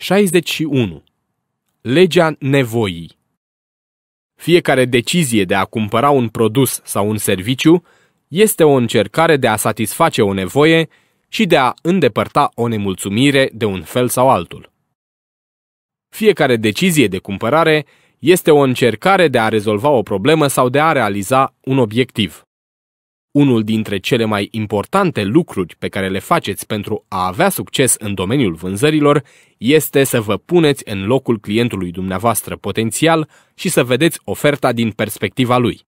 61. Legea nevoii Fiecare decizie de a cumpăra un produs sau un serviciu este o încercare de a satisface o nevoie și de a îndepărta o nemulțumire de un fel sau altul. Fiecare decizie de cumpărare este o încercare de a rezolva o problemă sau de a realiza un obiectiv. Unul dintre cele mai importante lucruri pe care le faceți pentru a avea succes în domeniul vânzărilor este să vă puneți în locul clientului dumneavoastră potențial și să vedeți oferta din perspectiva lui.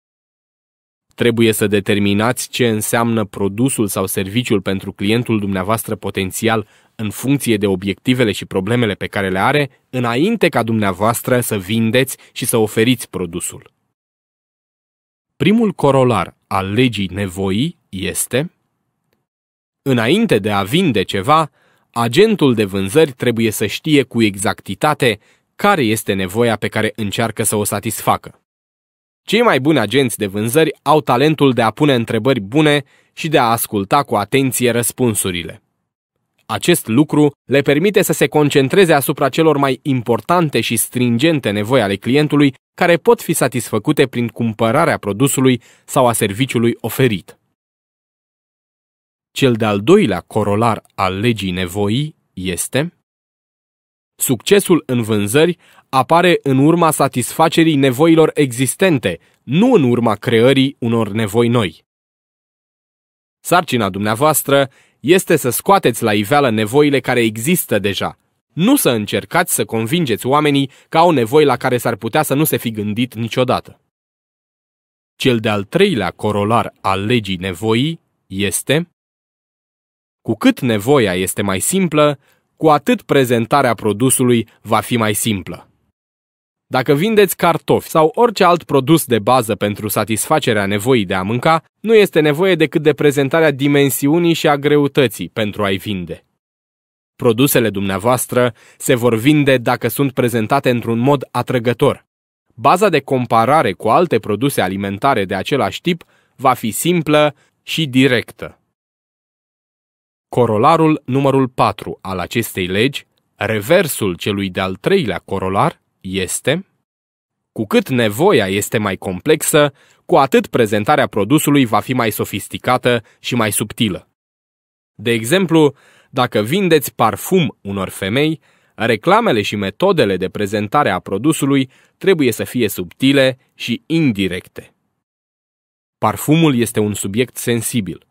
Trebuie să determinați ce înseamnă produsul sau serviciul pentru clientul dumneavoastră potențial în funcție de obiectivele și problemele pe care le are, înainte ca dumneavoastră să vindeți și să oferiți produsul. Primul corolar al legii nevoii este Înainte de a vinde ceva, agentul de vânzări trebuie să știe cu exactitate care este nevoia pe care încearcă să o satisfacă. Cei mai buni agenți de vânzări au talentul de a pune întrebări bune și de a asculta cu atenție răspunsurile. Acest lucru le permite să se concentreze asupra celor mai importante și stringente nevoi ale clientului, care pot fi satisfăcute prin cumpărarea produsului sau a serviciului oferit. Cel de-al doilea corolar al legii nevoii este Succesul în vânzări apare în urma satisfacerii nevoilor existente, nu în urma creării unor nevoi noi. Sarcina dumneavoastră este să scoateți la iveală nevoile care există deja, nu să încercați să convingeți oamenii că au nevoi la care s-ar putea să nu se fi gândit niciodată. Cel de-al treilea corolar al legii nevoii este Cu cât nevoia este mai simplă, cu atât prezentarea produsului va fi mai simplă. Dacă vindeți cartofi sau orice alt produs de bază pentru satisfacerea nevoii de a mânca, nu este nevoie decât de prezentarea dimensiunii și a greutății pentru a-i vinde. Produsele dumneavoastră se vor vinde dacă sunt prezentate într-un mod atrăgător. Baza de comparare cu alte produse alimentare de același tip va fi simplă și directă. Corolarul numărul 4 al acestei legi, reversul celui de-al treilea corolar, este? Cu cât nevoia este mai complexă, cu atât prezentarea produsului va fi mai sofisticată și mai subtilă. De exemplu, dacă vindeți parfum unor femei, reclamele și metodele de prezentare a produsului trebuie să fie subtile și indirecte. Parfumul este un subiect sensibil.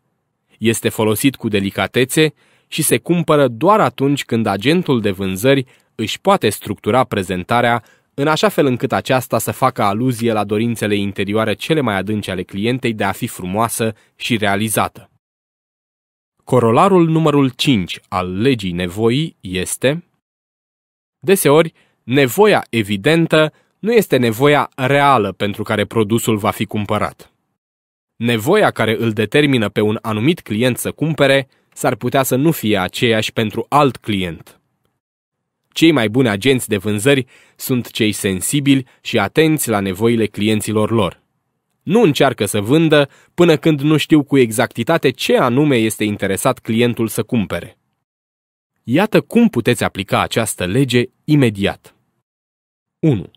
Este folosit cu delicatețe și se cumpără doar atunci când agentul de vânzări își poate structura prezentarea în așa fel încât aceasta să facă aluzie la dorințele interioare cele mai adânci ale clientei de a fi frumoasă și realizată. Corolarul numărul 5 al legii nevoii este Deseori, nevoia evidentă nu este nevoia reală pentru care produsul va fi cumpărat. Nevoia care îl determină pe un anumit client să cumpere s-ar putea să nu fie aceeași pentru alt client. Cei mai buni agenți de vânzări sunt cei sensibili și atenți la nevoile clienților lor. Nu încearcă să vândă până când nu știu cu exactitate ce anume este interesat clientul să cumpere. Iată cum puteți aplica această lege imediat. 1.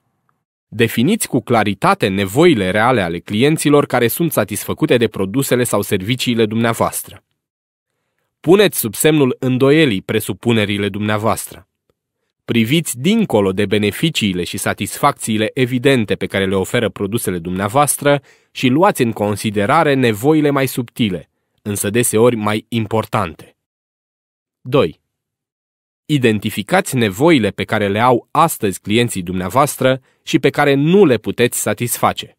Definiți cu claritate nevoile reale ale clienților care sunt satisfăcute de produsele sau serviciile dumneavoastră. Puneți sub semnul îndoielii presupunerile dumneavoastră. Priviți dincolo de beneficiile și satisfacțiile evidente pe care le oferă produsele dumneavoastră și luați în considerare nevoile mai subtile, însă deseori mai importante. 2. Identificați nevoile pe care le au astăzi clienții dumneavoastră și pe care nu le puteți satisface.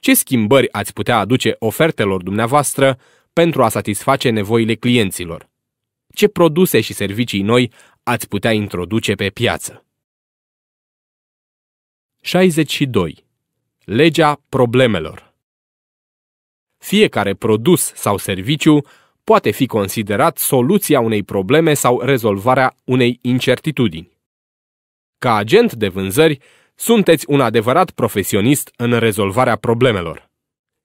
Ce schimbări ați putea aduce ofertelor dumneavoastră pentru a satisface nevoile clienților? Ce produse și servicii noi ați putea introduce pe piață. 62. Legea problemelor Fiecare produs sau serviciu poate fi considerat soluția unei probleme sau rezolvarea unei incertitudini. Ca agent de vânzări, sunteți un adevărat profesionist în rezolvarea problemelor.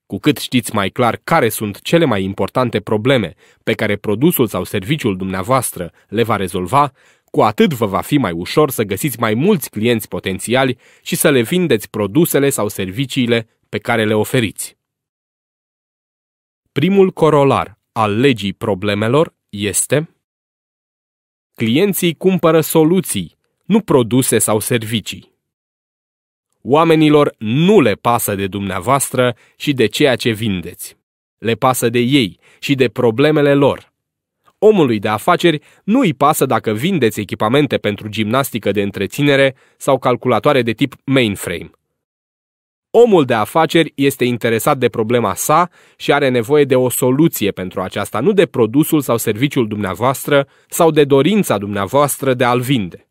Cu cât știți mai clar care sunt cele mai importante probleme pe care produsul sau serviciul dumneavoastră le va rezolva, cu atât vă va fi mai ușor să găsiți mai mulți clienți potențiali și să le vindeți produsele sau serviciile pe care le oferiți. Primul corolar al legii problemelor este Clienții cumpără soluții, nu produse sau servicii. Oamenilor nu le pasă de dumneavoastră și de ceea ce vindeți. Le pasă de ei și de problemele lor. Omului de afaceri nu îi pasă dacă vindeți echipamente pentru gimnastică de întreținere sau calculatoare de tip mainframe. Omul de afaceri este interesat de problema sa și are nevoie de o soluție pentru aceasta, nu de produsul sau serviciul dumneavoastră sau de dorința dumneavoastră de a-l vinde.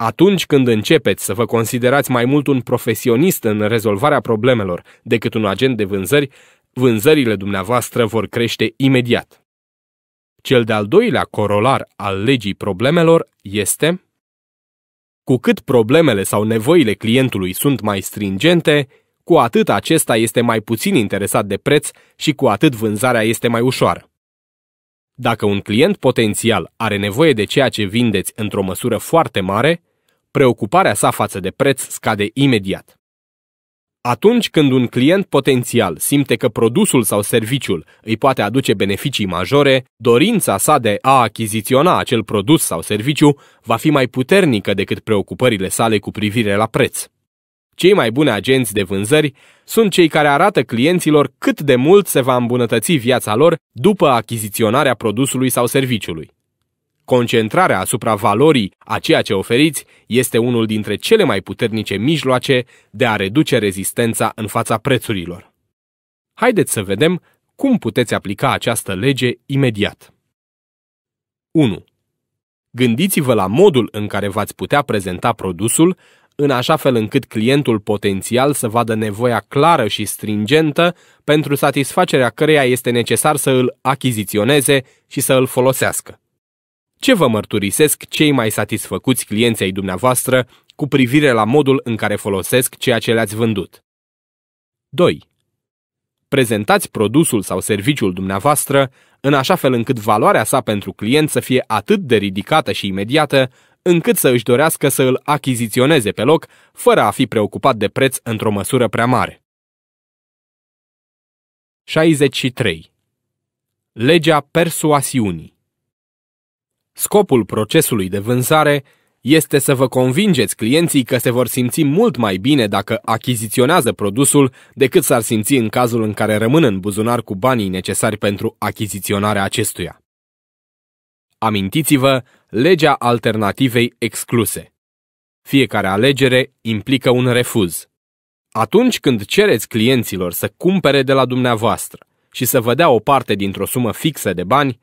Atunci când începeți să vă considerați mai mult un profesionist în rezolvarea problemelor decât un agent de vânzări, vânzările dumneavoastră vor crește imediat. Cel de-al doilea corolar al legii problemelor este Cu cât problemele sau nevoile clientului sunt mai stringente, cu atât acesta este mai puțin interesat de preț și cu atât vânzarea este mai ușoară. Dacă un client potențial are nevoie de ceea ce vindeți într-o măsură foarte mare, preocuparea sa față de preț scade imediat. Atunci când un client potențial simte că produsul sau serviciul îi poate aduce beneficii majore, dorința sa de a achiziționa acel produs sau serviciu va fi mai puternică decât preocupările sale cu privire la preț. Cei mai buni agenți de vânzări sunt cei care arată clienților cât de mult se va îmbunătăți viața lor după achiziționarea produsului sau serviciului. Concentrarea asupra valorii a ceea ce oferiți este unul dintre cele mai puternice mijloace de a reduce rezistența în fața prețurilor. Haideți să vedem cum puteți aplica această lege imediat. 1. Gândiți-vă la modul în care v-ați putea prezenta produsul, în așa fel încât clientul potențial să vadă nevoia clară și stringentă pentru satisfacerea căreia este necesar să îl achiziționeze și să îl folosească. Ce vă mărturisesc cei mai satisfăcuți clienței dumneavoastră cu privire la modul în care folosesc ceea ce le-ați vândut? 2. Prezentați produsul sau serviciul dumneavoastră în așa fel încât valoarea sa pentru client să fie atât de ridicată și imediată, încât să își dorească să îl achiziționeze pe loc, fără a fi preocupat de preț într-o măsură prea mare. 63. Legea persuasiunii Scopul procesului de vânzare este să vă convingeți clienții că se vor simți mult mai bine dacă achiziționează produsul decât s-ar simți în cazul în care rămân în buzunar cu banii necesari pentru achiziționarea acestuia. Amintiți-vă legea alternativei excluse. Fiecare alegere implică un refuz. Atunci când cereți clienților să cumpere de la dumneavoastră și să vă dea o parte dintr-o sumă fixă de bani,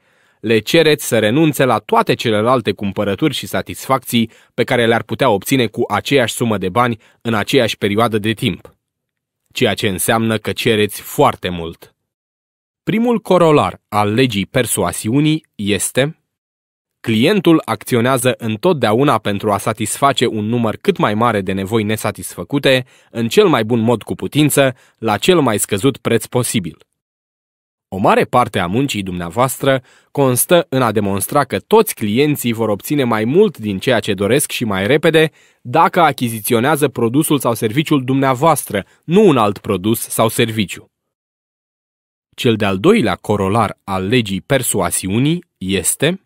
le cereți să renunțe la toate celelalte cumpărături și satisfacții pe care le-ar putea obține cu aceeași sumă de bani în aceeași perioadă de timp. Ceea ce înseamnă că cereți foarte mult. Primul corolar al legii persuasiunii este Clientul acționează întotdeauna pentru a satisface un număr cât mai mare de nevoi nesatisfăcute, în cel mai bun mod cu putință, la cel mai scăzut preț posibil. O mare parte a muncii dumneavoastră constă în a demonstra că toți clienții vor obține mai mult din ceea ce doresc și mai repede dacă achiziționează produsul sau serviciul dumneavoastră, nu un alt produs sau serviciu. Cel de-al doilea corolar al legii persuasiunii este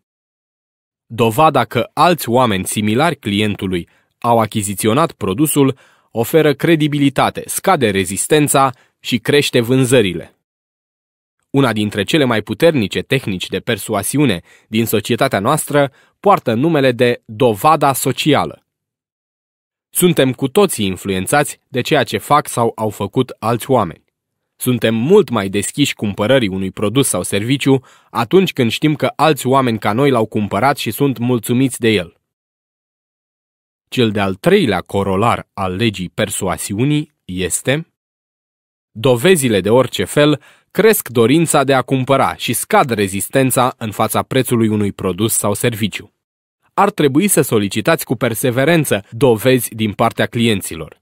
dovada că alți oameni similari clientului au achiziționat produsul oferă credibilitate, scade rezistența și crește vânzările. Una dintre cele mai puternice tehnici de persuasiune din societatea noastră poartă numele de dovada socială. Suntem cu toții influențați de ceea ce fac sau au făcut alți oameni. Suntem mult mai deschiși cumpărării unui produs sau serviciu atunci când știm că alți oameni ca noi l-au cumpărat și sunt mulțumiți de el. Cel de-al treilea corolar al legii persoasiunii este Dovezile de orice fel cresc dorința de a cumpăra și scad rezistența în fața prețului unui produs sau serviciu. Ar trebui să solicitați cu perseverență dovezi din partea clienților.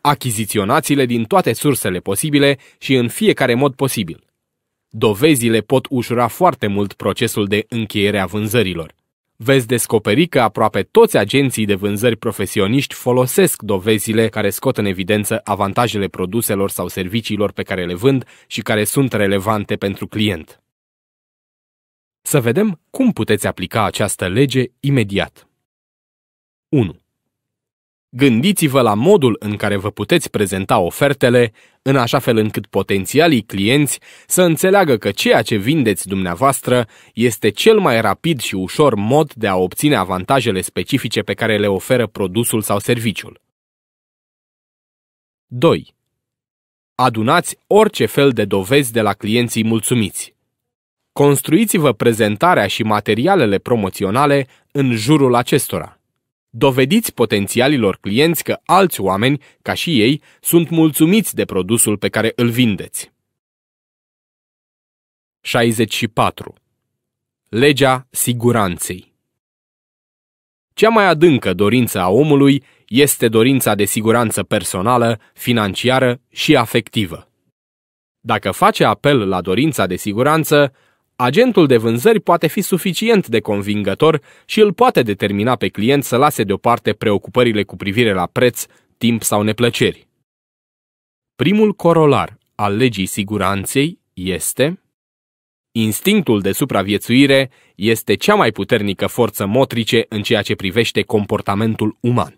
Achiziționați-le din toate sursele posibile și în fiecare mod posibil. Dovezile pot ușura foarte mult procesul de încheiere a vânzărilor veți descoperi că aproape toți agenții de vânzări profesioniști folosesc dovezile care scot în evidență avantajele produselor sau serviciilor pe care le vând și care sunt relevante pentru client. Să vedem cum puteți aplica această lege imediat. 1. Gândiți-vă la modul în care vă puteți prezenta ofertele, în așa fel încât potențialii clienți să înțeleagă că ceea ce vindeți dumneavoastră este cel mai rapid și ușor mod de a obține avantajele specifice pe care le oferă produsul sau serviciul. 2. Adunați orice fel de dovezi de la clienții mulțumiți. Construiți-vă prezentarea și materialele promoționale în jurul acestora. Dovediți potențialilor clienți că alți oameni, ca și ei, sunt mulțumiți de produsul pe care îl vindeți. 64. Legea siguranței Cea mai adâncă dorință a omului este dorința de siguranță personală, financiară și afectivă. Dacă face apel la dorința de siguranță, Agentul de vânzări poate fi suficient de convingător și îl poate determina pe client să lase deoparte preocupările cu privire la preț, timp sau neplăceri. Primul corolar al legii siguranței este Instinctul de supraviețuire este cea mai puternică forță motrice în ceea ce privește comportamentul uman.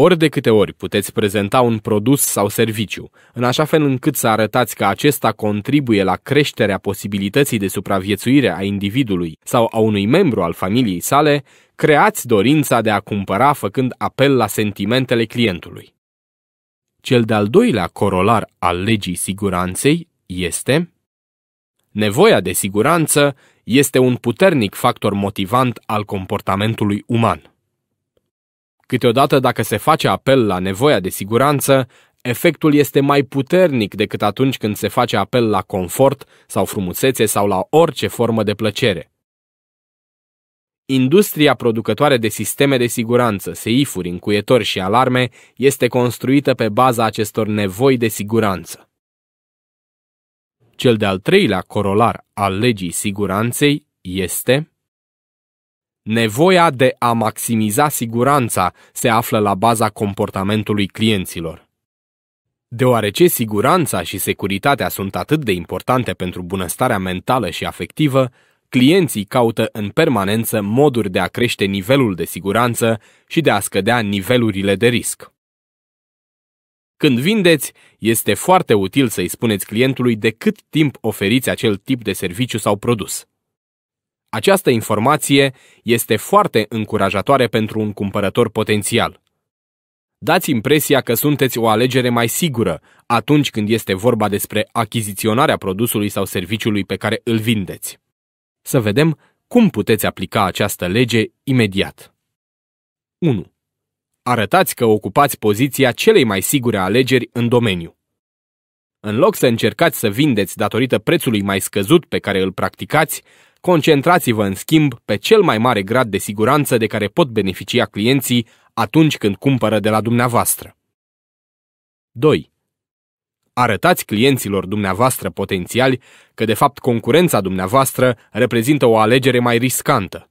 Ori de câte ori puteți prezenta un produs sau serviciu, în așa fel încât să arătați că acesta contribuie la creșterea posibilității de supraviețuire a individului sau a unui membru al familiei sale, creați dorința de a cumpăra făcând apel la sentimentele clientului. Cel de-al doilea corolar al legii siguranței este Nevoia de siguranță este un puternic factor motivant al comportamentului uman. Câteodată, dacă se face apel la nevoia de siguranță, efectul este mai puternic decât atunci când se face apel la confort sau frumusețe sau la orice formă de plăcere. Industria producătoare de sisteme de siguranță, seifuri, încuietori și alarme este construită pe baza acestor nevoi de siguranță. Cel de-al treilea corolar al legii siguranței este Nevoia de a maximiza siguranța se află la baza comportamentului clienților. Deoarece siguranța și securitatea sunt atât de importante pentru bunăstarea mentală și afectivă, clienții caută în permanență moduri de a crește nivelul de siguranță și de a scădea nivelurile de risc. Când vindeți, este foarte util să-i spuneți clientului de cât timp oferiți acel tip de serviciu sau produs. Această informație este foarte încurajatoare pentru un cumpărător potențial. Dați impresia că sunteți o alegere mai sigură atunci când este vorba despre achiziționarea produsului sau serviciului pe care îl vindeți. Să vedem cum puteți aplica această lege imediat. 1. Arătați că ocupați poziția celei mai sigure alegeri în domeniu. În loc să încercați să vindeți datorită prețului mai scăzut pe care îl practicați, Concentrați-vă, în schimb, pe cel mai mare grad de siguranță de care pot beneficia clienții atunci când cumpără de la dumneavoastră. 2. Arătați clienților dumneavoastră potențiali că, de fapt, concurența dumneavoastră reprezintă o alegere mai riscantă.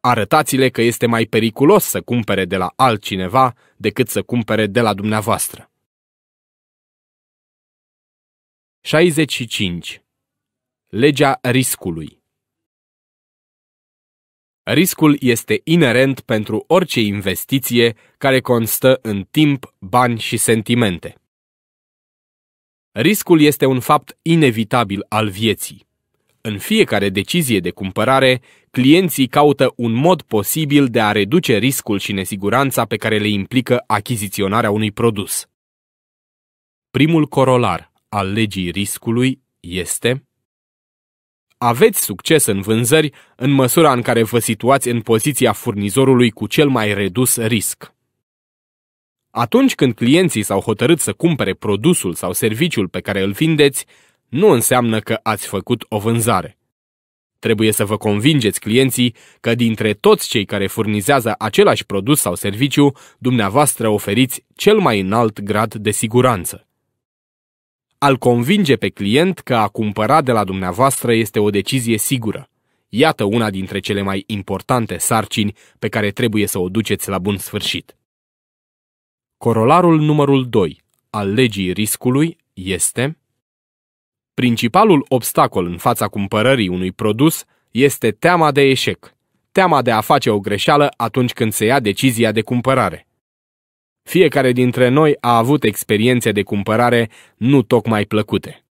Arătați-le că este mai periculos să cumpere de la altcineva decât să cumpere de la dumneavoastră. 65. Legea riscului Riscul este inerent pentru orice investiție care constă în timp, bani și sentimente. Riscul este un fapt inevitabil al vieții. În fiecare decizie de cumpărare, clienții caută un mod posibil de a reduce riscul și nesiguranța pe care le implică achiziționarea unui produs. Primul corolar al legii riscului este aveți succes în vânzări în măsura în care vă situați în poziția furnizorului cu cel mai redus risc. Atunci când clienții s-au hotărât să cumpere produsul sau serviciul pe care îl vindeți, nu înseamnă că ați făcut o vânzare. Trebuie să vă convingeți clienții că dintre toți cei care furnizează același produs sau serviciu, dumneavoastră oferiți cel mai înalt grad de siguranță. Al convinge pe client că a cumpăra de la dumneavoastră este o decizie sigură. Iată una dintre cele mai importante sarcini pe care trebuie să o duceți la bun sfârșit. Corolarul numărul 2 al legii riscului este Principalul obstacol în fața cumpărării unui produs este teama de eșec, teama de a face o greșeală atunci când se ia decizia de cumpărare. Fiecare dintre noi a avut experiențe de cumpărare nu tocmai plăcute.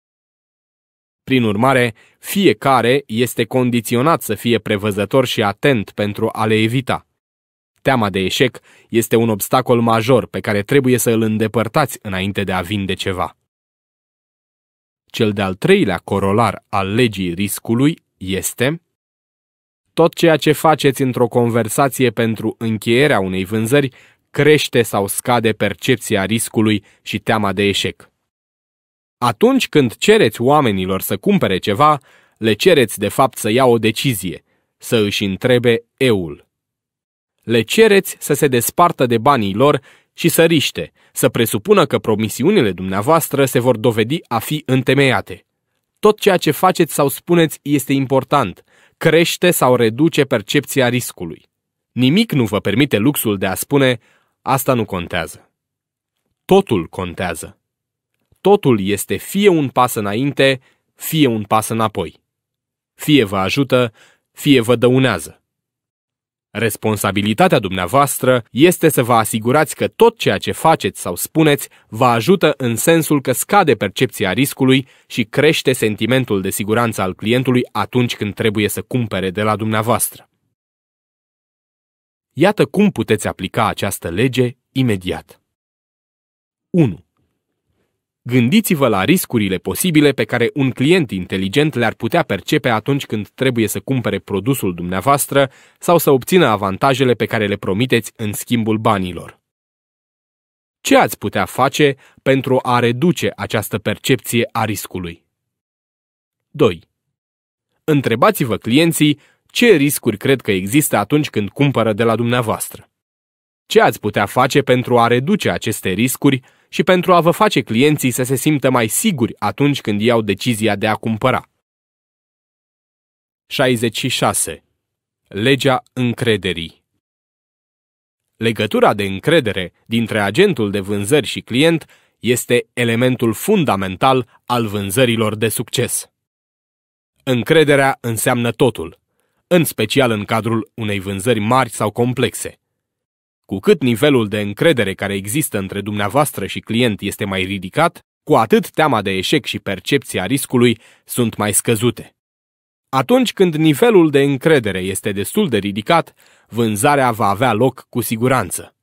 Prin urmare, fiecare este condiționat să fie prevăzător și atent pentru a le evita. Teama de eșec este un obstacol major pe care trebuie să îl îndepărtați înainte de a vinde ceva. Cel de-al treilea corolar al legii riscului este tot ceea ce faceți într-o conversație pentru încheierea unei vânzări crește sau scade percepția riscului și teama de eșec. Atunci când cereți oamenilor să cumpere ceva, le cereți de fapt să ia o decizie, să își întrebe eul. Le cereți să se despartă de banii lor și să riște, să presupună că promisiunile dumneavoastră se vor dovedi a fi întemeiate. Tot ceea ce faceți sau spuneți este important, crește sau reduce percepția riscului. Nimic nu vă permite luxul de a spune, Asta nu contează. Totul contează. Totul este fie un pas înainte, fie un pas înapoi. Fie vă ajută, fie vă dăunează. Responsabilitatea dumneavoastră este să vă asigurați că tot ceea ce faceți sau spuneți vă ajută în sensul că scade percepția riscului și crește sentimentul de siguranță al clientului atunci când trebuie să cumpere de la dumneavoastră. Iată cum puteți aplica această lege imediat. 1. Gândiți-vă la riscurile posibile pe care un client inteligent le-ar putea percepe atunci când trebuie să cumpere produsul dumneavoastră sau să obțină avantajele pe care le promiteți în schimbul banilor. Ce ați putea face pentru a reduce această percepție a riscului? 2. Întrebați-vă clienții ce riscuri cred că există atunci când cumpără de la dumneavoastră? Ce ați putea face pentru a reduce aceste riscuri și pentru a vă face clienții să se simtă mai siguri atunci când iau decizia de a cumpăra? 66. Legea încrederii Legătura de încredere dintre agentul de vânzări și client este elementul fundamental al vânzărilor de succes. Încrederea înseamnă totul în special în cadrul unei vânzări mari sau complexe. Cu cât nivelul de încredere care există între dumneavoastră și client este mai ridicat, cu atât teama de eșec și percepția riscului sunt mai scăzute. Atunci când nivelul de încredere este destul de ridicat, vânzarea va avea loc cu siguranță.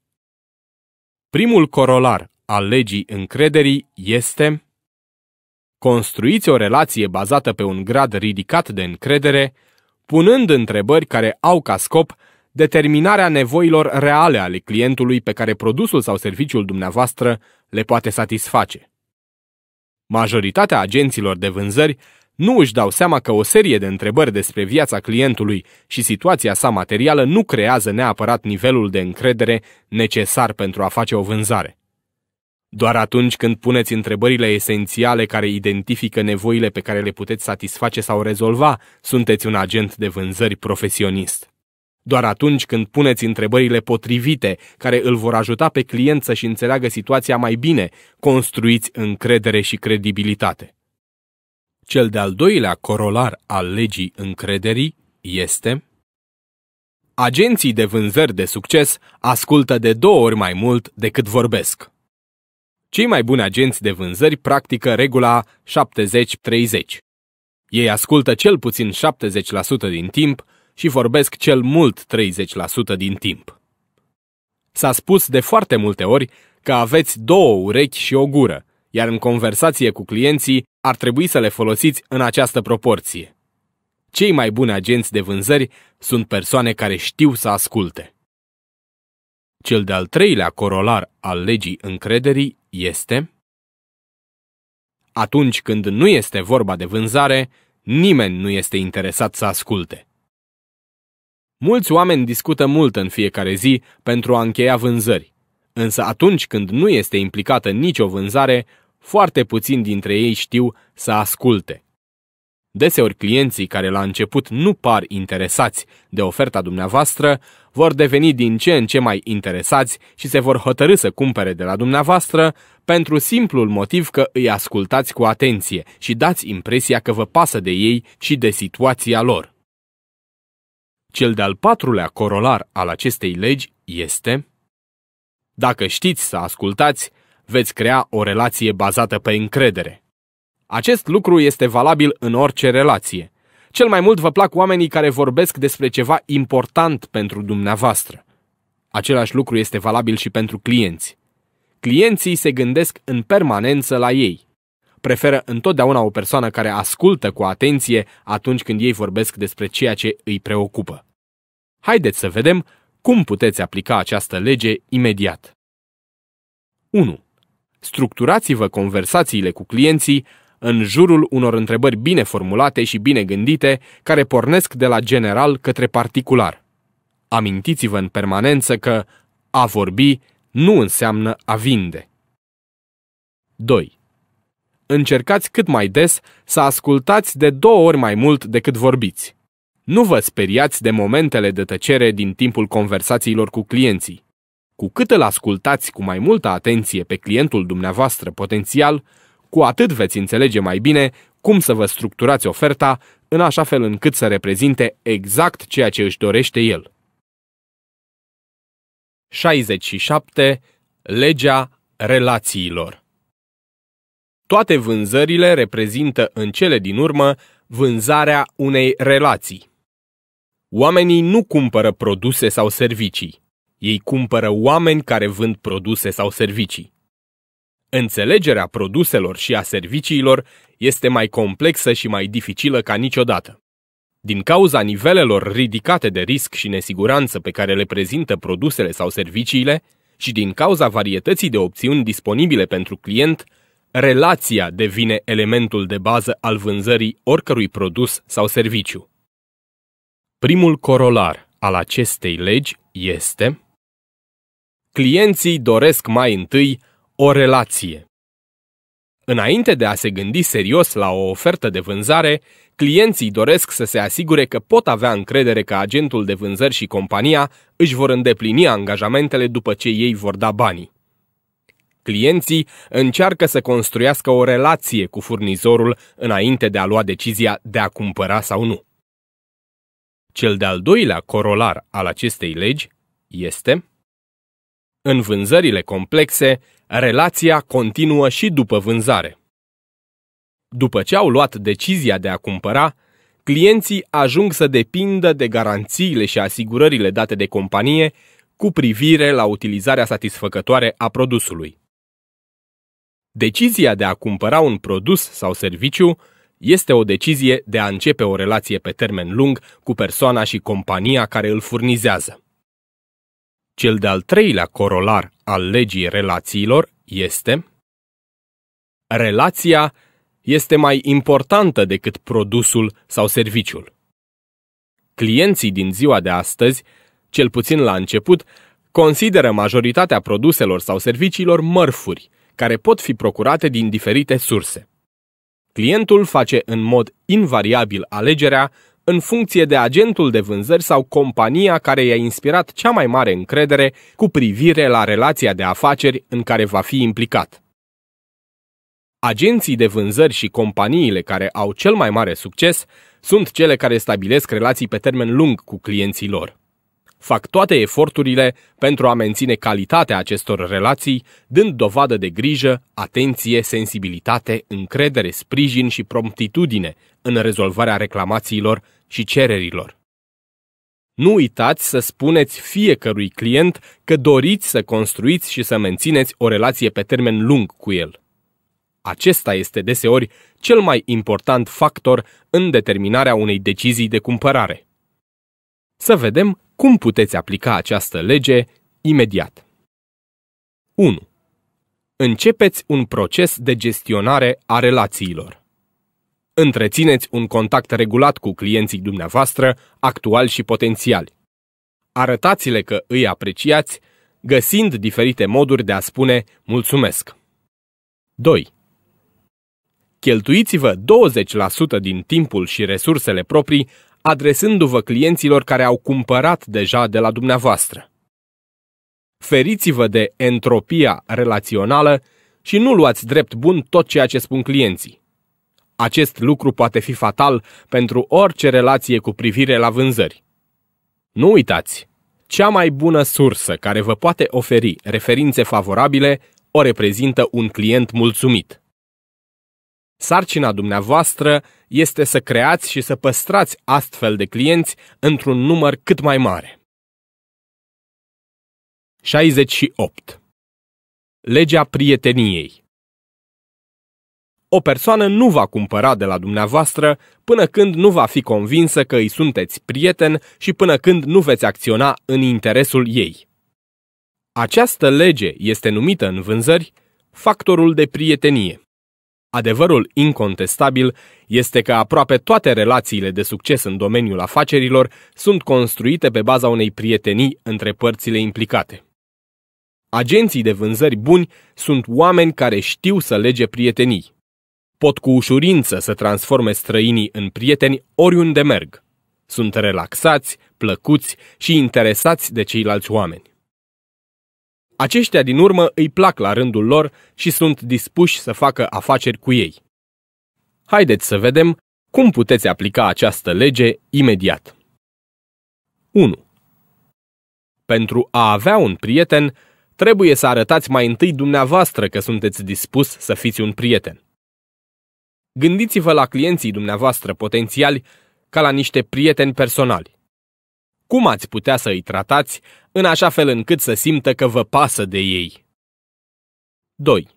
Primul corolar al legii încrederii este Construiți o relație bazată pe un grad ridicat de încredere punând întrebări care au ca scop determinarea nevoilor reale ale clientului pe care produsul sau serviciul dumneavoastră le poate satisface. Majoritatea agenților de vânzări nu își dau seama că o serie de întrebări despre viața clientului și situația sa materială nu creează neapărat nivelul de încredere necesar pentru a face o vânzare. Doar atunci când puneți întrebările esențiale care identifică nevoile pe care le puteți satisface sau rezolva, sunteți un agent de vânzări profesionist. Doar atunci când puneți întrebările potrivite, care îl vor ajuta pe client să-și înțeleagă situația mai bine, construiți încredere și credibilitate. Cel de-al doilea corolar al legii încrederii este Agenții de vânzări de succes ascultă de două ori mai mult decât vorbesc. Cei mai buni agenți de vânzări practică regula 70-30. Ei ascultă cel puțin 70% din timp și vorbesc cel mult 30% din timp. S-a spus de foarte multe ori că aveți două urechi și o gură, iar în conversație cu clienții ar trebui să le folosiți în această proporție. Cei mai buni agenți de vânzări sunt persoane care știu să asculte. Cel de-al treilea corolar al legii încrederii este? Atunci când nu este vorba de vânzare, nimeni nu este interesat să asculte. Mulți oameni discută mult în fiecare zi pentru a încheia vânzări, însă atunci când nu este implicată nicio vânzare, foarte puțin dintre ei știu să asculte. Deseori clienții care la început nu par interesați de oferta dumneavoastră vor deveni din ce în ce mai interesați și se vor hotărâ să cumpere de la dumneavoastră pentru simplul motiv că îi ascultați cu atenție și dați impresia că vă pasă de ei și de situația lor. Cel de-al patrulea corolar al acestei legi este Dacă știți să ascultați, veți crea o relație bazată pe încredere. Acest lucru este valabil în orice relație. Cel mai mult vă plac oamenii care vorbesc despre ceva important pentru dumneavoastră. Același lucru este valabil și pentru clienți. Clienții se gândesc în permanență la ei. Preferă întotdeauna o persoană care ascultă cu atenție atunci când ei vorbesc despre ceea ce îi preocupă. Haideți să vedem cum puteți aplica această lege imediat. 1. Structurați-vă conversațiile cu clienții în jurul unor întrebări bine formulate și bine gândite, care pornesc de la general către particular. Amintiți-vă în permanență că a vorbi nu înseamnă a vinde. 2. Încercați cât mai des să ascultați de două ori mai mult decât vorbiți. Nu vă speriați de momentele de tăcere din timpul conversațiilor cu clienții. Cu cât îl ascultați cu mai multă atenție pe clientul dumneavoastră potențial, cu atât veți înțelege mai bine cum să vă structurați oferta în așa fel încât să reprezinte exact ceea ce își dorește el. 67. Legea relațiilor Toate vânzările reprezintă în cele din urmă vânzarea unei relații. Oamenii nu cumpără produse sau servicii. Ei cumpără oameni care vând produse sau servicii. Înțelegerea produselor și a serviciilor este mai complexă și mai dificilă ca niciodată. Din cauza nivelelor ridicate de risc și nesiguranță pe care le prezintă produsele sau serviciile și din cauza varietății de opțiuni disponibile pentru client, relația devine elementul de bază al vânzării oricărui produs sau serviciu. Primul corolar al acestei legi este Clienții doresc mai întâi o relație Înainte de a se gândi serios la o ofertă de vânzare, clienții doresc să se asigure că pot avea încredere că agentul de vânzări și compania își vor îndeplini angajamentele după ce ei vor da banii. Clienții încearcă să construiască o relație cu furnizorul înainte de a lua decizia de a cumpăra sau nu. Cel de-al doilea corolar al acestei legi este în vânzările complexe, Relația continuă și după vânzare. După ce au luat decizia de a cumpăra, clienții ajung să depindă de garanțiile și asigurările date de companie cu privire la utilizarea satisfăcătoare a produsului. Decizia de a cumpăra un produs sau serviciu este o decizie de a începe o relație pe termen lung cu persoana și compania care îl furnizează. Cel de-al treilea corolar al legii relațiilor este Relația este mai importantă decât produsul sau serviciul. Clienții din ziua de astăzi, cel puțin la început, consideră majoritatea produselor sau serviciilor mărfuri, care pot fi procurate din diferite surse. Clientul face în mod invariabil alegerea în funcție de agentul de vânzări sau compania care i-a inspirat cea mai mare încredere cu privire la relația de afaceri în care va fi implicat. Agenții de vânzări și companiile care au cel mai mare succes sunt cele care stabilesc relații pe termen lung cu clienții lor. Fac toate eforturile pentru a menține calitatea acestor relații, dând dovadă de grijă, atenție, sensibilitate, încredere, sprijin și promptitudine în rezolvarea reclamațiilor și cererilor. Nu uitați să spuneți fiecărui client că doriți să construiți și să mențineți o relație pe termen lung cu el. Acesta este deseori cel mai important factor în determinarea unei decizii de cumpărare. Să vedem cum puteți aplica această lege imediat. 1. Începeți un proces de gestionare a relațiilor. Întrețineți un contact regulat cu clienții dumneavoastră, actuali și potențiali. Arătați-le că îi apreciați, găsind diferite moduri de a spune mulțumesc. 2. Cheltuiți-vă 20% din timpul și resursele proprii adresându-vă clienților care au cumpărat deja de la dumneavoastră. Feriți-vă de entropia relațională și nu luați drept bun tot ceea ce spun clienții. Acest lucru poate fi fatal pentru orice relație cu privire la vânzări. Nu uitați! Cea mai bună sursă care vă poate oferi referințe favorabile o reprezintă un client mulțumit. Sarcina dumneavoastră este să creați și să păstrați astfel de clienți într-un număr cât mai mare. 68. Legea prieteniei o persoană nu va cumpăra de la dumneavoastră până când nu va fi convinsă că îi sunteți prieten și până când nu veți acționa în interesul ei. Această lege este numită în vânzări factorul de prietenie. Adevărul incontestabil este că aproape toate relațiile de succes în domeniul afacerilor sunt construite pe baza unei prietenii între părțile implicate. Agenții de vânzări buni sunt oameni care știu să lege prietenii. Pot cu ușurință să transforme străinii în prieteni oriunde merg. Sunt relaxați, plăcuți și interesați de ceilalți oameni. Aceștia din urmă îi plac la rândul lor și sunt dispuși să facă afaceri cu ei. Haideți să vedem cum puteți aplica această lege imediat. 1. Pentru a avea un prieten, trebuie să arătați mai întâi dumneavoastră că sunteți dispus să fiți un prieten. Gândiți-vă la clienții dumneavoastră potențiali ca la niște prieteni personali. Cum ați putea să îi tratați în așa fel încât să simtă că vă pasă de ei? 2.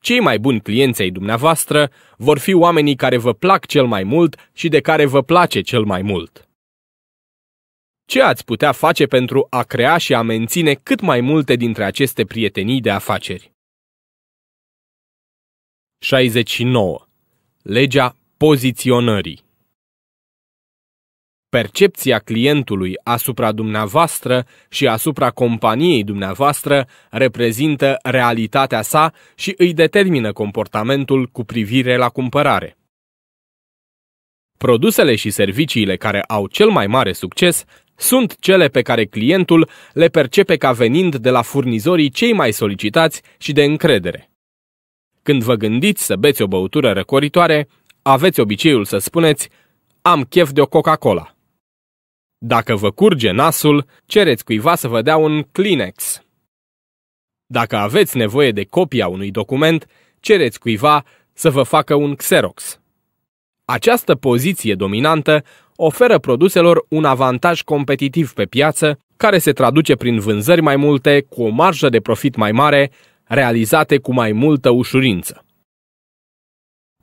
Cei mai buni clienți ai dumneavoastră vor fi oamenii care vă plac cel mai mult și de care vă place cel mai mult. Ce ați putea face pentru a crea și a menține cât mai multe dintre aceste prietenii de afaceri? 69. Legea poziționării Percepția clientului asupra dumneavoastră și asupra companiei dumneavoastră reprezintă realitatea sa și îi determină comportamentul cu privire la cumpărare. Produsele și serviciile care au cel mai mare succes sunt cele pe care clientul le percepe ca venind de la furnizorii cei mai solicitați și de încredere. Când vă gândiți să beți o băutură răcoritoare, aveți obiceiul să spuneți am chef de o Coca-Cola. Dacă vă curge nasul, cereți cuiva să vă dea un Kleenex. Dacă aveți nevoie de copia unui document, cereți cuiva să vă facă un Xerox. Această poziție dominantă oferă produselor un avantaj competitiv pe piață, care se traduce prin vânzări mai multe, cu o marjă de profit mai mare, realizate cu mai multă ușurință.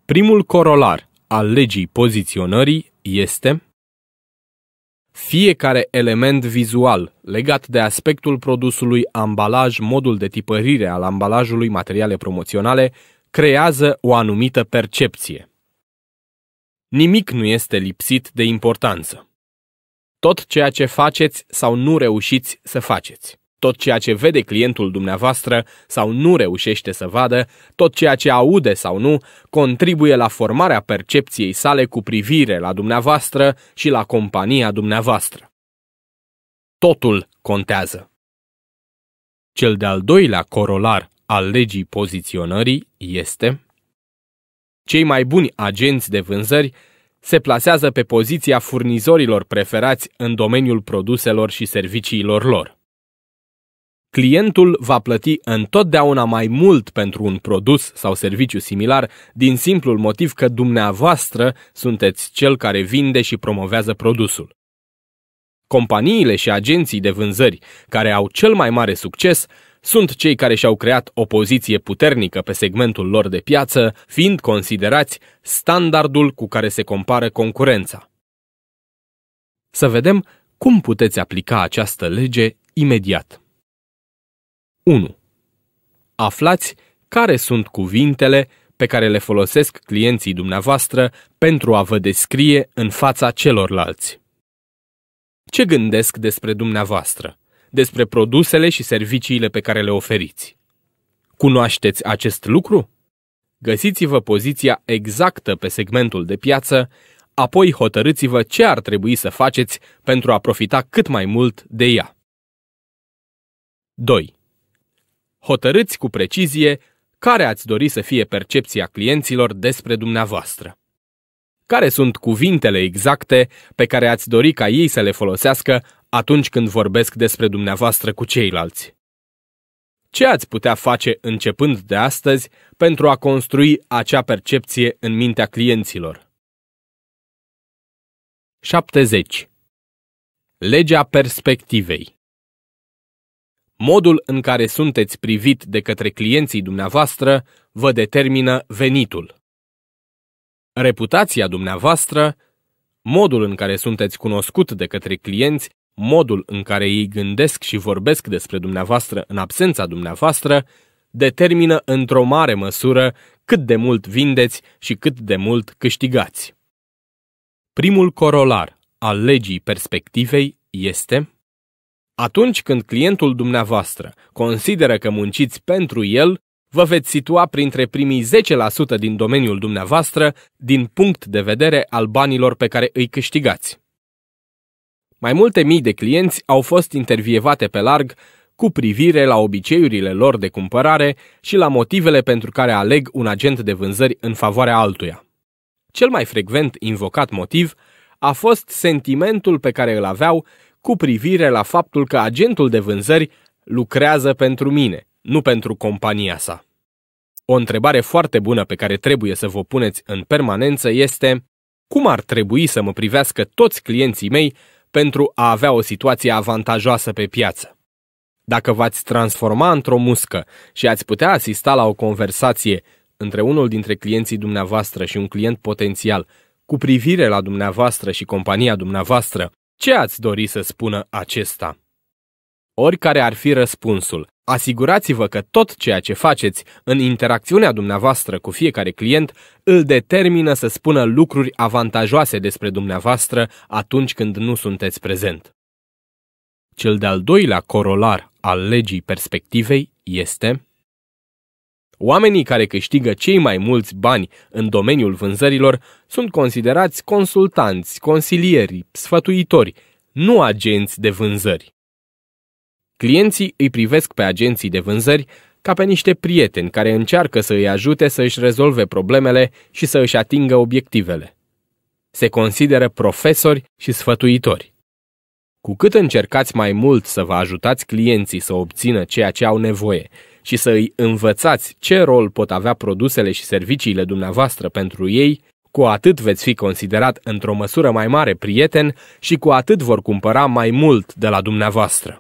Primul corolar al legii poziționării este fiecare element vizual legat de aspectul produsului ambalaj, modul de tipărire al ambalajului, materiale promoționale, creează o anumită percepție. Nimic nu este lipsit de importanță. Tot ceea ce faceți sau nu reușiți să faceți tot ceea ce vede clientul dumneavoastră sau nu reușește să vadă, tot ceea ce aude sau nu, contribuie la formarea percepției sale cu privire la dumneavoastră și la compania dumneavoastră. Totul contează. Cel de-al doilea corolar al legii poziționării este Cei mai buni agenți de vânzări se plasează pe poziția furnizorilor preferați în domeniul produselor și serviciilor lor clientul va plăti întotdeauna mai mult pentru un produs sau serviciu similar din simplul motiv că dumneavoastră sunteți cel care vinde și promovează produsul. Companiile și agenții de vânzări care au cel mai mare succes sunt cei care și-au creat o poziție puternică pe segmentul lor de piață, fiind considerați standardul cu care se compară concurența. Să vedem cum puteți aplica această lege imediat. 1. Aflați care sunt cuvintele pe care le folosesc clienții dumneavoastră pentru a vă descrie în fața celorlalți. Ce gândesc despre dumneavoastră, despre produsele și serviciile pe care le oferiți? Cunoașteți acest lucru? Găsiți-vă poziția exactă pe segmentul de piață, apoi hotărâți-vă ce ar trebui să faceți pentru a profita cât mai mult de ea. 2 hotărâți cu precizie care ați dori să fie percepția clienților despre dumneavoastră. Care sunt cuvintele exacte pe care ați dori ca ei să le folosească atunci când vorbesc despre dumneavoastră cu ceilalți? Ce ați putea face începând de astăzi pentru a construi acea percepție în mintea clienților? 70. Legea perspectivei Modul în care sunteți privit de către clienții dumneavoastră vă determină venitul. Reputația dumneavoastră, modul în care sunteți cunoscut de către clienți, modul în care ei gândesc și vorbesc despre dumneavoastră în absența dumneavoastră, determină într-o mare măsură cât de mult vindeți și cât de mult câștigați. Primul corolar al legii perspectivei este atunci când clientul dumneavoastră consideră că munciți pentru el, vă veți situa printre primii 10% din domeniul dumneavoastră din punct de vedere al banilor pe care îi câștigați. Mai multe mii de clienți au fost intervievate pe larg cu privire la obiceiurile lor de cumpărare și la motivele pentru care aleg un agent de vânzări în favoarea altuia. Cel mai frecvent invocat motiv a fost sentimentul pe care îl aveau cu privire la faptul că agentul de vânzări lucrează pentru mine, nu pentru compania sa. O întrebare foarte bună pe care trebuie să vă puneți în permanență este cum ar trebui să mă privească toți clienții mei pentru a avea o situație avantajoasă pe piață? Dacă v-ați transforma într-o muscă și ați putea asista la o conversație între unul dintre clienții dumneavoastră și un client potențial cu privire la dumneavoastră și compania dumneavoastră ce ați dori să spună acesta? Oricare ar fi răspunsul, asigurați-vă că tot ceea ce faceți în interacțiunea dumneavoastră cu fiecare client îl determină să spună lucruri avantajoase despre dumneavoastră atunci când nu sunteți prezent. Cel de-al doilea corolar al legii perspectivei este Oamenii care câștigă cei mai mulți bani în domeniul vânzărilor sunt considerați consultanți, consilieri, sfătuitori, nu agenți de vânzări. Clienții îi privesc pe agenții de vânzări ca pe niște prieteni care încearcă să îi ajute să își rezolve problemele și să își atingă obiectivele. Se consideră profesori și sfătuitori. Cu cât încercați mai mult să vă ajutați clienții să obțină ceea ce au nevoie și să îi învățați ce rol pot avea produsele și serviciile dumneavoastră pentru ei, cu atât veți fi considerat într-o măsură mai mare prieten și cu atât vor cumpăra mai mult de la dumneavoastră.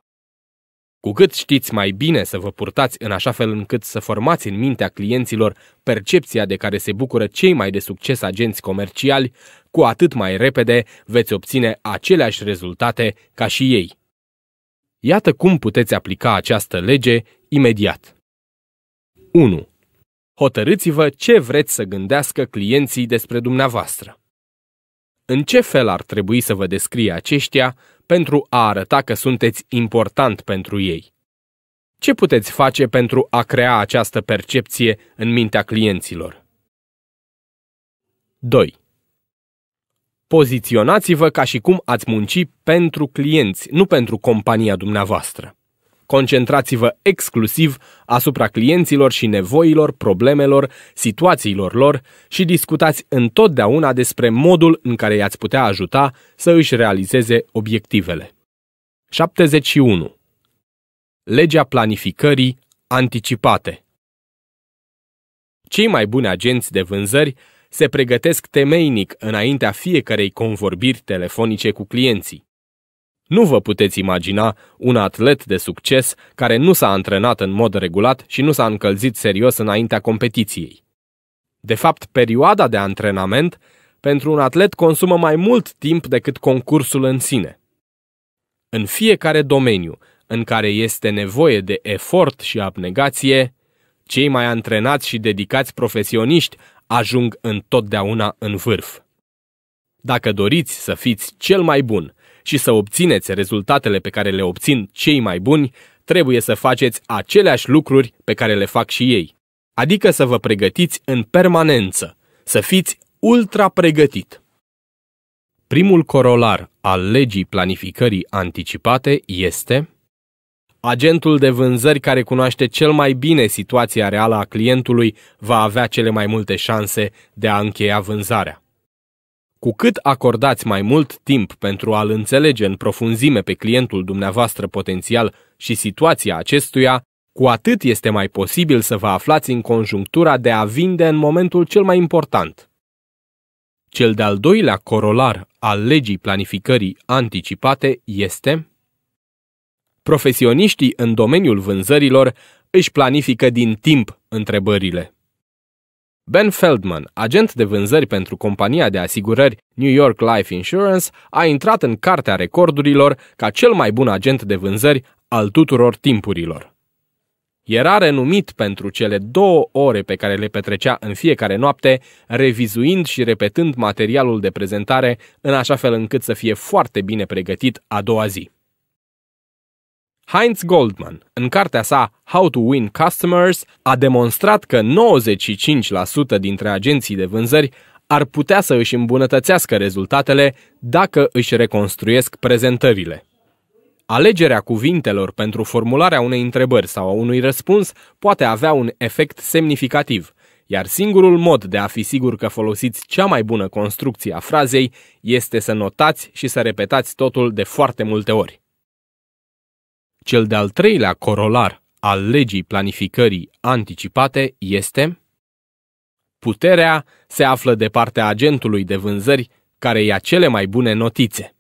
Cu cât știți mai bine să vă purtați în așa fel încât să formați în mintea clienților percepția de care se bucură cei mai de succes agenți comerciali, cu atât mai repede veți obține aceleași rezultate ca și ei. Iată cum puteți aplica această lege imediat. 1. Hotărâți-vă ce vreți să gândească clienții despre dumneavoastră. În ce fel ar trebui să vă descrie aceștia pentru a arăta că sunteți important pentru ei? Ce puteți face pentru a crea această percepție în mintea clienților? 2. Poziționați-vă ca și cum ați munci pentru clienți, nu pentru compania dumneavoastră. Concentrați-vă exclusiv asupra clienților și nevoilor, problemelor, situațiilor lor și discutați întotdeauna despre modul în care i-ați putea ajuta să își realizeze obiectivele. 71. Legea planificării anticipate Cei mai buni agenți de vânzări se pregătesc temeinic înaintea fiecarei convorbiri telefonice cu clienții. Nu vă puteți imagina un atlet de succes care nu s-a antrenat în mod regulat și nu s-a încălzit serios înaintea competiției. De fapt, perioada de antrenament pentru un atlet consumă mai mult timp decât concursul în sine. În fiecare domeniu în care este nevoie de efort și abnegație, cei mai antrenați și dedicați profesioniști ajung întotdeauna în vârf. Dacă doriți să fiți cel mai bun și să obțineți rezultatele pe care le obțin cei mai buni, trebuie să faceți aceleași lucruri pe care le fac și ei. Adică să vă pregătiți în permanență, să fiți ultra pregătit. Primul corolar al legii planificării anticipate este Agentul de vânzări care cunoaște cel mai bine situația reală a clientului va avea cele mai multe șanse de a încheia vânzarea. Cu cât acordați mai mult timp pentru a-l înțelege în profunzime pe clientul dumneavoastră potențial și situația acestuia, cu atât este mai posibil să vă aflați în conjunctura de a vinde în momentul cel mai important. Cel de-al doilea corolar al legii planificării anticipate este Profesioniștii în domeniul vânzărilor își planifică din timp întrebările. Ben Feldman, agent de vânzări pentru compania de asigurări New York Life Insurance, a intrat în cartea recordurilor ca cel mai bun agent de vânzări al tuturor timpurilor. Era renumit pentru cele două ore pe care le petrecea în fiecare noapte, revizuind și repetând materialul de prezentare în așa fel încât să fie foarte bine pregătit a doua zi. Heinz Goldman, în cartea sa How to Win Customers, a demonstrat că 95% dintre agenții de vânzări ar putea să își îmbunătățească rezultatele dacă își reconstruiesc prezentările. Alegerea cuvintelor pentru formularea unei întrebări sau a unui răspuns poate avea un efect semnificativ, iar singurul mod de a fi sigur că folosiți cea mai bună construcție a frazei este să notați și să repetați totul de foarte multe ori. Cel de-al treilea corolar al legii planificării anticipate este Puterea se află de partea agentului de vânzări care ia cele mai bune notițe.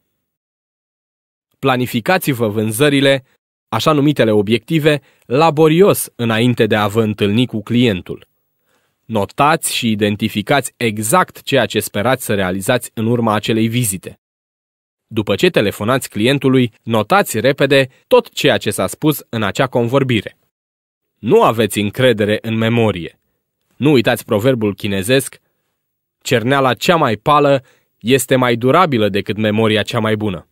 Planificați-vă vânzările, așa numitele obiective, laborios înainte de a vă întâlni cu clientul. Notați și identificați exact ceea ce sperați să realizați în urma acelei vizite. După ce telefonați clientului, notați repede tot ceea ce s-a spus în acea convorbire. Nu aveți încredere în memorie. Nu uitați proverbul chinezesc, cerneala cea mai pală este mai durabilă decât memoria cea mai bună.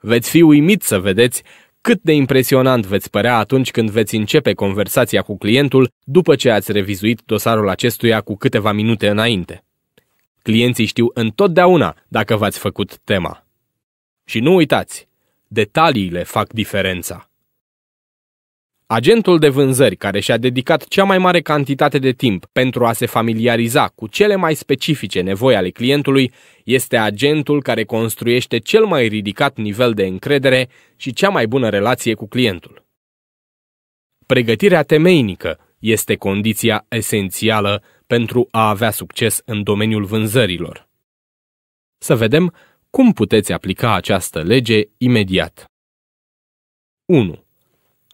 Veți fi uimit să vedeți cât de impresionant veți părea atunci când veți începe conversația cu clientul după ce ați revizuit dosarul acestuia cu câteva minute înainte. Clienții știu întotdeauna dacă v-ați făcut tema. Și nu uitați, detaliile fac diferența. Agentul de vânzări care și-a dedicat cea mai mare cantitate de timp pentru a se familiariza cu cele mai specifice nevoi ale clientului este agentul care construiește cel mai ridicat nivel de încredere și cea mai bună relație cu clientul. Pregătirea temeinică este condiția esențială pentru a avea succes în domeniul vânzărilor. Să vedem cum puteți aplica această lege imediat? 1.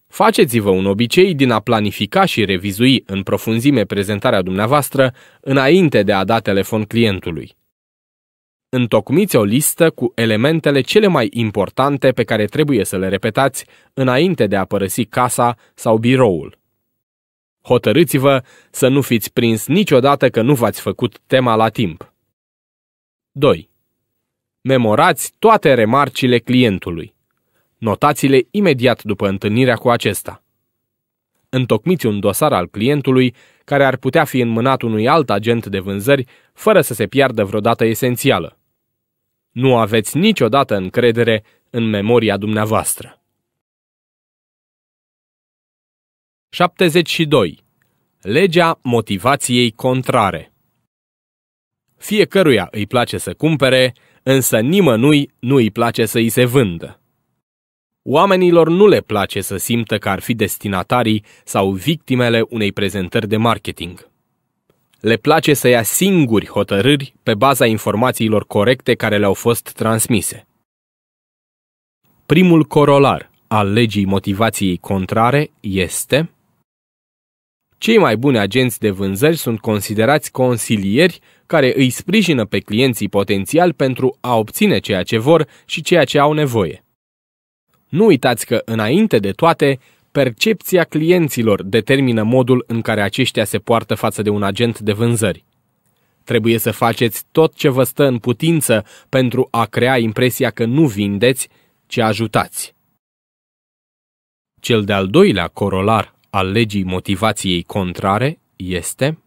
Faceți-vă un obicei din a planifica și revizui în profunzime prezentarea dumneavoastră înainte de a da telefon clientului. Întocmiți o listă cu elementele cele mai importante pe care trebuie să le repetați înainte de a părăsi casa sau biroul. Hotărâți-vă să nu fiți prins niciodată că nu v-ați făcut tema la timp. 2 memorați toate remarcile clientului. Notați-le imediat după întâlnirea cu acesta. Întocmiți un dosar al clientului care ar putea fi înmânat unui alt agent de vânzări fără să se piardă vreodată esențială. Nu aveți niciodată încredere în memoria dumneavoastră. 72. Legea motivației contrare Fiecăruia îi place să cumpere, însă nimănui nu îi place să îi se vândă. Oamenilor nu le place să simtă că ar fi destinatarii sau victimele unei prezentări de marketing. Le place să ia singuri hotărâri pe baza informațiilor corecte care le-au fost transmise. Primul corolar al legii motivației contrare este cei mai buni agenți de vânzări sunt considerați consilieri care îi sprijină pe clienții potențial pentru a obține ceea ce vor și ceea ce au nevoie. Nu uitați că, înainte de toate, percepția clienților determină modul în care aceștia se poartă față de un agent de vânzări. Trebuie să faceți tot ce vă stă în putință pentru a crea impresia că nu vindeți, ci ajutați. Cel de-al doilea corolar al legii motivației contrare este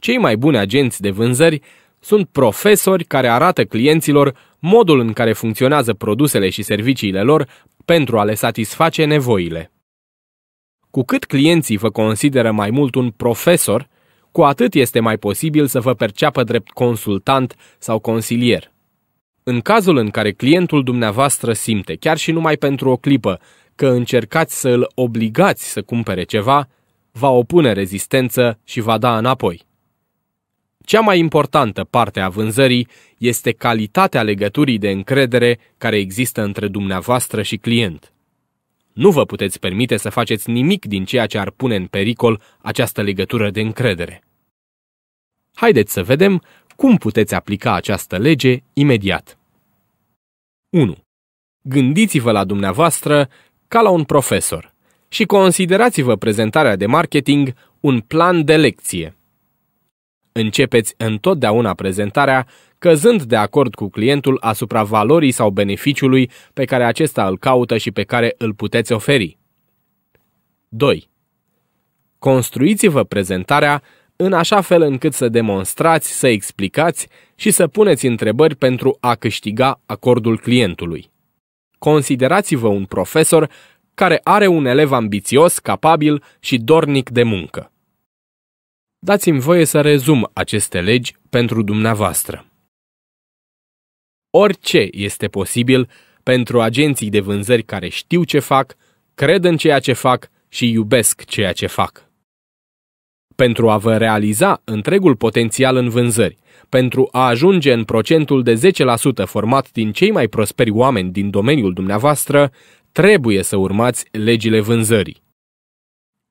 cei mai buni agenți de vânzări sunt profesori care arată clienților modul în care funcționează produsele și serviciile lor pentru a le satisface nevoile. Cu cât clienții vă consideră mai mult un profesor, cu atât este mai posibil să vă perceapă drept consultant sau consilier. În cazul în care clientul dumneavoastră simte, chiar și numai pentru o clipă, că încercați să îl obligați să cumpere ceva, va opune rezistență și va da înapoi. Cea mai importantă parte a vânzării este calitatea legăturii de încredere care există între dumneavoastră și client. Nu vă puteți permite să faceți nimic din ceea ce ar pune în pericol această legătură de încredere. Haideți să vedem cum puteți aplica această lege imediat. 1. Gândiți-vă la dumneavoastră ca la un profesor și considerați-vă prezentarea de marketing un plan de lecție – Începeți întotdeauna prezentarea căzând de acord cu clientul asupra valorii sau beneficiului pe care acesta îl caută și pe care îl puteți oferi. 2. Construiți-vă prezentarea în așa fel încât să demonstrați, să explicați și să puneți întrebări pentru a câștiga acordul clientului. Considerați-vă un profesor care are un elev ambițios, capabil și dornic de muncă dați-mi voie să rezum aceste legi pentru dumneavoastră. Orice este posibil pentru agenții de vânzări care știu ce fac, cred în ceea ce fac și iubesc ceea ce fac. Pentru a vă realiza întregul potențial în vânzări, pentru a ajunge în procentul de 10% format din cei mai prosperi oameni din domeniul dumneavoastră, trebuie să urmați legile vânzării.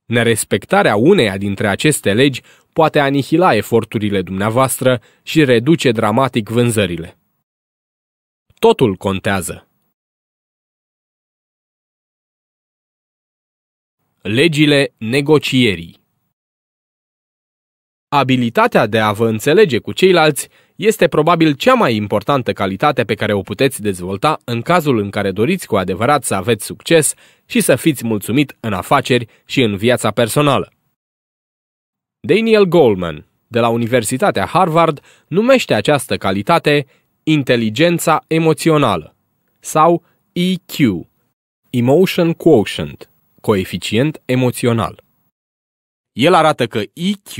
Nerespectarea uneia dintre aceste legi poate anihila eforturile dumneavoastră și reduce dramatic vânzările. Totul contează. Legile negocierii Abilitatea de a vă înțelege cu ceilalți este probabil cea mai importantă calitate pe care o puteți dezvolta în cazul în care doriți cu adevărat să aveți succes și să fiți mulțumit în afaceri și în viața personală. Daniel Goleman, de la Universitatea Harvard, numește această calitate inteligența emoțională sau EQ, Emotion Quotient, coeficient emoțional. El arată că EQ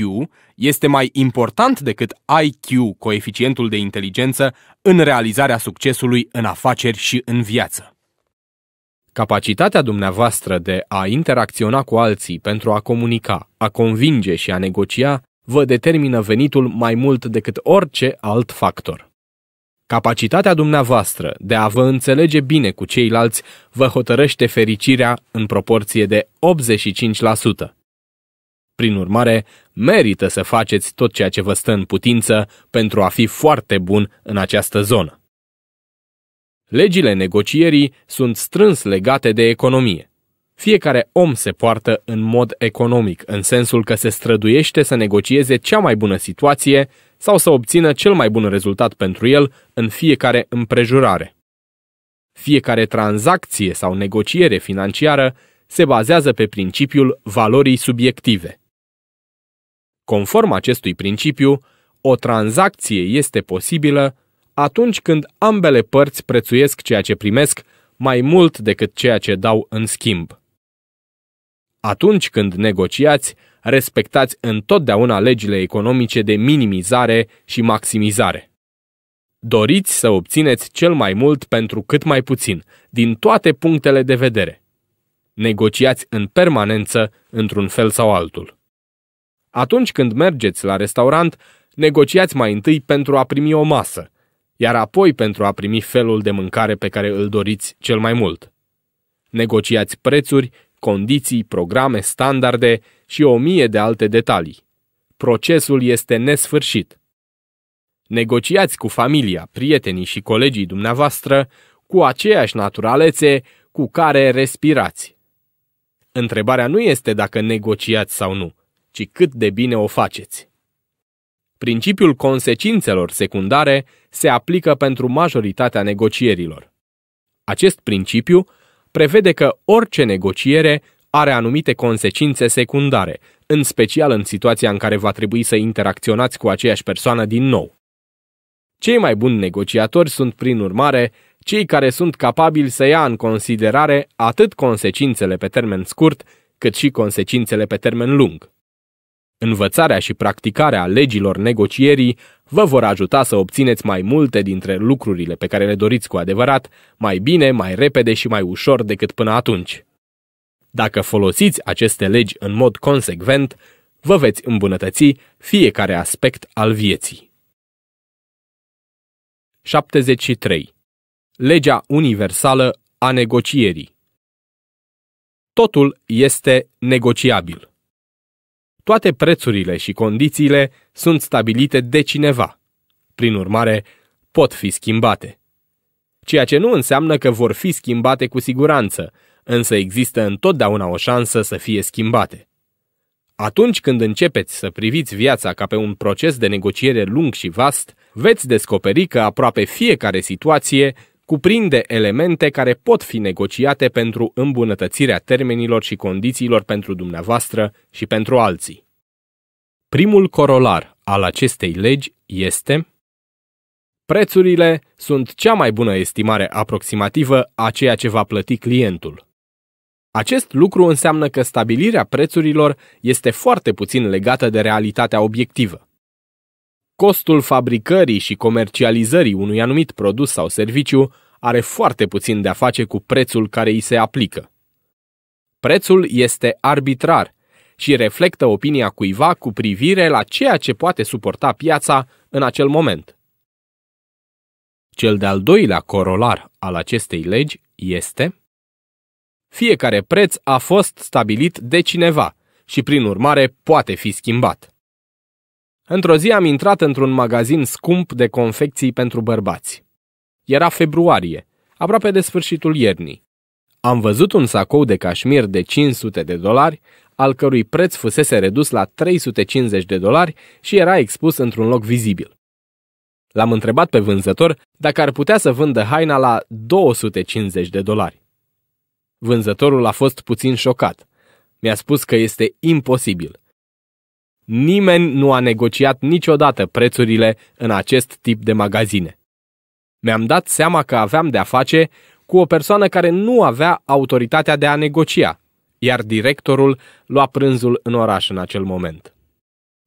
este mai important decât IQ, coeficientul de inteligență, în realizarea succesului în afaceri și în viață. Capacitatea dumneavoastră de a interacționa cu alții pentru a comunica, a convinge și a negocia vă determină venitul mai mult decât orice alt factor. Capacitatea dumneavoastră de a vă înțelege bine cu ceilalți vă hotărăște fericirea în proporție de 85%. Prin urmare, merită să faceți tot ceea ce vă stă în putință pentru a fi foarte bun în această zonă. Legile negocierii sunt strâns legate de economie. Fiecare om se poartă în mod economic, în sensul că se străduiește să negocieze cea mai bună situație sau să obțină cel mai bun rezultat pentru el în fiecare împrejurare. Fiecare tranzacție sau negociere financiară se bazează pe principiul valorii subiective. Conform acestui principiu, o tranzacție este posibilă atunci când ambele părți prețuiesc ceea ce primesc mai mult decât ceea ce dau în schimb. Atunci când negociați, respectați întotdeauna legile economice de minimizare și maximizare. Doriți să obțineți cel mai mult pentru cât mai puțin, din toate punctele de vedere. Negociați în permanență, într-un fel sau altul. Atunci când mergeți la restaurant, negociați mai întâi pentru a primi o masă, iar apoi pentru a primi felul de mâncare pe care îl doriți cel mai mult. Negociați prețuri, condiții, programe, standarde și o mie de alte detalii. Procesul este nesfârșit. Negociați cu familia, prietenii și colegii dumneavoastră cu aceeași naturalețe cu care respirați. Întrebarea nu este dacă negociați sau nu, ci cât de bine o faceți. Principiul consecințelor secundare se aplică pentru majoritatea negocierilor. Acest principiu prevede că orice negociere are anumite consecințe secundare, în special în situația în care va trebui să interacționați cu aceeași persoană din nou. Cei mai buni negociatori sunt, prin urmare, cei care sunt capabili să ia în considerare atât consecințele pe termen scurt, cât și consecințele pe termen lung. Învățarea și practicarea legilor negocierii vă vor ajuta să obțineți mai multe dintre lucrurile pe care le doriți cu adevărat, mai bine, mai repede și mai ușor decât până atunci. Dacă folosiți aceste legi în mod consecvent, vă veți îmbunătăți fiecare aspect al vieții. 73. Legea universală a negocierii Totul este negociabil. Toate prețurile și condițiile sunt stabilite de cineva. Prin urmare, pot fi schimbate. Ceea ce nu înseamnă că vor fi schimbate cu siguranță, însă există întotdeauna o șansă să fie schimbate. Atunci când începeți să priviți viața ca pe un proces de negociere lung și vast, veți descoperi că aproape fiecare situație cuprinde elemente care pot fi negociate pentru îmbunătățirea termenilor și condițiilor pentru dumneavoastră și pentru alții. Primul corolar al acestei legi este Prețurile sunt cea mai bună estimare aproximativă a ceea ce va plăti clientul. Acest lucru înseamnă că stabilirea prețurilor este foarte puțin legată de realitatea obiectivă. Costul fabricării și comercializării unui anumit produs sau serviciu are foarte puțin de-a face cu prețul care îi se aplică. Prețul este arbitrar și reflectă opinia cuiva cu privire la ceea ce poate suporta piața în acel moment. Cel de-al doilea corolar al acestei legi este fiecare preț a fost stabilit de cineva și prin urmare poate fi schimbat. Într-o zi am intrat într-un magazin scump de confecții pentru bărbați. Era februarie, aproape de sfârșitul iernii. Am văzut un sacou de cașmir de 500 de dolari, al cărui preț fusese redus la 350 de dolari și era expus într-un loc vizibil. L-am întrebat pe vânzător dacă ar putea să vândă haina la 250 de dolari. Vânzătorul a fost puțin șocat. Mi-a spus că este imposibil nimeni nu a negociat niciodată prețurile în acest tip de magazine. Mi-am dat seama că aveam de-a face cu o persoană care nu avea autoritatea de a negocia, iar directorul lua prânzul în oraș în acel moment.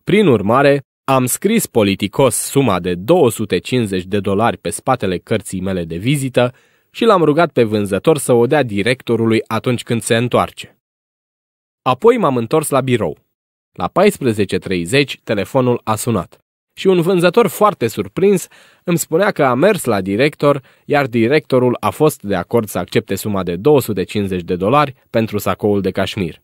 Prin urmare, am scris politicos suma de 250 de dolari pe spatele cărții mele de vizită și l-am rugat pe vânzător să o dea directorului atunci când se întoarce. Apoi m-am întors la birou. La 14.30 telefonul a sunat și un vânzător foarte surprins îmi spunea că a mers la director, iar directorul a fost de acord să accepte suma de 250 de dolari pentru sacoul de cașmir.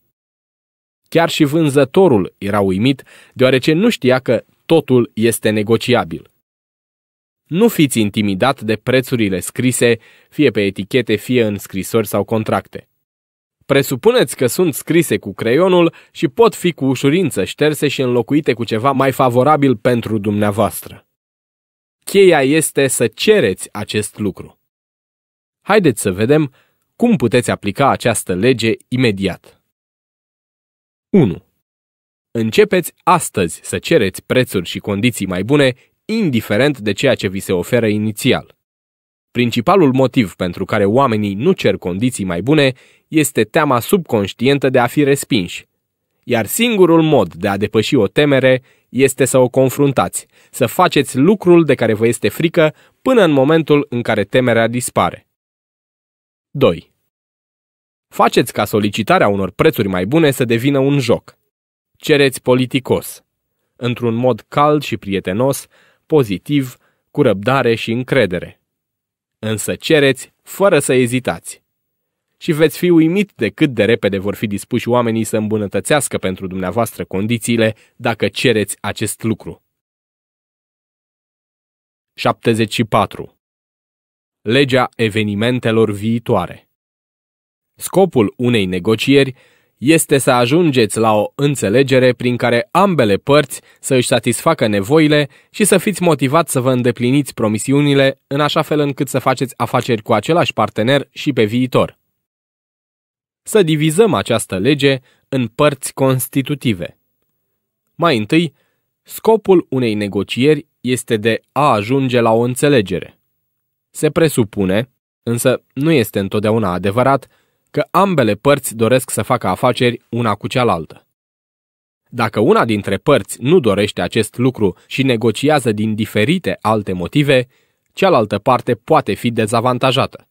Chiar și vânzătorul era uimit, deoarece nu știa că totul este negociabil. Nu fiți intimidat de prețurile scrise, fie pe etichete, fie în scrisori sau contracte. Presupuneți că sunt scrise cu creionul și pot fi cu ușurință șterse și înlocuite cu ceva mai favorabil pentru dumneavoastră. Cheia este să cereți acest lucru. Haideți să vedem cum puteți aplica această lege imediat. 1. Începeți astăzi să cereți prețuri și condiții mai bune, indiferent de ceea ce vi se oferă inițial. Principalul motiv pentru care oamenii nu cer condiții mai bune este teama subconștientă de a fi respinși. Iar singurul mod de a depăși o temere este să o confruntați, să faceți lucrul de care vă este frică până în momentul în care temerea dispare. 2. Faceți ca solicitarea unor prețuri mai bune să devină un joc. Cereți politicos. Într-un mod cald și prietenos, pozitiv, cu răbdare și încredere însă cereți fără să ezitați. Și veți fi uimit de cât de repede vor fi dispuși oamenii să îmbunătățească pentru dumneavoastră condițiile dacă cereți acest lucru. 74. Legea evenimentelor viitoare Scopul unei negocieri este să ajungeți la o înțelegere prin care ambele părți să își satisfacă nevoile și să fiți motivați să vă îndepliniți promisiunile în așa fel încât să faceți afaceri cu același partener și pe viitor. Să divizăm această lege în părți constitutive. Mai întâi, scopul unei negocieri este de a ajunge la o înțelegere. Se presupune, însă nu este întotdeauna adevărat, că ambele părți doresc să facă afaceri una cu cealaltă. Dacă una dintre părți nu dorește acest lucru și negociază din diferite alte motive, cealaltă parte poate fi dezavantajată.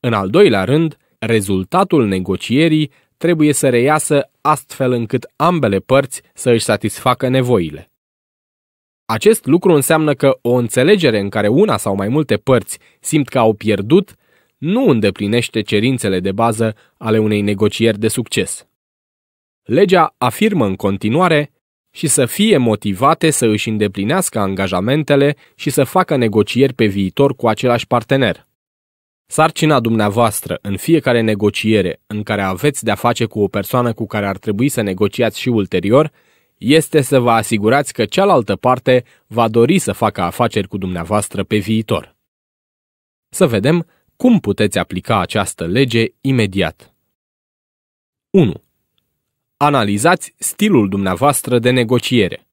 În al doilea rând, rezultatul negocierii trebuie să reiasă astfel încât ambele părți să își satisfacă nevoile. Acest lucru înseamnă că o înțelegere în care una sau mai multe părți simt că au pierdut nu îndeplinește cerințele de bază ale unei negocieri de succes. Legea afirmă în continuare și să fie motivate să își îndeplinească angajamentele și să facă negocieri pe viitor cu același partener. Sarcina dumneavoastră în fiecare negociere în care aveți de-a face cu o persoană cu care ar trebui să negociați și ulterior este să vă asigurați că cealaltă parte va dori să facă afaceri cu dumneavoastră pe viitor. Să vedem cum puteți aplica această lege imediat? 1. Analizați stilul dumneavoastră de negociere.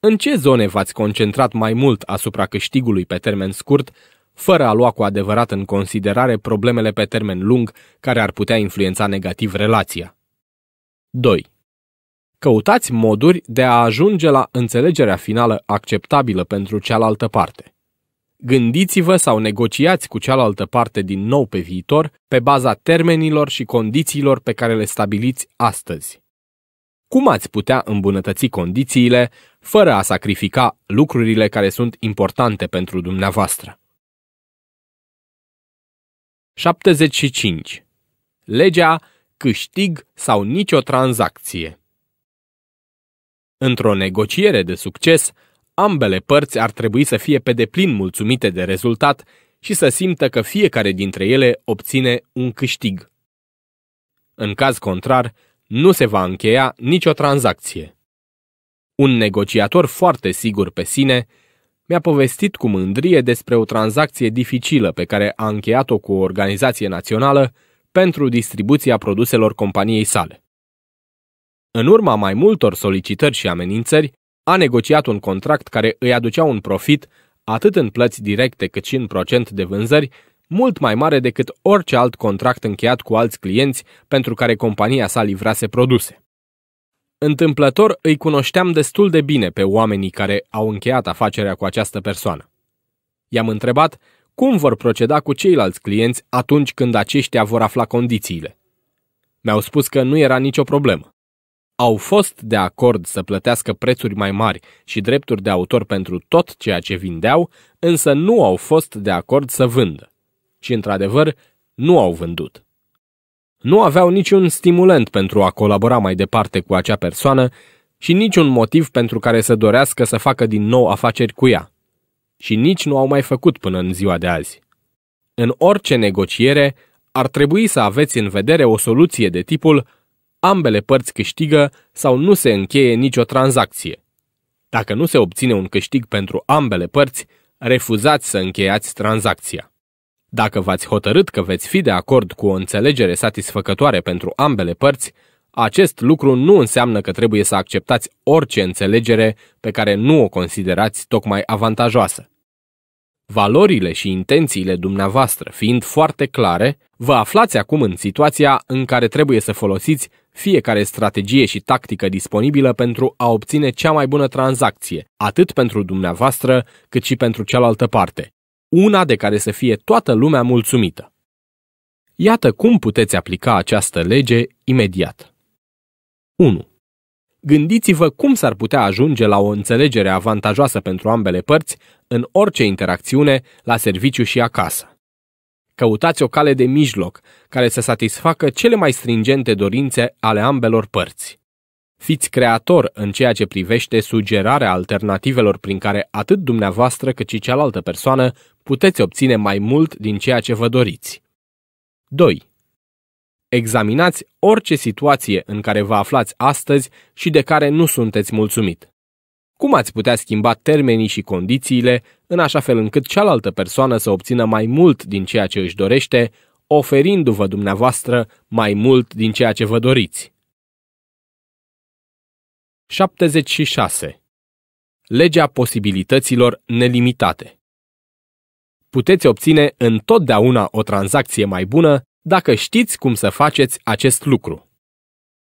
În ce zone v-ați concentrat mai mult asupra câștigului pe termen scurt, fără a lua cu adevărat în considerare problemele pe termen lung care ar putea influența negativ relația? 2. Căutați moduri de a ajunge la înțelegerea finală acceptabilă pentru cealaltă parte. Gândiți-vă sau negociați cu cealaltă parte din nou pe viitor, pe baza termenilor și condițiilor pe care le stabiliți astăzi. Cum ați putea îmbunătăți condițiile fără a sacrifica lucrurile care sunt importante pentru dumneavoastră? 75. Legea câștig sau nicio tranzacție. Într-o negociere de succes, ambele părți ar trebui să fie pe deplin mulțumite de rezultat și să simtă că fiecare dintre ele obține un câștig. În caz contrar, nu se va încheia nicio tranzacție. Un negociator foarte sigur pe sine mi-a povestit cu mândrie despre o tranzacție dificilă pe care a încheiat-o cu o organizație națională pentru distribuția produselor companiei sale. În urma mai multor solicitări și amenințări, a negociat un contract care îi aducea un profit, atât în plăți directe cât și în procent de vânzări, mult mai mare decât orice alt contract încheiat cu alți clienți pentru care compania sa livrase produse. Întâmplător îi cunoșteam destul de bine pe oamenii care au încheiat afacerea cu această persoană. I-am întrebat cum vor proceda cu ceilalți clienți atunci când aceștia vor afla condițiile. Mi-au spus că nu era nicio problemă au fost de acord să plătească prețuri mai mari și drepturi de autor pentru tot ceea ce vindeau, însă nu au fost de acord să vândă. Și, într-adevăr, nu au vândut. Nu aveau niciun stimulant pentru a colabora mai departe cu acea persoană și niciun motiv pentru care să dorească să facă din nou afaceri cu ea. Și nici nu au mai făcut până în ziua de azi. În orice negociere, ar trebui să aveți în vedere o soluție de tipul ambele părți câștigă sau nu se încheie nicio tranzacție. Dacă nu se obține un câștig pentru ambele părți, refuzați să încheiați tranzacția. Dacă v-ați hotărât că veți fi de acord cu o înțelegere satisfăcătoare pentru ambele părți, acest lucru nu înseamnă că trebuie să acceptați orice înțelegere pe care nu o considerați tocmai avantajoasă. Valorile și intențiile dumneavoastră fiind foarte clare, vă aflați acum în situația în care trebuie să folosiți fiecare strategie și tactică disponibilă pentru a obține cea mai bună tranzacție, atât pentru dumneavoastră cât și pentru cealaltă parte, una de care să fie toată lumea mulțumită. Iată cum puteți aplica această lege imediat. 1. Gândiți-vă cum s-ar putea ajunge la o înțelegere avantajoasă pentru ambele părți în orice interacțiune, la serviciu și acasă. Căutați o cale de mijloc care să satisfacă cele mai stringente dorințe ale ambelor părți. Fiți creator în ceea ce privește sugerarea alternativelor prin care atât dumneavoastră cât și cealaltă persoană puteți obține mai mult din ceea ce vă doriți. 2. Examinați orice situație în care vă aflați astăzi și de care nu sunteți mulțumit. Cum ați putea schimba termenii și condițiile în așa fel încât cealaltă persoană să obțină mai mult din ceea ce își dorește, oferindu-vă dumneavoastră mai mult din ceea ce vă doriți? 76. Legea posibilităților nelimitate Puteți obține întotdeauna o tranzacție mai bună dacă știți cum să faceți acest lucru.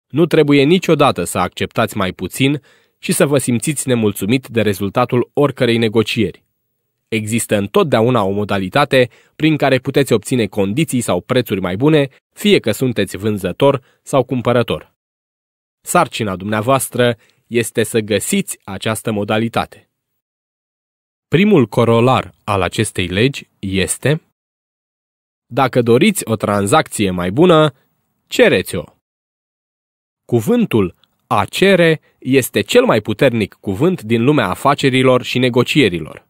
Nu trebuie niciodată să acceptați mai puțin și să vă simțiți nemulțumit de rezultatul oricărei negocieri. Există întotdeauna o modalitate prin care puteți obține condiții sau prețuri mai bune, fie că sunteți vânzător sau cumpărător. Sarcina dumneavoastră este să găsiți această modalitate. Primul corolar al acestei legi este dacă doriți o tranzacție mai bună, cereți-o. Cuvântul a cere este cel mai puternic cuvânt din lumea afacerilor și negocierilor.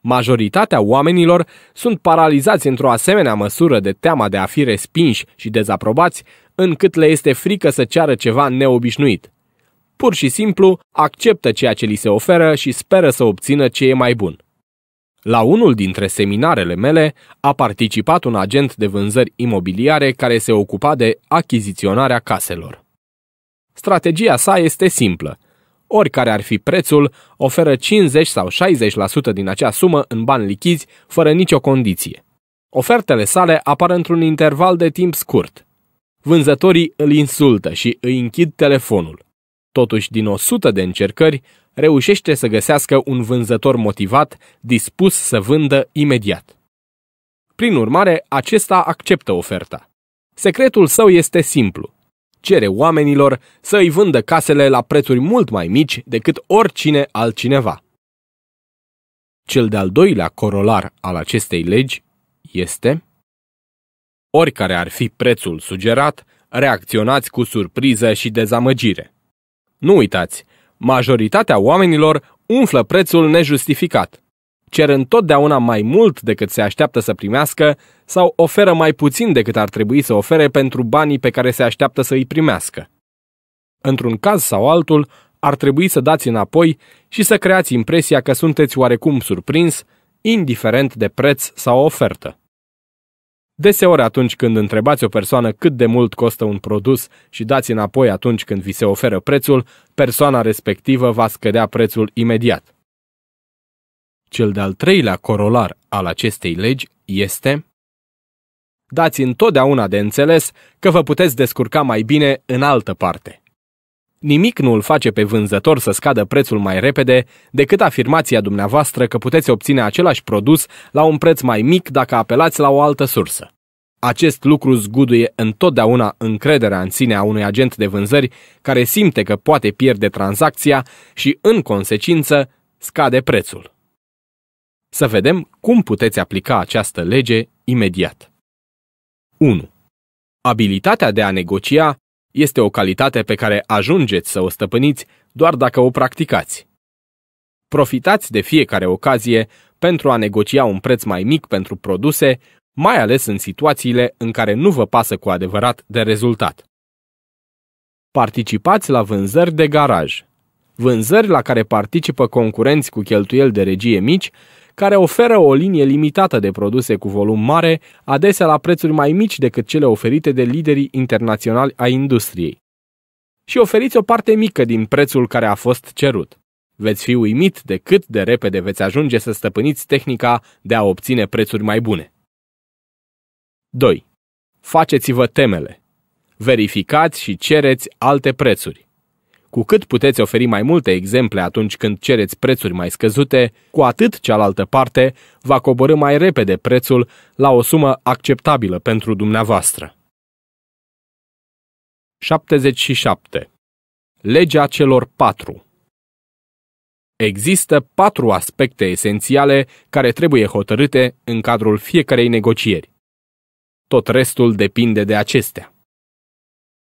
Majoritatea oamenilor sunt paralizați într-o asemenea măsură de teama de a fi respinși și dezaprobați, încât le este frică să ceară ceva neobișnuit. Pur și simplu acceptă ceea ce li se oferă și speră să obțină ce e mai bun. La unul dintre seminarele mele a participat un agent de vânzări imobiliare care se ocupa de achiziționarea caselor. Strategia sa este simplă. Oricare ar fi prețul, oferă 50 sau 60% din acea sumă în bani lichizi, fără nicio condiție. Ofertele sale apar într-un interval de timp scurt. Vânzătorii îl insultă și îi închid telefonul. Totuși, din 100 de încercări, reușește să găsească un vânzător motivat, dispus să vândă imediat. Prin urmare, acesta acceptă oferta. Secretul său este simplu. Cere oamenilor să îi vândă casele la prețuri mult mai mici decât oricine altcineva. Cel de-al doilea corolar al acestei legi este Oricare ar fi prețul sugerat, reacționați cu surpriză și dezamăgire. Nu uitați, majoritatea oamenilor umflă prețul nejustificat. Cer întotdeauna mai mult decât se așteaptă să primească sau oferă mai puțin decât ar trebui să ofere pentru banii pe care se așteaptă să îi primească. Într-un caz sau altul, ar trebui să dați înapoi și să creați impresia că sunteți oarecum surprins, indiferent de preț sau ofertă. Deseori atunci când întrebați o persoană cât de mult costă un produs și dați înapoi atunci când vi se oferă prețul, persoana respectivă va scădea prețul imediat. Cel de-al treilea corolar al acestei legi este Dați întotdeauna de înțeles că vă puteți descurca mai bine în altă parte nimic nu îl face pe vânzător să scadă prețul mai repede decât afirmația dumneavoastră că puteți obține același produs la un preț mai mic dacă apelați la o altă sursă. Acest lucru zguduie întotdeauna încrederea în sine a unui agent de vânzări care simte că poate pierde tranzacția și, în consecință, scade prețul. Să vedem cum puteți aplica această lege imediat. 1. Abilitatea de a negocia este o calitate pe care ajungeți să o stăpâniți doar dacă o practicați. Profitați de fiecare ocazie pentru a negocia un preț mai mic pentru produse, mai ales în situațiile în care nu vă pasă cu adevărat de rezultat. Participați la vânzări de garaj. Vânzări la care participă concurenți cu cheltuieli de regie mici care oferă o linie limitată de produse cu volum mare, adesea la prețuri mai mici decât cele oferite de liderii internaționali ai industriei. Și oferiți o parte mică din prețul care a fost cerut. Veți fi uimit de cât de repede veți ajunge să stăpâniți tehnica de a obține prețuri mai bune. 2. Faceți-vă temele. Verificați și cereți alte prețuri. Cu cât puteți oferi mai multe exemple atunci când cereți prețuri mai scăzute, cu atât cealaltă parte va coborâ mai repede prețul la o sumă acceptabilă pentru dumneavoastră. 77. Legea celor patru Există patru aspecte esențiale care trebuie hotărâte în cadrul fiecarei negocieri. Tot restul depinde de acestea.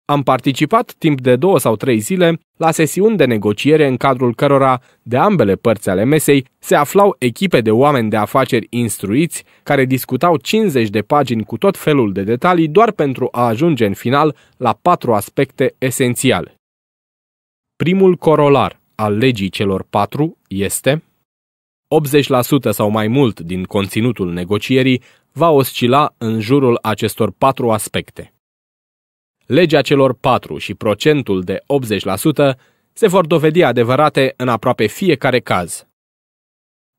Am participat timp de două sau trei zile la sesiuni de negociere în cadrul cărora de ambele părți ale mesei se aflau echipe de oameni de afaceri instruiți care discutau 50 de pagini cu tot felul de detalii doar pentru a ajunge în final la patru aspecte esențiale. Primul corolar al legii celor patru este 80% sau mai mult din conținutul negocierii va oscila în jurul acestor patru aspecte legea celor patru și procentul de 80% se vor dovedi adevărate în aproape fiecare caz.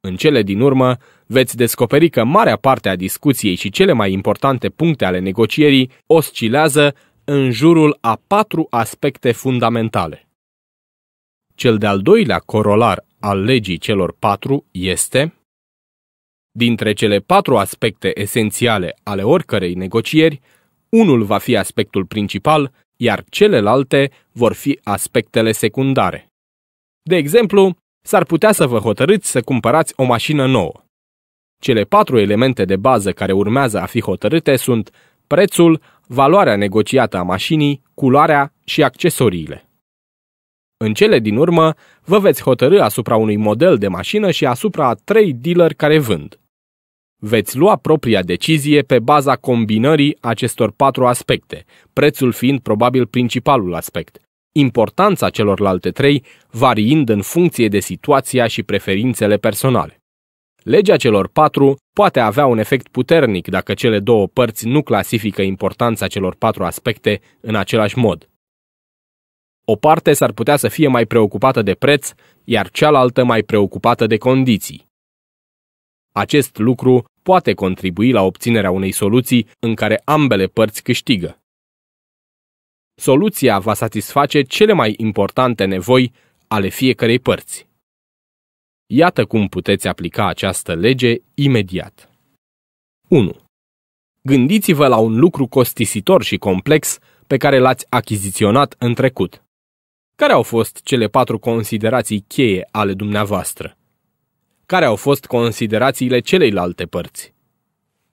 În cele din urmă, veți descoperi că marea parte a discuției și cele mai importante puncte ale negocierii oscilează în jurul a patru aspecte fundamentale. Cel de-al doilea corolar al legii celor patru este Dintre cele patru aspecte esențiale ale oricărei negocieri, unul va fi aspectul principal, iar celelalte vor fi aspectele secundare. De exemplu, s-ar putea să vă hotărâți să cumpărați o mașină nouă. Cele patru elemente de bază care urmează a fi hotărâte sunt prețul, valoarea negociată a mașinii, culoarea și accesoriile. În cele din urmă, vă veți hotărâ asupra unui model de mașină și asupra a trei dealeri care vând. Veți lua propria decizie pe baza combinării acestor patru aspecte, prețul fiind probabil principalul aspect, importanța celorlalte trei variind în funcție de situația și preferințele personale. Legea celor patru poate avea un efect puternic dacă cele două părți nu clasifică importanța celor patru aspecte în același mod. O parte s-ar putea să fie mai preocupată de preț, iar cealaltă mai preocupată de condiții. Acest lucru poate contribui la obținerea unei soluții în care ambele părți câștigă. Soluția va satisface cele mai importante nevoi ale fiecărei părți. Iată cum puteți aplica această lege imediat. 1. Gândiți-vă la un lucru costisitor și complex pe care l-ați achiziționat în trecut. Care au fost cele patru considerații cheie ale dumneavoastră? care au fost considerațiile celeilalte părți?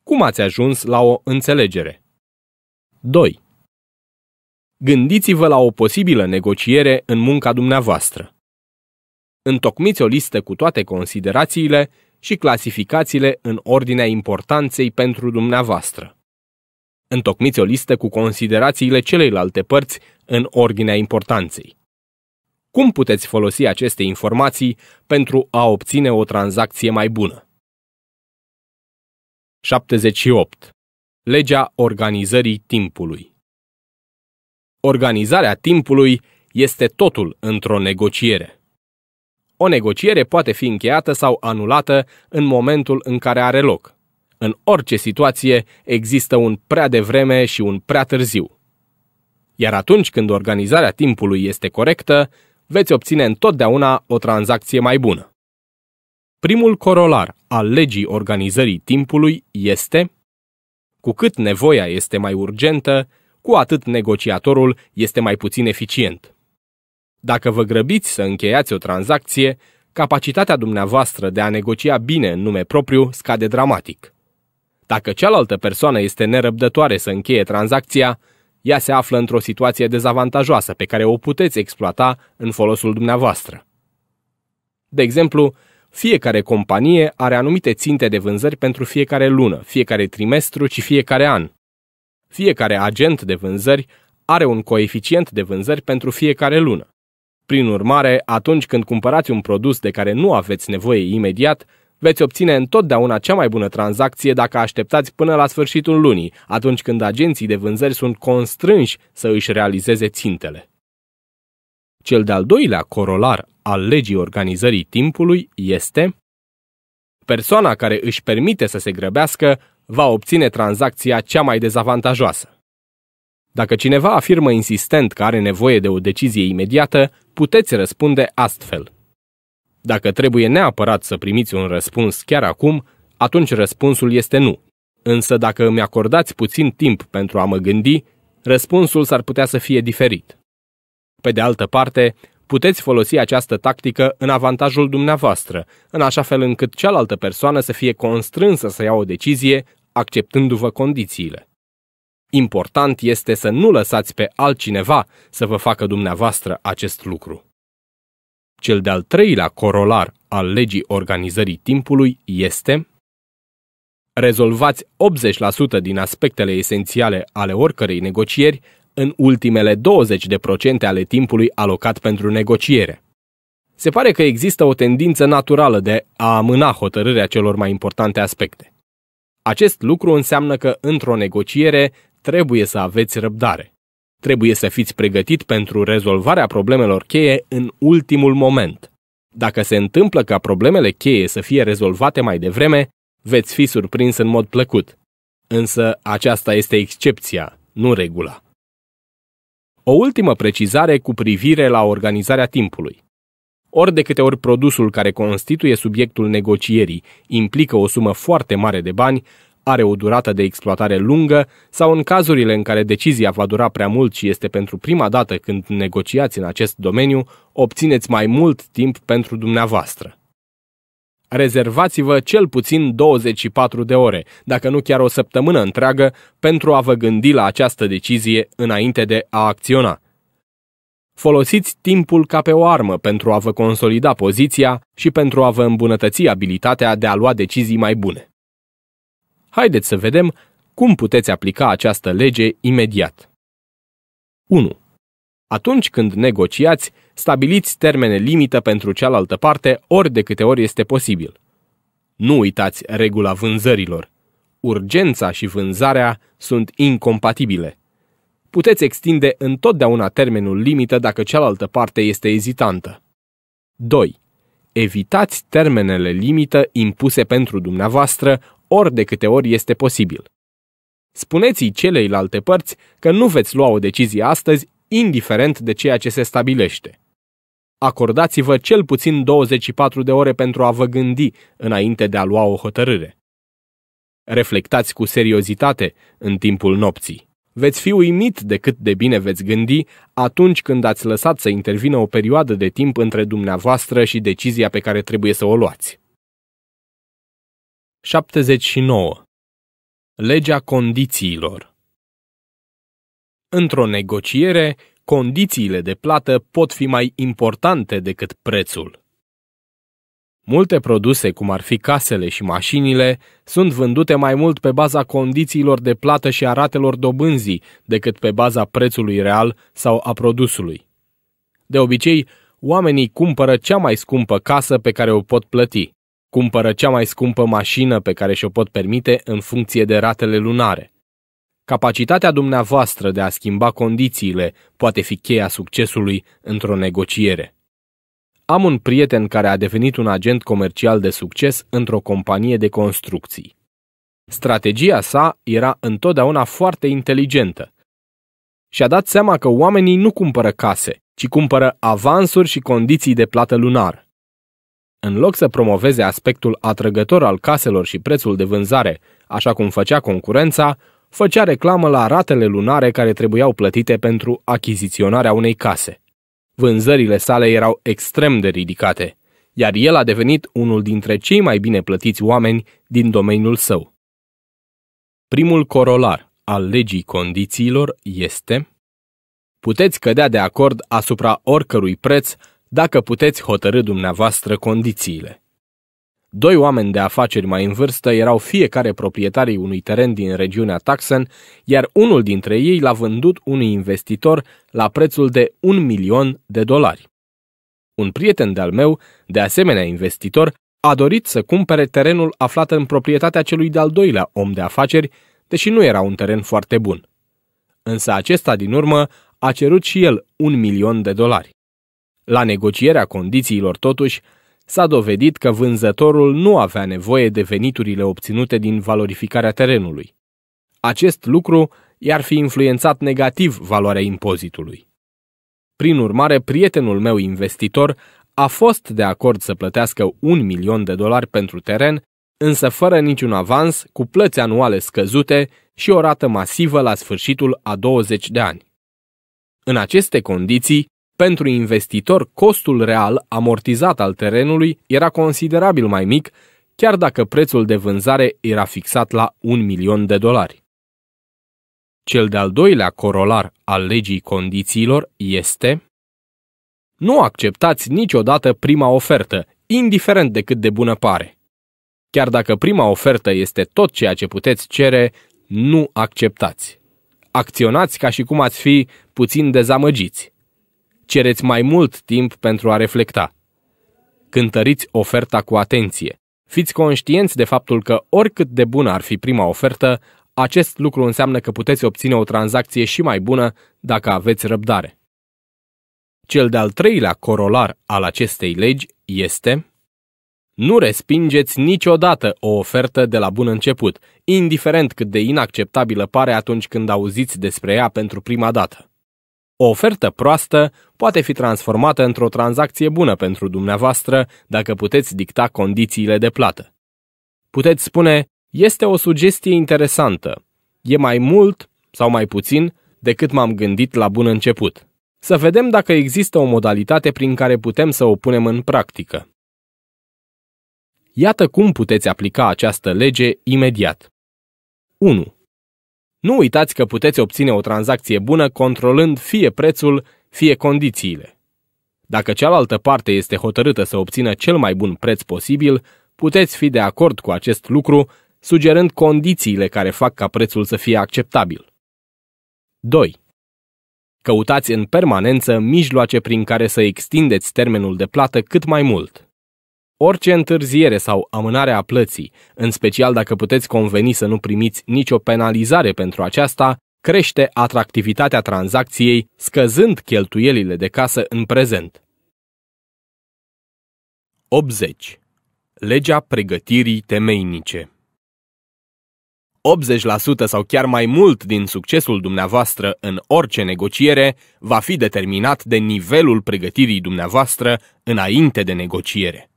Cum ați ajuns la o înțelegere? 2. Gândiți-vă la o posibilă negociere în munca dumneavoastră. Întocmiți o listă cu toate considerațiile și clasificațiile în ordinea importanței pentru dumneavoastră. Întocmiți o listă cu considerațiile celeilalte părți în ordinea importanței. Cum puteți folosi aceste informații pentru a obține o tranzacție mai bună? 78. Legea organizării timpului Organizarea timpului este totul într-o negociere. O negociere poate fi încheiată sau anulată în momentul în care are loc. În orice situație există un prea devreme și un prea târziu. Iar atunci când organizarea timpului este corectă, veți obține întotdeauna o tranzacție mai bună. Primul corolar al legii organizării timpului este cu cât nevoia este mai urgentă, cu atât negociatorul este mai puțin eficient. Dacă vă grăbiți să încheiați o tranzacție, capacitatea dumneavoastră de a negocia bine în nume propriu scade dramatic. Dacă cealaltă persoană este nerăbdătoare să încheie tranzacția, ea se află într-o situație dezavantajoasă pe care o puteți exploata în folosul dumneavoastră. De exemplu, fiecare companie are anumite ținte de vânzări pentru fiecare lună, fiecare trimestru și fiecare an. Fiecare agent de vânzări are un coeficient de vânzări pentru fiecare lună. Prin urmare, atunci când cumpărați un produs de care nu aveți nevoie imediat, Veți obține întotdeauna cea mai bună tranzacție dacă așteptați până la sfârșitul lunii, atunci când agenții de vânzări sunt constrânși să își realizeze țintele. Cel de-al doilea corolar al legii organizării timpului este Persoana care își permite să se grăbească va obține tranzacția cea mai dezavantajoasă. Dacă cineva afirmă insistent că are nevoie de o decizie imediată, puteți răspunde astfel – dacă trebuie neapărat să primiți un răspuns chiar acum, atunci răspunsul este nu. Însă dacă îmi acordați puțin timp pentru a mă gândi, răspunsul s-ar putea să fie diferit. Pe de altă parte, puteți folosi această tactică în avantajul dumneavoastră, în așa fel încât cealaltă persoană să fie constrânsă să ia o decizie, acceptându-vă condițiile. Important este să nu lăsați pe altcineva să vă facă dumneavoastră acest lucru. Cel de-al treilea corolar al legii organizării timpului este Rezolvați 80% din aspectele esențiale ale oricărei negocieri în ultimele 20% ale timpului alocat pentru negociere. Se pare că există o tendință naturală de a amâna hotărârea celor mai importante aspecte. Acest lucru înseamnă că într-o negociere trebuie să aveți răbdare. Trebuie să fiți pregătit pentru rezolvarea problemelor cheie în ultimul moment. Dacă se întâmplă ca problemele cheie să fie rezolvate mai devreme, veți fi surprins în mod plăcut. Însă aceasta este excepția, nu regula. O ultimă precizare cu privire la organizarea timpului. Ori de câte ori produsul care constituie subiectul negocierii implică o sumă foarte mare de bani, are o durată de exploatare lungă sau în cazurile în care decizia va dura prea mult și este pentru prima dată când negociați în acest domeniu, obțineți mai mult timp pentru dumneavoastră. Rezervați-vă cel puțin 24 de ore, dacă nu chiar o săptămână întreagă, pentru a vă gândi la această decizie înainte de a acționa. Folosiți timpul ca pe o armă pentru a vă consolida poziția și pentru a vă îmbunătăți abilitatea de a lua decizii mai bune. Haideți să vedem cum puteți aplica această lege imediat. 1. Atunci când negociați, stabiliți termene limită pentru cealaltă parte ori de câte ori este posibil. Nu uitați regula vânzărilor. Urgența și vânzarea sunt incompatibile. Puteți extinde întotdeauna termenul limită dacă cealaltă parte este ezitantă. 2. Evitați termenele limită impuse pentru dumneavoastră ori de câte ori este posibil. Spuneți-i celeilalte părți că nu veți lua o decizie astăzi, indiferent de ceea ce se stabilește. Acordați-vă cel puțin 24 de ore pentru a vă gândi înainte de a lua o hotărâre. Reflectați cu seriozitate în timpul nopții. Veți fi uimit de cât de bine veți gândi atunci când ați lăsat să intervină o perioadă de timp între dumneavoastră și decizia pe care trebuie să o luați. 79. Legea condițiilor Într-o negociere, condițiile de plată pot fi mai importante decât prețul. Multe produse, cum ar fi casele și mașinile, sunt vândute mai mult pe baza condițiilor de plată și a ratelor dobânzii decât pe baza prețului real sau a produsului. De obicei, oamenii cumpără cea mai scumpă casă pe care o pot plăti. Cumpără cea mai scumpă mașină pe care și-o pot permite în funcție de ratele lunare. Capacitatea dumneavoastră de a schimba condițiile poate fi cheia succesului într-o negociere. Am un prieten care a devenit un agent comercial de succes într-o companie de construcții. Strategia sa era întotdeauna foarte inteligentă. Și-a dat seama că oamenii nu cumpără case, ci cumpără avansuri și condiții de plată lunar în loc să promoveze aspectul atrăgător al caselor și prețul de vânzare, așa cum făcea concurența, făcea reclamă la ratele lunare care trebuiau plătite pentru achiziționarea unei case. Vânzările sale erau extrem de ridicate, iar el a devenit unul dintre cei mai bine plătiți oameni din domeniul său. Primul corolar al legii condițiilor este Puteți cădea de acord asupra oricărui preț dacă puteți hotărâ dumneavoastră condițiile. Doi oameni de afaceri mai în vârstă erau fiecare proprietarii unui teren din regiunea Taxen, iar unul dintre ei l-a vândut unui investitor la prețul de un milion de dolari. Un prieten de-al meu, de asemenea investitor, a dorit să cumpere terenul aflat în proprietatea celui de-al doilea om de afaceri, deși nu era un teren foarte bun. Însă acesta din urmă a cerut și el un milion de dolari. La negocierea condițiilor, totuși, s-a dovedit că vânzătorul nu avea nevoie de veniturile obținute din valorificarea terenului. Acest lucru i-ar fi influențat negativ valoarea impozitului. Prin urmare, prietenul meu investitor a fost de acord să plătească un milion de dolari pentru teren, însă fără niciun avans, cu plăți anuale scăzute și o rată masivă la sfârșitul a 20 de ani. În aceste condiții, pentru investitor, costul real amortizat al terenului era considerabil mai mic, chiar dacă prețul de vânzare era fixat la un milion de dolari. Cel de-al doilea corolar al legii condițiilor este Nu acceptați niciodată prima ofertă, indiferent de cât de bună pare. Chiar dacă prima ofertă este tot ceea ce puteți cere, nu acceptați. Acționați ca și cum ați fi puțin dezamăgiți cereți mai mult timp pentru a reflecta. Cântăriți oferta cu atenție. Fiți conștienți de faptul că oricât de bună ar fi prima ofertă, acest lucru înseamnă că puteți obține o tranzacție și mai bună dacă aveți răbdare. Cel de-al treilea corolar al acestei legi este nu respingeți niciodată o ofertă de la bun început, indiferent cât de inacceptabilă pare atunci când auziți despre ea pentru prima dată. O ofertă proastă poate fi transformată într-o tranzacție bună pentru dumneavoastră dacă puteți dicta condițiile de plată. Puteți spune, este o sugestie interesantă. E mai mult sau mai puțin decât m-am gândit la bun început. Să vedem dacă există o modalitate prin care putem să o punem în practică. Iată cum puteți aplica această lege imediat. 1. Nu uitați că puteți obține o tranzacție bună controlând fie prețul, fie condițiile. Dacă cealaltă parte este hotărâtă să obțină cel mai bun preț posibil, puteți fi de acord cu acest lucru, sugerând condițiile care fac ca prețul să fie acceptabil. 2. Căutați în permanență mijloace prin care să extindeți termenul de plată cât mai mult. Orice întârziere sau amânare a plății, în special dacă puteți conveni să nu primiți nicio penalizare pentru aceasta, crește atractivitatea tranzacției, scăzând cheltuielile de casă în prezent. 80. Legea pregătirii temeinice 80% sau chiar mai mult din succesul dumneavoastră în orice negociere va fi determinat de nivelul pregătirii dumneavoastră înainte de negociere.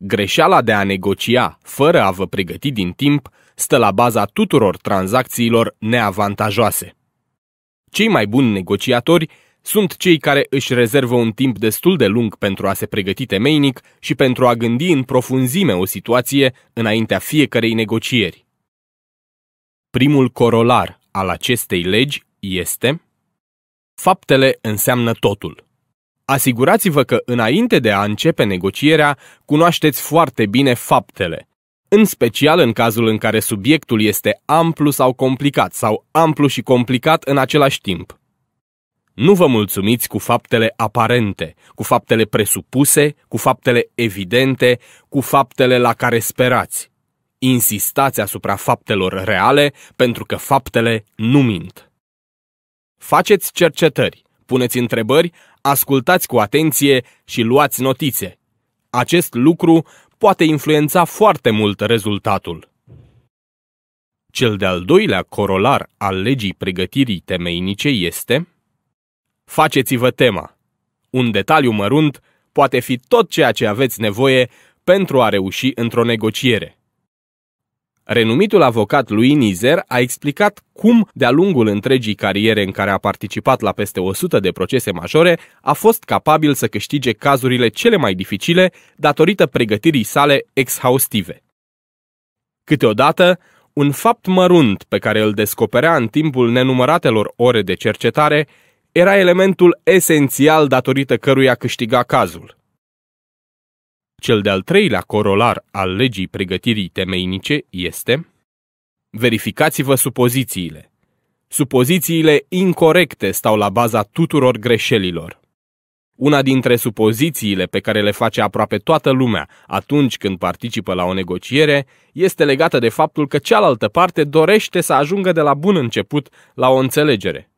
Greșeala de a negocia fără a vă pregăti din timp stă la baza tuturor tranzacțiilor neavantajoase. Cei mai buni negociatori sunt cei care își rezervă un timp destul de lung pentru a se pregăti temeinic și pentru a gândi în profunzime o situație înaintea fiecarei negocieri. Primul corolar al acestei legi este Faptele înseamnă totul. Asigurați-vă că înainte de a începe negocierea, cunoașteți foarte bine faptele, în special în cazul în care subiectul este amplu sau complicat sau amplu și complicat în același timp. Nu vă mulțumiți cu faptele aparente, cu faptele presupuse, cu faptele evidente, cu faptele la care sperați. Insistați asupra faptelor reale pentru că faptele nu mint. Faceți cercetări, puneți întrebări ascultați cu atenție și luați notițe. Acest lucru poate influența foarte mult rezultatul. Cel de-al doilea corolar al legii pregătirii temeinice este Faceți-vă tema. Un detaliu mărunt poate fi tot ceea ce aveți nevoie pentru a reuși într-o negociere. Renumitul avocat lui Nizer a explicat cum, de-a lungul întregii cariere în care a participat la peste 100 de procese majore, a fost capabil să câștige cazurile cele mai dificile datorită pregătirii sale exhaustive. Câteodată, un fapt mărunt pe care îl descoperea în timpul nenumăratelor ore de cercetare era elementul esențial datorită căruia câștiga cazul. Cel de-al treilea corolar al legii pregătirii temeinice este Verificați-vă supozițiile. Supozițiile incorrecte stau la baza tuturor greșelilor. Una dintre supozițiile pe care le face aproape toată lumea atunci când participă la o negociere este legată de faptul că cealaltă parte dorește să ajungă de la bun început la o înțelegere.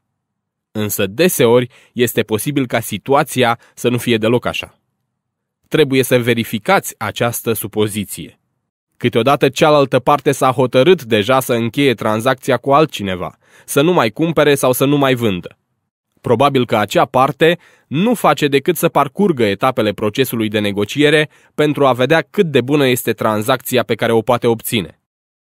Însă deseori este posibil ca situația să nu fie deloc așa trebuie să verificați această supoziție. Câteodată cealaltă parte s-a hotărât deja să încheie tranzacția cu altcineva, să nu mai cumpere sau să nu mai vândă. Probabil că acea parte nu face decât să parcurgă etapele procesului de negociere pentru a vedea cât de bună este tranzacția pe care o poate obține.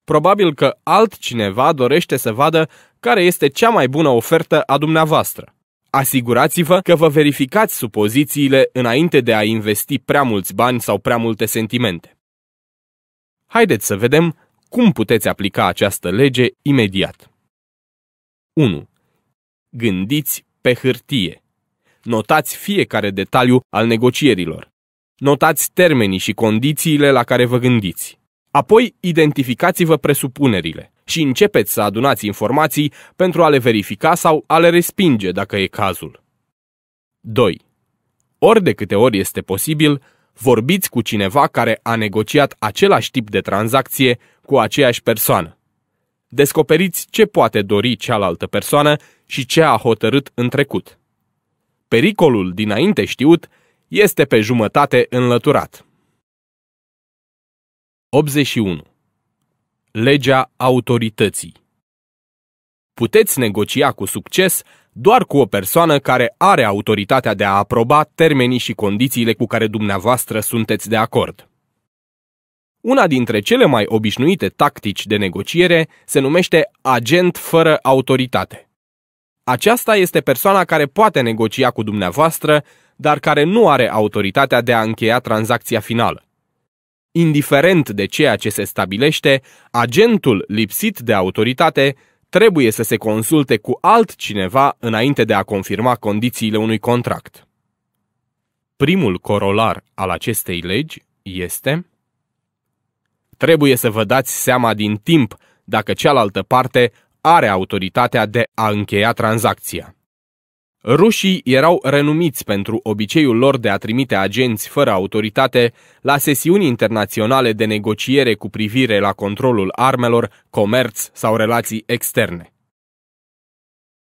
Probabil că altcineva dorește să vadă care este cea mai bună ofertă a dumneavoastră. Asigurați-vă că vă verificați supozițiile înainte de a investi prea mulți bani sau prea multe sentimente. Haideți să vedem cum puteți aplica această lege imediat. 1. Gândiți pe hârtie. Notați fiecare detaliu al negocierilor. Notați termenii și condițiile la care vă gândiți. Apoi, identificați-vă presupunerile și începeți să adunați informații pentru a le verifica sau a le respinge dacă e cazul. 2. Ori de câte ori este posibil, vorbiți cu cineva care a negociat același tip de tranzacție cu aceeași persoană. Descoperiți ce poate dori cealaltă persoană și ce a hotărât în trecut. Pericolul dinainte știut este pe jumătate înlăturat. 81 legea autorității. Puteți negocia cu succes doar cu o persoană care are autoritatea de a aproba termenii și condițiile cu care dumneavoastră sunteți de acord. Una dintre cele mai obișnuite tactici de negociere se numește agent fără autoritate. Aceasta este persoana care poate negocia cu dumneavoastră, dar care nu are autoritatea de a încheia tranzacția finală indiferent de ceea ce se stabilește, agentul lipsit de autoritate trebuie să se consulte cu altcineva înainte de a confirma condițiile unui contract. Primul corolar al acestei legi este Trebuie să vă dați seama din timp dacă cealaltă parte are autoritatea de a încheia tranzacția. Rușii erau renumiți pentru obiceiul lor de a trimite agenți fără autoritate la sesiuni internaționale de negociere cu privire la controlul armelor, comerț sau relații externe.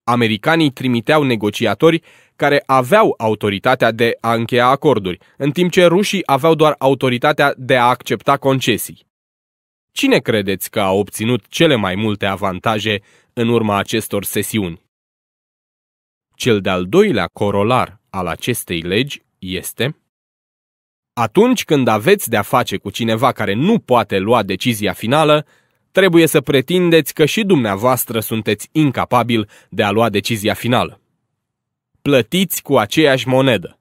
Americanii trimiteau negociatori care aveau autoritatea de a încheia acorduri, în timp ce rușii aveau doar autoritatea de a accepta concesii. Cine credeți că a obținut cele mai multe avantaje în urma acestor sesiuni? Cel de-al doilea corolar al acestei legi este atunci când aveți de-a face cu cineva care nu poate lua decizia finală, trebuie să pretindeți că și dumneavoastră sunteți incapabil de a lua decizia finală. Plătiți cu aceeași monedă.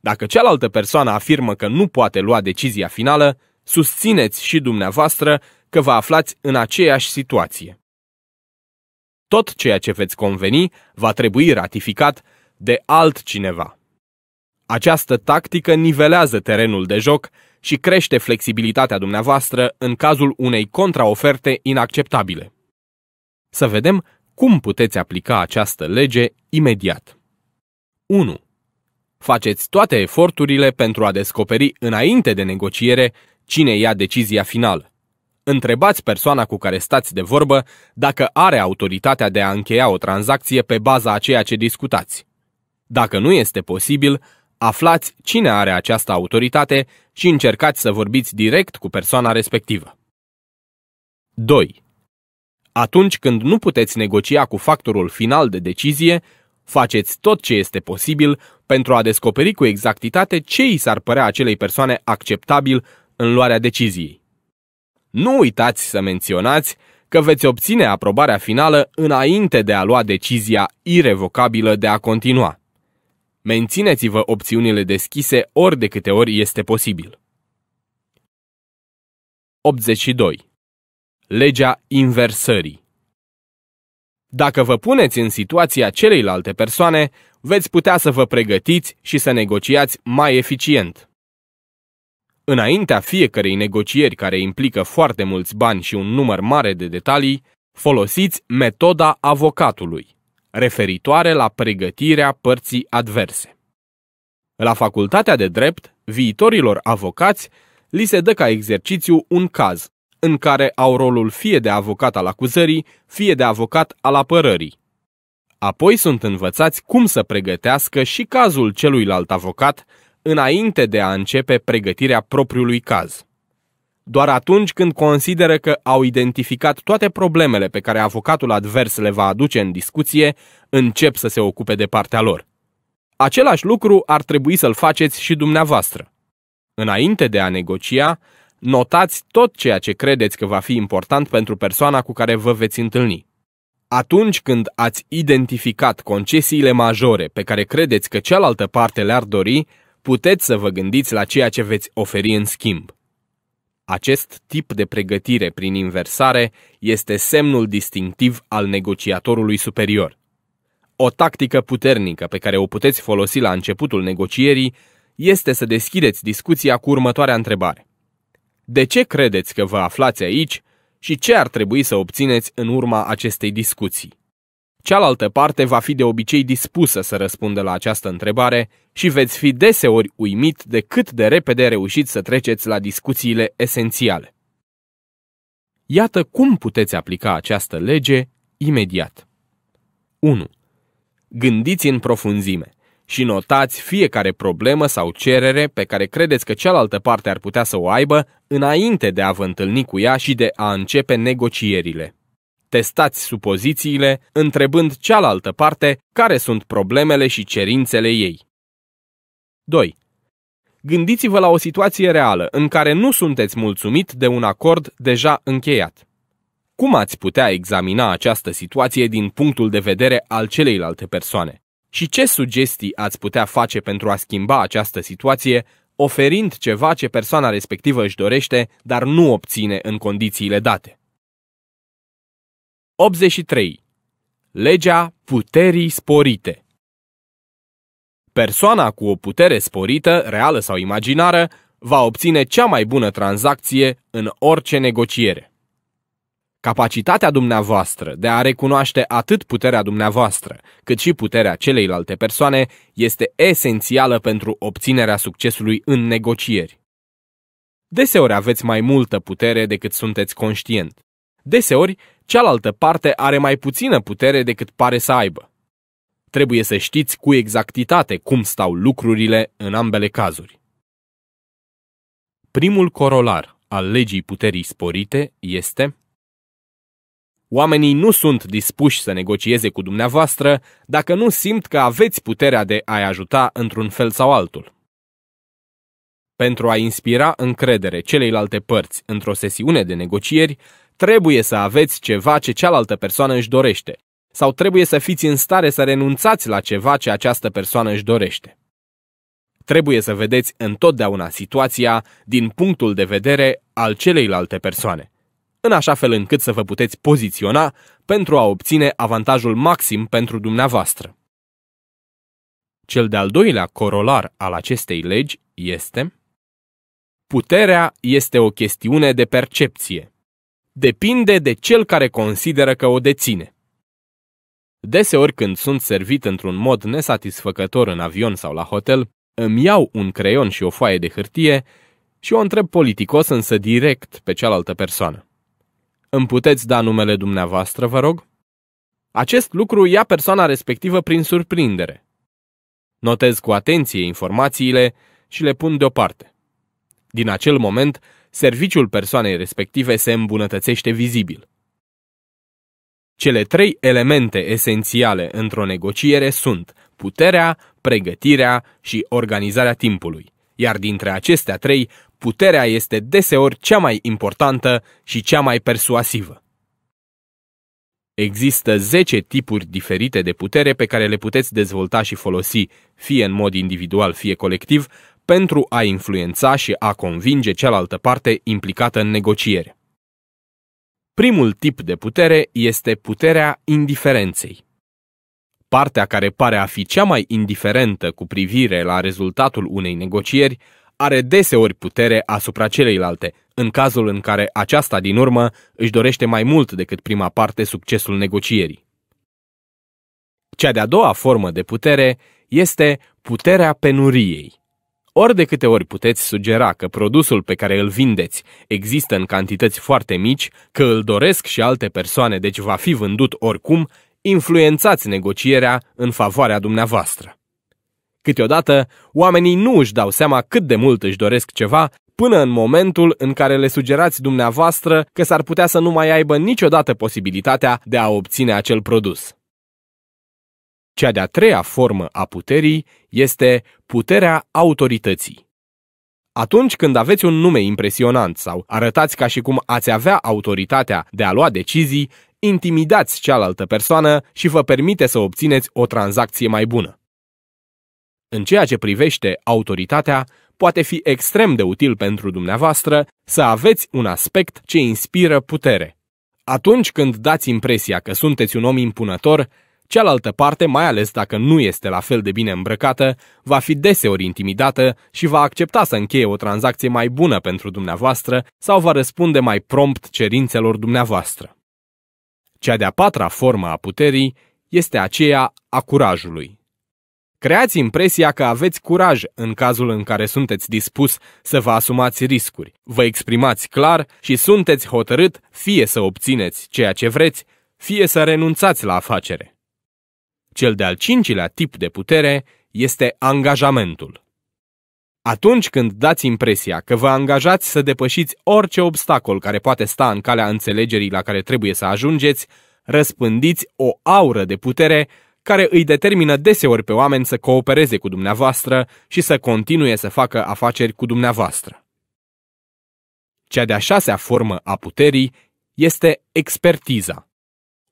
Dacă cealaltă persoană afirmă că nu poate lua decizia finală, susțineți și dumneavoastră că vă aflați în aceeași situație. Tot ceea ce veți conveni va trebui ratificat de altcineva. Această tactică nivelează terenul de joc și crește flexibilitatea dumneavoastră în cazul unei contraoferte inacceptabile. Să vedem cum puteți aplica această lege imediat. 1. Faceți toate eforturile pentru a descoperi înainte de negociere cine ia decizia finală. Întrebați persoana cu care stați de vorbă dacă are autoritatea de a încheia o tranzacție pe baza a ceea ce discutați. Dacă nu este posibil, aflați cine are această autoritate și încercați să vorbiți direct cu persoana respectivă. 2. Atunci când nu puteți negocia cu factorul final de decizie, faceți tot ce este posibil pentru a descoperi cu exactitate ce i s-ar părea acelei persoane acceptabil în luarea deciziei. Nu uitați să menționați că veți obține aprobarea finală înainte de a lua decizia irevocabilă de a continua. Mențineți-vă opțiunile deschise ori de câte ori este posibil. 82. Legea inversării Dacă vă puneți în situația celeilalte persoane, veți putea să vă pregătiți și să negociați mai eficient. Înaintea fiecarei negocieri care implică foarte mulți bani și un număr mare de detalii, folosiți metoda avocatului, referitoare la pregătirea părții adverse. La facultatea de drept, viitorilor avocați li se dă ca exercițiu un caz, în care au rolul fie de avocat al acuzării, fie de avocat al apărării. Apoi sunt învățați cum să pregătească și cazul celuilalt avocat înainte de a începe pregătirea propriului caz. Doar atunci când consideră că au identificat toate problemele pe care avocatul advers le va aduce în discuție, încep să se ocupe de partea lor. Același lucru ar trebui să-l faceți și dumneavoastră. Înainte de a negocia, notați tot ceea ce credeți că va fi important pentru persoana cu care vă veți întâlni. Atunci când ați identificat concesiile majore pe care credeți că cealaltă parte le-ar dori, puteți să vă gândiți la ceea ce veți oferi în schimb. Acest tip de pregătire prin inversare este semnul distinctiv al negociatorului superior. O tactică puternică pe care o puteți folosi la începutul negocierii este să deschideți discuția cu următoarea întrebare. De ce credeți că vă aflați aici și ce ar trebui să obțineți în urma acestei discuții? Cealaltă parte va fi de obicei dispusă să răspundă la această întrebare și veți fi deseori uimit de cât de repede reușiți să treceți la discuțiile esențiale. Iată cum puteți aplica această lege imediat. 1. Gândiți în profunzime și notați fiecare problemă sau cerere pe care credeți că cealaltă parte ar putea să o aibă înainte de a vă întâlni cu ea și de a începe negocierile. Testați supozițiile, întrebând cealaltă parte care sunt problemele și cerințele ei. 2. Gândiți-vă la o situație reală în care nu sunteți mulțumit de un acord deja încheiat. Cum ați putea examina această situație din punctul de vedere al celeilalte persoane? Și ce sugestii ați putea face pentru a schimba această situație, oferind ceva ce persoana respectivă își dorește, dar nu obține în condițiile date? 83. Legea puterii sporite Persoana cu o putere sporită, reală sau imaginară, va obține cea mai bună tranzacție în orice negociere. Capacitatea dumneavoastră de a recunoaște atât puterea dumneavoastră, cât și puterea celeilalte persoane este esențială pentru obținerea succesului în negocieri. Deseori aveți mai multă putere decât sunteți conștient. Deseori, cealaltă parte are mai puțină putere decât pare să aibă. Trebuie să știți cu exactitate cum stau lucrurile în ambele cazuri. Primul corolar al legii puterii sporite este Oamenii nu sunt dispuși să negocieze cu dumneavoastră dacă nu simt că aveți puterea de a-i ajuta într-un fel sau altul. Pentru a inspira încredere celeilalte părți într-o sesiune de negocieri, Trebuie să aveți ceva ce cealaltă persoană își dorește sau trebuie să fiți în stare să renunțați la ceva ce această persoană își dorește. Trebuie să vedeți întotdeauna situația din punctul de vedere al celeilalte persoane, în așa fel încât să vă puteți poziționa pentru a obține avantajul maxim pentru dumneavoastră. Cel de-al doilea corolar al acestei legi este Puterea este o chestiune de percepție depinde de cel care consideră că o deține. Deseori când sunt servit într-un mod nesatisfăcător în avion sau la hotel, îmi iau un creion și o foaie de hârtie și o întreb politicos însă direct pe cealaltă persoană. Îmi puteți da numele dumneavoastră, vă rog? Acest lucru ia persoana respectivă prin surprindere. Notez cu atenție informațiile și le pun deoparte. Din acel moment, serviciul persoanei respective se îmbunătățește vizibil. Cele trei elemente esențiale într-o negociere sunt puterea, pregătirea și organizarea timpului, iar dintre acestea trei, puterea este deseori cea mai importantă și cea mai persuasivă. Există 10 tipuri diferite de putere pe care le puteți dezvolta și folosi, fie în mod individual, fie colectiv, pentru a influența și a convinge cealaltă parte implicată în negocieri. Primul tip de putere este puterea indiferenței. Partea care pare a fi cea mai indiferentă cu privire la rezultatul unei negocieri are deseori putere asupra celeilalte, în cazul în care aceasta din urmă își dorește mai mult decât prima parte succesul negocierii. Cea de-a doua formă de putere este puterea penuriei. Ori de câte ori puteți sugera că produsul pe care îl vindeți există în cantități foarte mici, că îl doresc și alte persoane, deci va fi vândut oricum, influențați negocierea în favoarea dumneavoastră. Câteodată, oamenii nu își dau seama cât de mult își doresc ceva până în momentul în care le sugerați dumneavoastră că s-ar putea să nu mai aibă niciodată posibilitatea de a obține acel produs. Cea de-a treia formă a puterii este puterea autorității. Atunci când aveți un nume impresionant sau arătați ca și cum ați avea autoritatea de a lua decizii, intimidați cealaltă persoană și vă permite să obțineți o tranzacție mai bună. În ceea ce privește autoritatea, poate fi extrem de util pentru dumneavoastră să aveți un aspect ce inspiră putere. Atunci când dați impresia că sunteți un om impunător, Cealaltă parte, mai ales dacă nu este la fel de bine îmbrăcată, va fi deseori intimidată și va accepta să încheie o tranzacție mai bună pentru dumneavoastră sau va răspunde mai prompt cerințelor dumneavoastră. Cea de-a patra formă a puterii este aceea a curajului. Creați impresia că aveți curaj în cazul în care sunteți dispus să vă asumați riscuri, vă exprimați clar și sunteți hotărât fie să obțineți ceea ce vreți, fie să renunțați la afacere. Cel de-al cincilea tip de putere este angajamentul. Atunci când dați impresia că vă angajați să depășiți orice obstacol care poate sta în calea înțelegerii la care trebuie să ajungeți, răspândiți o aură de putere care îi determină deseori pe oameni să coopereze cu dumneavoastră și să continue să facă afaceri cu dumneavoastră. Cea de-a șasea formă a puterii este expertiza.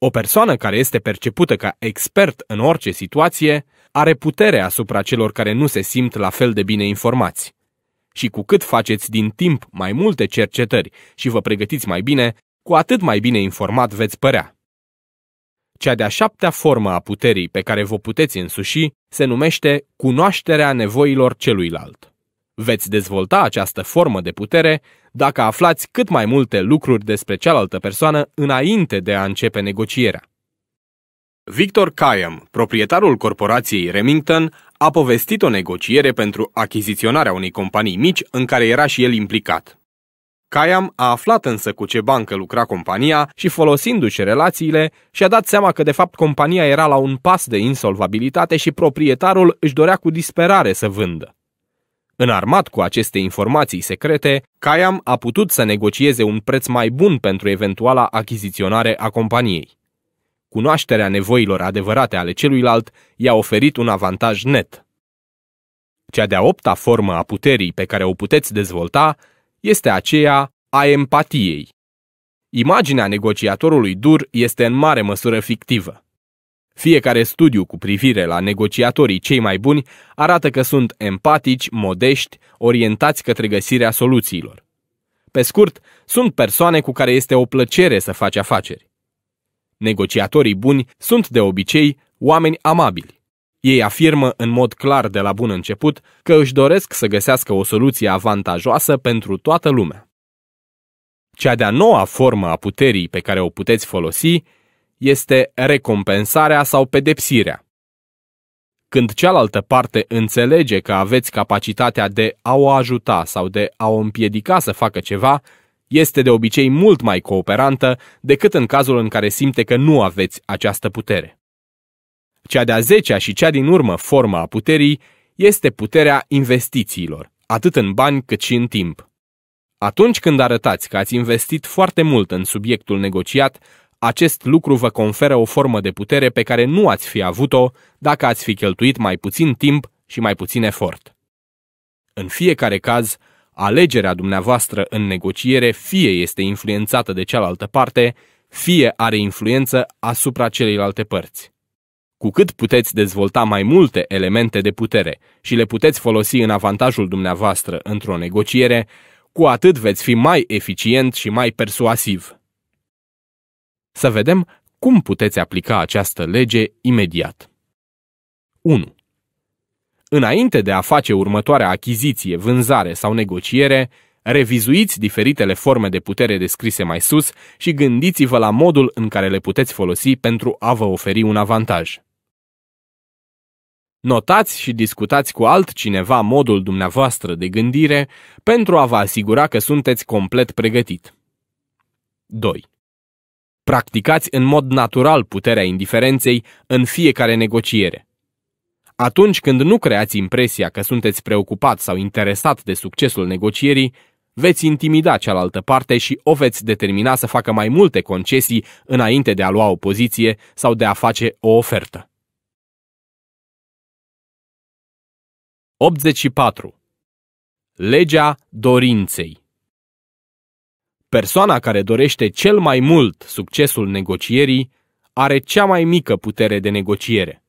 O persoană care este percepută ca expert în orice situație are putere asupra celor care nu se simt la fel de bine informați. Și cu cât faceți din timp mai multe cercetări și vă pregătiți mai bine, cu atât mai bine informat veți părea. Cea de-a șaptea formă a puterii pe care vă puteți însuși se numește cunoașterea nevoilor celuilalt. Veți dezvolta această formă de putere dacă aflați cât mai multe lucruri despre cealaltă persoană înainte de a începe negocierea. Victor Kayam, proprietarul corporației Remington, a povestit o negociere pentru achiziționarea unei companii mici în care era și el implicat. Kayam a aflat însă cu ce bancă lucra compania și folosindu-și relațiile, și-a dat seama că de fapt compania era la un pas de insolvabilitate și proprietarul își dorea cu disperare să vândă. Înarmat cu aceste informații secrete, Cayam a putut să negocieze un preț mai bun pentru eventuala achiziționare a companiei. Cunoașterea nevoilor adevărate ale celuilalt i-a oferit un avantaj net. Cea de-a opta formă a puterii pe care o puteți dezvolta este aceea a empatiei. Imaginea negociatorului dur este în mare măsură fictivă. Fiecare studiu cu privire la negociatorii cei mai buni arată că sunt empatici, modești, orientați către găsirea soluțiilor. Pe scurt, sunt persoane cu care este o plăcere să faci afaceri. Negociatorii buni sunt de obicei oameni amabili. Ei afirmă în mod clar de la bun început că își doresc să găsească o soluție avantajoasă pentru toată lumea. Cea de-a noua formă a puterii pe care o puteți folosi este recompensarea sau pedepsirea. Când cealaltă parte înțelege că aveți capacitatea de a o ajuta sau de a o împiedica să facă ceva, este de obicei mult mai cooperantă decât în cazul în care simte că nu aveți această putere. Cea de-a zecea și cea din urmă formă a puterii este puterea investițiilor, atât în bani cât și în timp. Atunci când arătați că ați investit foarte mult în subiectul negociat, acest lucru vă conferă o formă de putere pe care nu ați fi avut-o dacă ați fi cheltuit mai puțin timp și mai puțin efort. În fiecare caz, alegerea dumneavoastră în negociere fie este influențată de cealaltă parte, fie are influență asupra celelalte părți. Cu cât puteți dezvolta mai multe elemente de putere și le puteți folosi în avantajul dumneavoastră într-o negociere, cu atât veți fi mai eficient și mai persuasiv. Să vedem cum puteți aplica această lege imediat. 1. Înainte de a face următoarea achiziție, vânzare sau negociere, revizuiți diferitele forme de putere descrise mai sus și gândiți-vă la modul în care le puteți folosi pentru a vă oferi un avantaj. Notați și discutați cu altcineva modul dumneavoastră de gândire pentru a vă asigura că sunteți complet pregătit. 2. Practicați în mod natural puterea indiferenței în fiecare negociere. Atunci când nu creați impresia că sunteți preocupat sau interesat de succesul negocierii, veți intimida cealaltă parte și o veți determina să facă mai multe concesii înainte de a lua o poziție sau de a face o ofertă. 84. Legea dorinței Persoana care dorește cel mai mult succesul negocierii are cea mai mică putere de negociere.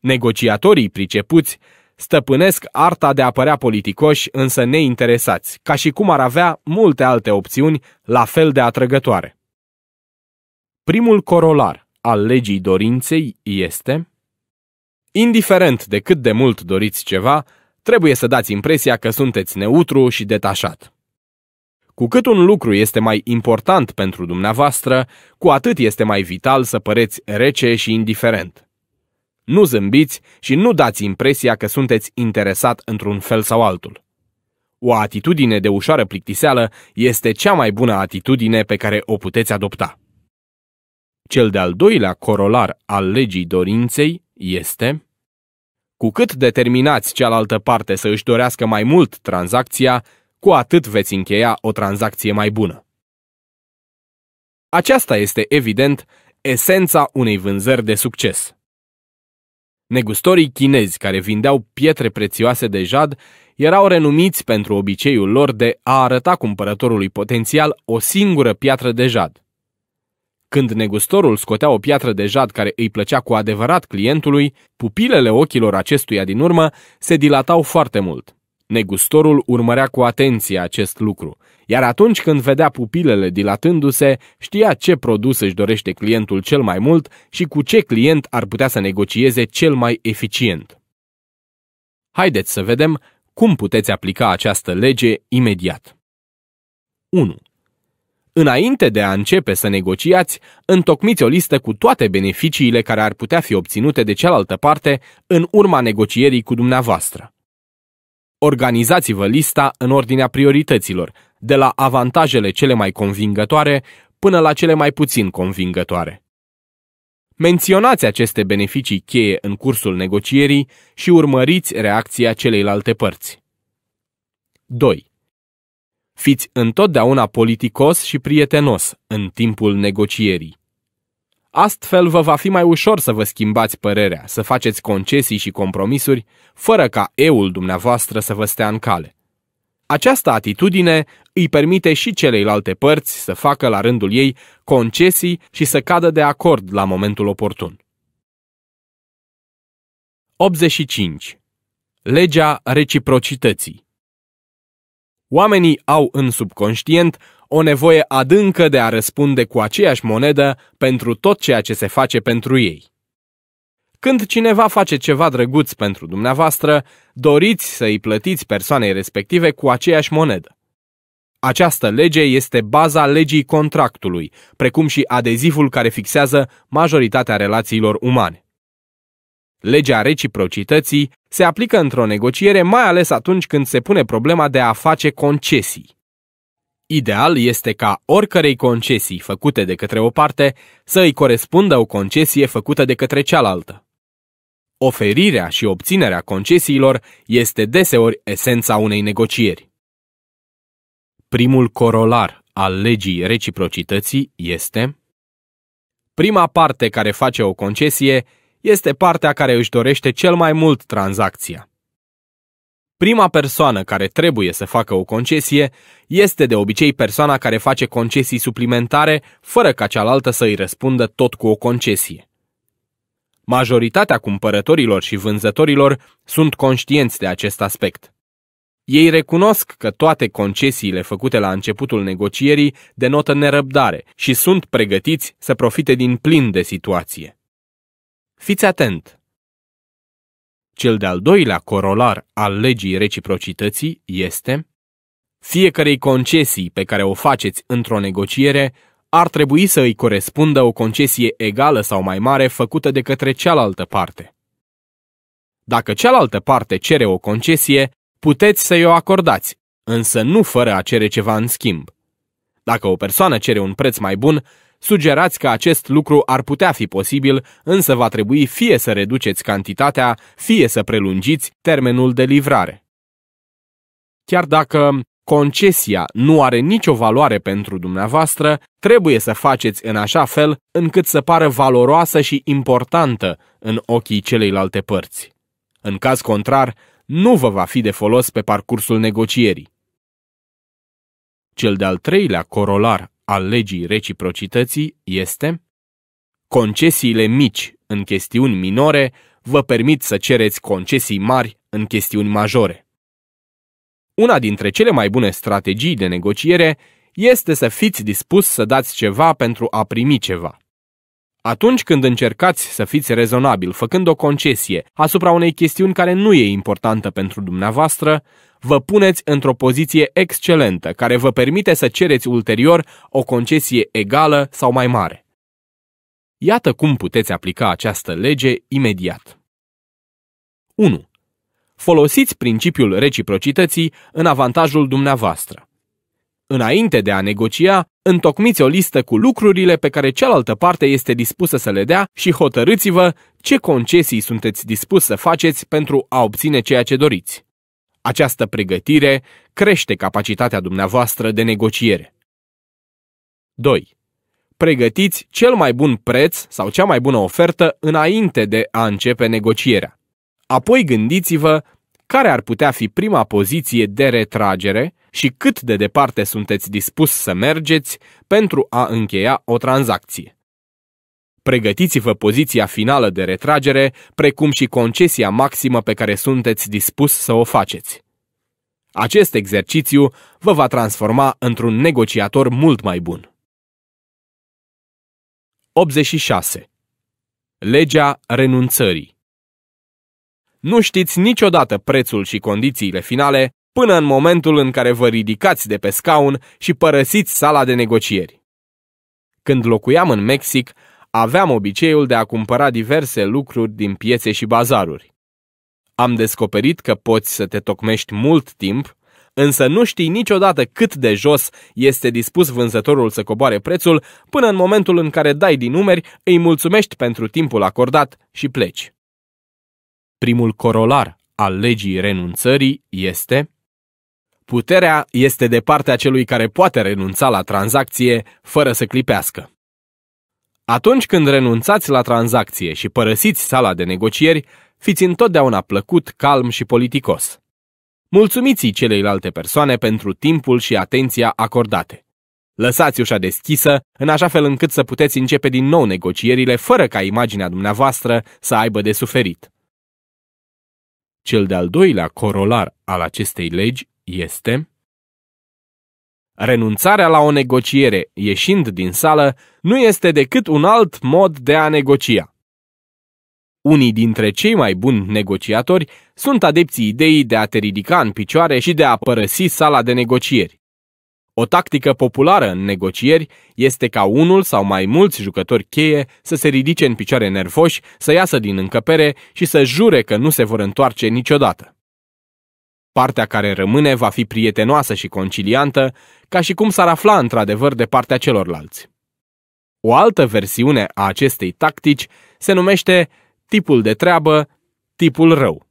Negociatorii pricepuți stăpânesc arta de a părea politicoși, însă neinteresați, ca și cum ar avea multe alte opțiuni la fel de atrăgătoare. Primul corolar al legii dorinței este Indiferent de cât de mult doriți ceva, trebuie să dați impresia că sunteți neutru și detașat. Cu cât un lucru este mai important pentru dumneavoastră, cu atât este mai vital să păreți rece și indiferent. Nu zâmbiți și nu dați impresia că sunteți interesat într-un fel sau altul. O atitudine de ușoară plictiseală este cea mai bună atitudine pe care o puteți adopta. Cel de-al doilea corolar al legii dorinței este Cu cât determinați cealaltă parte să își dorească mai mult tranzacția, cu atât veți încheia o tranzacție mai bună. Aceasta este, evident, esența unei vânzări de succes. Negustorii chinezi care vindeau pietre prețioase de jad erau renumiți pentru obiceiul lor de a arăta cumpărătorului potențial o singură piatră de jad. Când negustorul scotea o piatră de jad care îi plăcea cu adevărat clientului, pupilele ochilor acestuia din urmă se dilatau foarte mult. Negustorul urmărea cu atenție acest lucru, iar atunci când vedea pupilele dilatându-se, știa ce produs își dorește clientul cel mai mult și cu ce client ar putea să negocieze cel mai eficient. Haideți să vedem cum puteți aplica această lege imediat. 1. Înainte de a începe să negociați, întocmiți o listă cu toate beneficiile care ar putea fi obținute de cealaltă parte în urma negocierii cu dumneavoastră. Organizați-vă lista în ordinea priorităților, de la avantajele cele mai convingătoare până la cele mai puțin convingătoare. Menționați aceste beneficii cheie în cursul negocierii și urmăriți reacția celeilalte părți. 2. Fiți întotdeauna politicos și prietenos în timpul negocierii. Astfel vă va fi mai ușor să vă schimbați părerea, să faceți concesii și compromisuri, fără ca eul dumneavoastră să vă stea în cale. Această atitudine îi permite și celeilalte părți să facă la rândul ei concesii și să cadă de acord la momentul oportun. 85. Legea reciprocității Oamenii au în subconștient o nevoie adâncă de a răspunde cu aceeași monedă pentru tot ceea ce se face pentru ei. Când cineva face ceva drăguț pentru dumneavoastră, doriți să îi plătiți persoanei respective cu aceeași monedă. Această lege este baza legii contractului, precum și adezivul care fixează majoritatea relațiilor umane. Legea reciprocității se aplică într-o negociere mai ales atunci când se pune problema de a face concesii. Ideal este ca oricărei concesii făcute de către o parte să îi corespundă o concesie făcută de către cealaltă. Oferirea și obținerea concesiilor este deseori esența unei negocieri. Primul corolar al legii reciprocității este Prima parte care face o concesie este partea care își dorește cel mai mult tranzacția. Prima persoană care trebuie să facă o concesie este de obicei persoana care face concesii suplimentare fără ca cealaltă să îi răspundă tot cu o concesie. Majoritatea cumpărătorilor și vânzătorilor sunt conștienți de acest aspect. Ei recunosc că toate concesiile făcute la începutul negocierii denotă nerăbdare și sunt pregătiți să profite din plin de situație. Fiți atent! Cel de-al doilea corolar al legii reciprocității este Fiecarei concesii pe care o faceți într-o negociere ar trebui să îi corespundă o concesie egală sau mai mare făcută de către cealaltă parte. Dacă cealaltă parte cere o concesie, puteți să-i o acordați, însă nu fără a cere ceva în schimb. Dacă o persoană cere un preț mai bun, Sugerați că acest lucru ar putea fi posibil, însă va trebui fie să reduceți cantitatea, fie să prelungiți termenul de livrare. Chiar dacă concesia nu are nicio valoare pentru dumneavoastră, trebuie să faceți în așa fel încât să pară valoroasă și importantă în ochii celeilalte părți. În caz contrar, nu vă va fi de folos pe parcursul negocierii. Cel de-al treilea corolar al legii reciprocității este Concesiile mici în chestiuni minore vă permit să cereți concesii mari în chestiuni majore. Una dintre cele mai bune strategii de negociere este să fiți dispus să dați ceva pentru a primi ceva. Atunci când încercați să fiți rezonabil făcând o concesie asupra unei chestiuni care nu e importantă pentru dumneavoastră, vă puneți într-o poziție excelentă care vă permite să cereți ulterior o concesie egală sau mai mare. Iată cum puteți aplica această lege imediat. 1. Folosiți principiul reciprocității în avantajul dumneavoastră. Înainte de a negocia, întocmiți o listă cu lucrurile pe care cealaltă parte este dispusă să le dea și hotărâți-vă ce concesii sunteți dispus să faceți pentru a obține ceea ce doriți. Această pregătire crește capacitatea dumneavoastră de negociere. 2. Pregătiți cel mai bun preț sau cea mai bună ofertă înainte de a începe negocierea. Apoi gândiți-vă care ar putea fi prima poziție de retragere și cât de departe sunteți dispus să mergeți pentru a încheia o tranzacție pregătiți-vă poziția finală de retragere, precum și concesia maximă pe care sunteți dispus să o faceți. Acest exercițiu vă va transforma într-un negociator mult mai bun. 86. Legea renunțării Nu știți niciodată prețul și condițiile finale până în momentul în care vă ridicați de pe scaun și părăsiți sala de negocieri. Când locuiam în Mexic, aveam obiceiul de a cumpăra diverse lucruri din piețe și bazaruri. Am descoperit că poți să te tocmești mult timp, însă nu știi niciodată cât de jos este dispus vânzătorul să coboare prețul până în momentul în care dai din numeri, îi mulțumești pentru timpul acordat și pleci. Primul corolar al legii renunțării este Puterea este de partea celui care poate renunța la tranzacție fără să clipească. Atunci când renunțați la tranzacție și părăsiți sala de negocieri, fiți întotdeauna plăcut, calm și politicos. Mulțumiți celeilalte persoane pentru timpul și atenția acordate. Lăsați ușa deschisă, în așa fel încât să puteți începe din nou negocierile fără ca imaginea dumneavoastră să aibă de suferit. Cel de-al doilea corolar al acestei legi este Renunțarea la o negociere, ieșind din sală, nu este decât un alt mod de a negocia. Unii dintre cei mai buni negociatori sunt adepții ideii de a te ridica în picioare și de a părăsi sala de negocieri. O tactică populară în negocieri este ca unul sau mai mulți jucători cheie să se ridice în picioare nervoși, să iasă din încăpere și să jure că nu se vor întoarce niciodată. Partea care rămâne va fi prietenoasă și conciliantă ca și cum s-ar afla într-adevăr de partea celorlalți. O altă versiune a acestei tactici se numește tipul de treabă, tipul rău.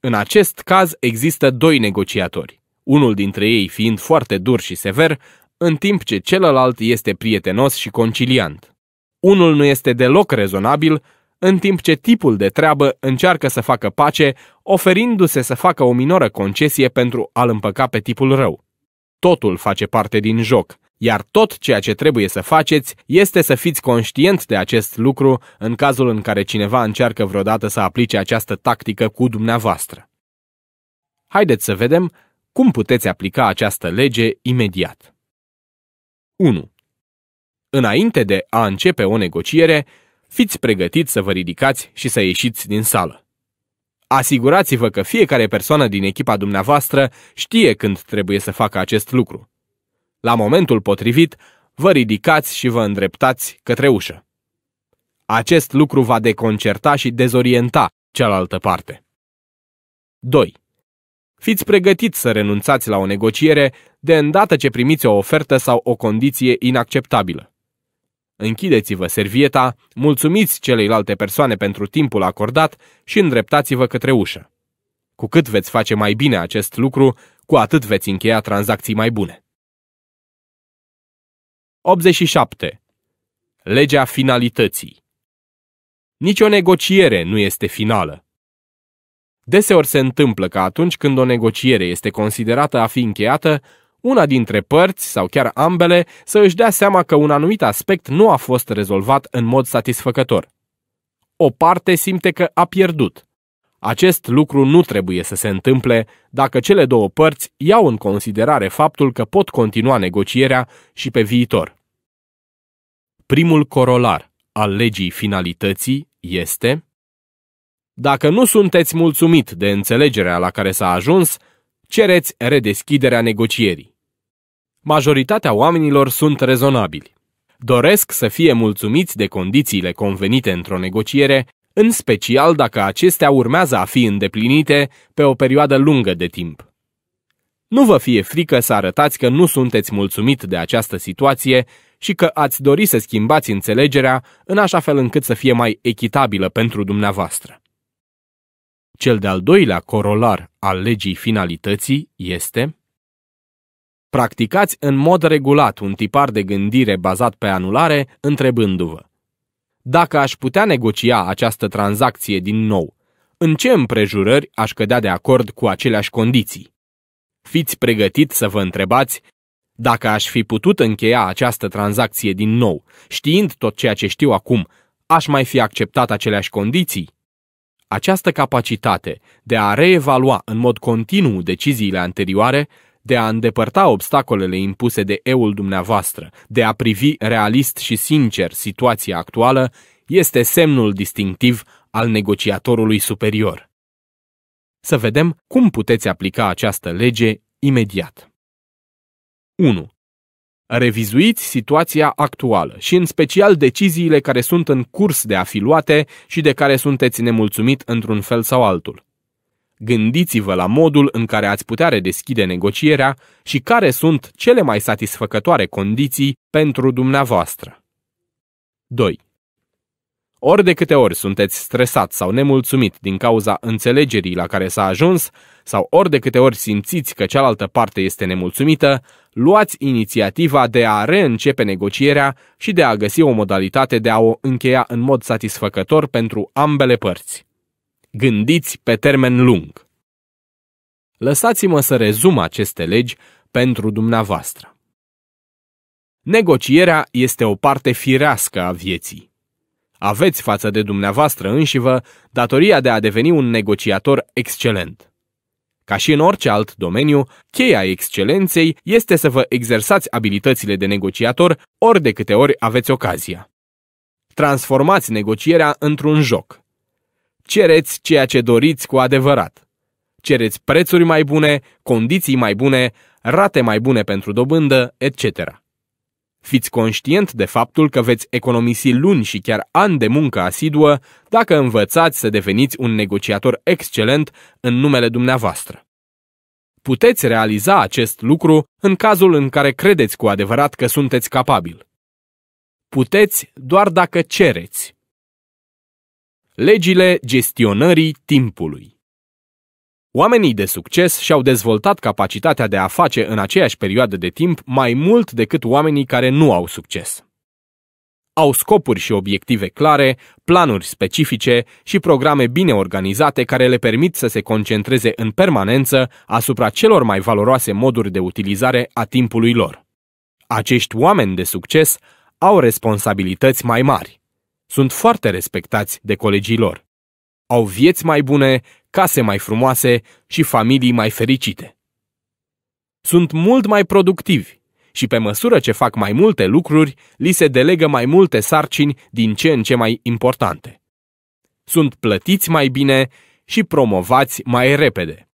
În acest caz există doi negociatori, unul dintre ei fiind foarte dur și sever, în timp ce celălalt este prietenos și conciliant. Unul nu este deloc rezonabil, în timp ce tipul de treabă încearcă să facă pace, oferindu-se să facă o minoră concesie pentru a-l împăca pe tipul rău totul face parte din joc, iar tot ceea ce trebuie să faceți este să fiți conștient de acest lucru în cazul în care cineva încearcă vreodată să aplice această tactică cu dumneavoastră. Haideți să vedem cum puteți aplica această lege imediat. 1. Înainte de a începe o negociere, fiți pregătiți să vă ridicați și să ieșiți din sală. Asigurați-vă că fiecare persoană din echipa dumneavoastră știe când trebuie să facă acest lucru. La momentul potrivit, vă ridicați și vă îndreptați către ușă. Acest lucru va deconcerta și dezorienta cealaltă parte. 2. Fiți pregătiți să renunțați la o negociere de îndată ce primiți o ofertă sau o condiție inacceptabilă. Închideți-vă servieta, mulțumiți celeilalte persoane pentru timpul acordat și îndreptați-vă către ușă. Cu cât veți face mai bine acest lucru, cu atât veți încheia tranzacții mai bune. 87. Legea finalității Nici o negociere nu este finală. Deseori se întâmplă că atunci când o negociere este considerată a fi încheiată, una dintre părți sau chiar ambele să își dea seama că un anumit aspect nu a fost rezolvat în mod satisfăcător. O parte simte că a pierdut. Acest lucru nu trebuie să se întâmple dacă cele două părți iau în considerare faptul că pot continua negocierea și pe viitor. Primul corolar al legii finalității este Dacă nu sunteți mulțumit de înțelegerea la care s-a ajuns, cereți redeschiderea negocierii majoritatea oamenilor sunt rezonabili. Doresc să fie mulțumiți de condițiile convenite într-o negociere, în special dacă acestea urmează a fi îndeplinite pe o perioadă lungă de timp. Nu vă fie frică să arătați că nu sunteți mulțumit de această situație și că ați dori să schimbați înțelegerea în așa fel încât să fie mai echitabilă pentru dumneavoastră. Cel de-al doilea corolar al legii finalității este Practicați în mod regulat un tipar de gândire bazat pe anulare, întrebându-vă Dacă aș putea negocia această tranzacție din nou, în ce împrejurări aș cădea de acord cu aceleași condiții? Fiți pregătit să vă întrebați dacă aș fi putut încheia această tranzacție din nou, știind tot ceea ce știu acum, aș mai fi acceptat aceleași condiții? Această capacitate de a reevalua în mod continuu deciziile anterioare de a îndepărta obstacolele impuse de eul dumneavoastră, de a privi realist și sincer situația actuală, este semnul distinctiv al negociatorului superior. Să vedem cum puteți aplica această lege imediat. 1. Revizuiți situația actuală și în special deciziile care sunt în curs de a fi luate și de care sunteți nemulțumit într-un fel sau altul. Gândiți-vă la modul în care ați putea redeschide negocierea și care sunt cele mai satisfăcătoare condiții pentru dumneavoastră. 2. Ori de câte ori sunteți stresat sau nemulțumit din cauza înțelegerii la care s-a ajuns, sau ori de câte ori simțiți că cealaltă parte este nemulțumită, luați inițiativa de a reîncepe negocierea și de a găsi o modalitate de a o încheia în mod satisfăcător pentru ambele părți. Gândiți pe termen lung. Lăsați-mă să rezum aceste legi pentru dumneavoastră. Negocierea este o parte firească a vieții. Aveți față de dumneavoastră înșivă datoria de a deveni un negociator excelent. Ca și în orice alt domeniu, cheia excelenței este să vă exersați abilitățile de negociator ori de câte ori aveți ocazia. Transformați negocierea într-un joc. Cereți ceea ce doriți cu adevărat. Cereți prețuri mai bune, condiții mai bune, rate mai bune pentru dobândă, etc. Fiți conștient de faptul că veți economisi luni și chiar ani de muncă asiduă dacă învățați să deveniți un negociator excelent în numele dumneavoastră. Puteți realiza acest lucru în cazul în care credeți cu adevărat că sunteți capabil. Puteți doar dacă cereți. Legile gestionării timpului Oamenii de succes și-au dezvoltat capacitatea de a face în aceeași perioadă de timp mai mult decât oamenii care nu au succes. Au scopuri și obiective clare, planuri specifice și programe bine organizate care le permit să se concentreze în permanență asupra celor mai valoroase moduri de utilizare a timpului lor. Acești oameni de succes au responsabilități mai mari sunt foarte respectați de colegii lor. Au vieți mai bune, case mai frumoase și familii mai fericite. Sunt mult mai productivi și pe măsură ce fac mai multe lucruri, li se delegă mai multe sarcini din ce în ce mai importante. Sunt plătiți mai bine și promovați mai repede.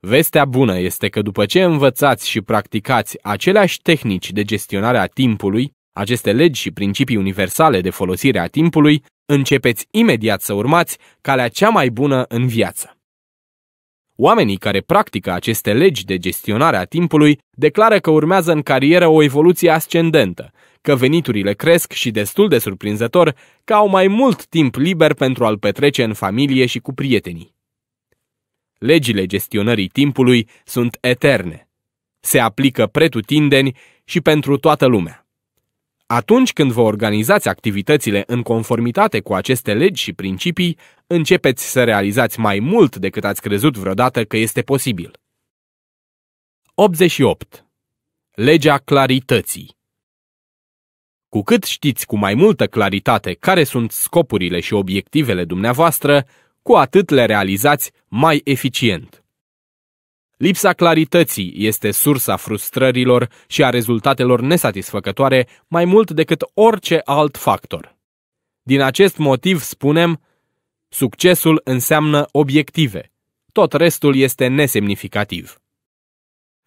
Vestea bună este că după ce învățați și practicați aceleași tehnici de gestionare a timpului, aceste legi și principii universale de folosire a timpului începeți imediat să urmați calea cea mai bună în viață. Oamenii care practică aceste legi de gestionare a timpului declară că urmează în carieră o evoluție ascendentă, că veniturile cresc și destul de surprinzător că au mai mult timp liber pentru a-l petrece în familie și cu prietenii. Legile gestionării timpului sunt eterne. Se aplică pretutindeni și pentru toată lumea. Atunci când vă organizați activitățile în conformitate cu aceste legi și principii, începeți să realizați mai mult decât ați crezut vreodată că este posibil. 88. Legea clarității Cu cât știți cu mai multă claritate care sunt scopurile și obiectivele dumneavoastră, cu atât le realizați mai eficient. Lipsa clarității este sursa frustrărilor și a rezultatelor nesatisfăcătoare mai mult decât orice alt factor. Din acest motiv spunem, succesul înseamnă obiective, tot restul este nesemnificativ.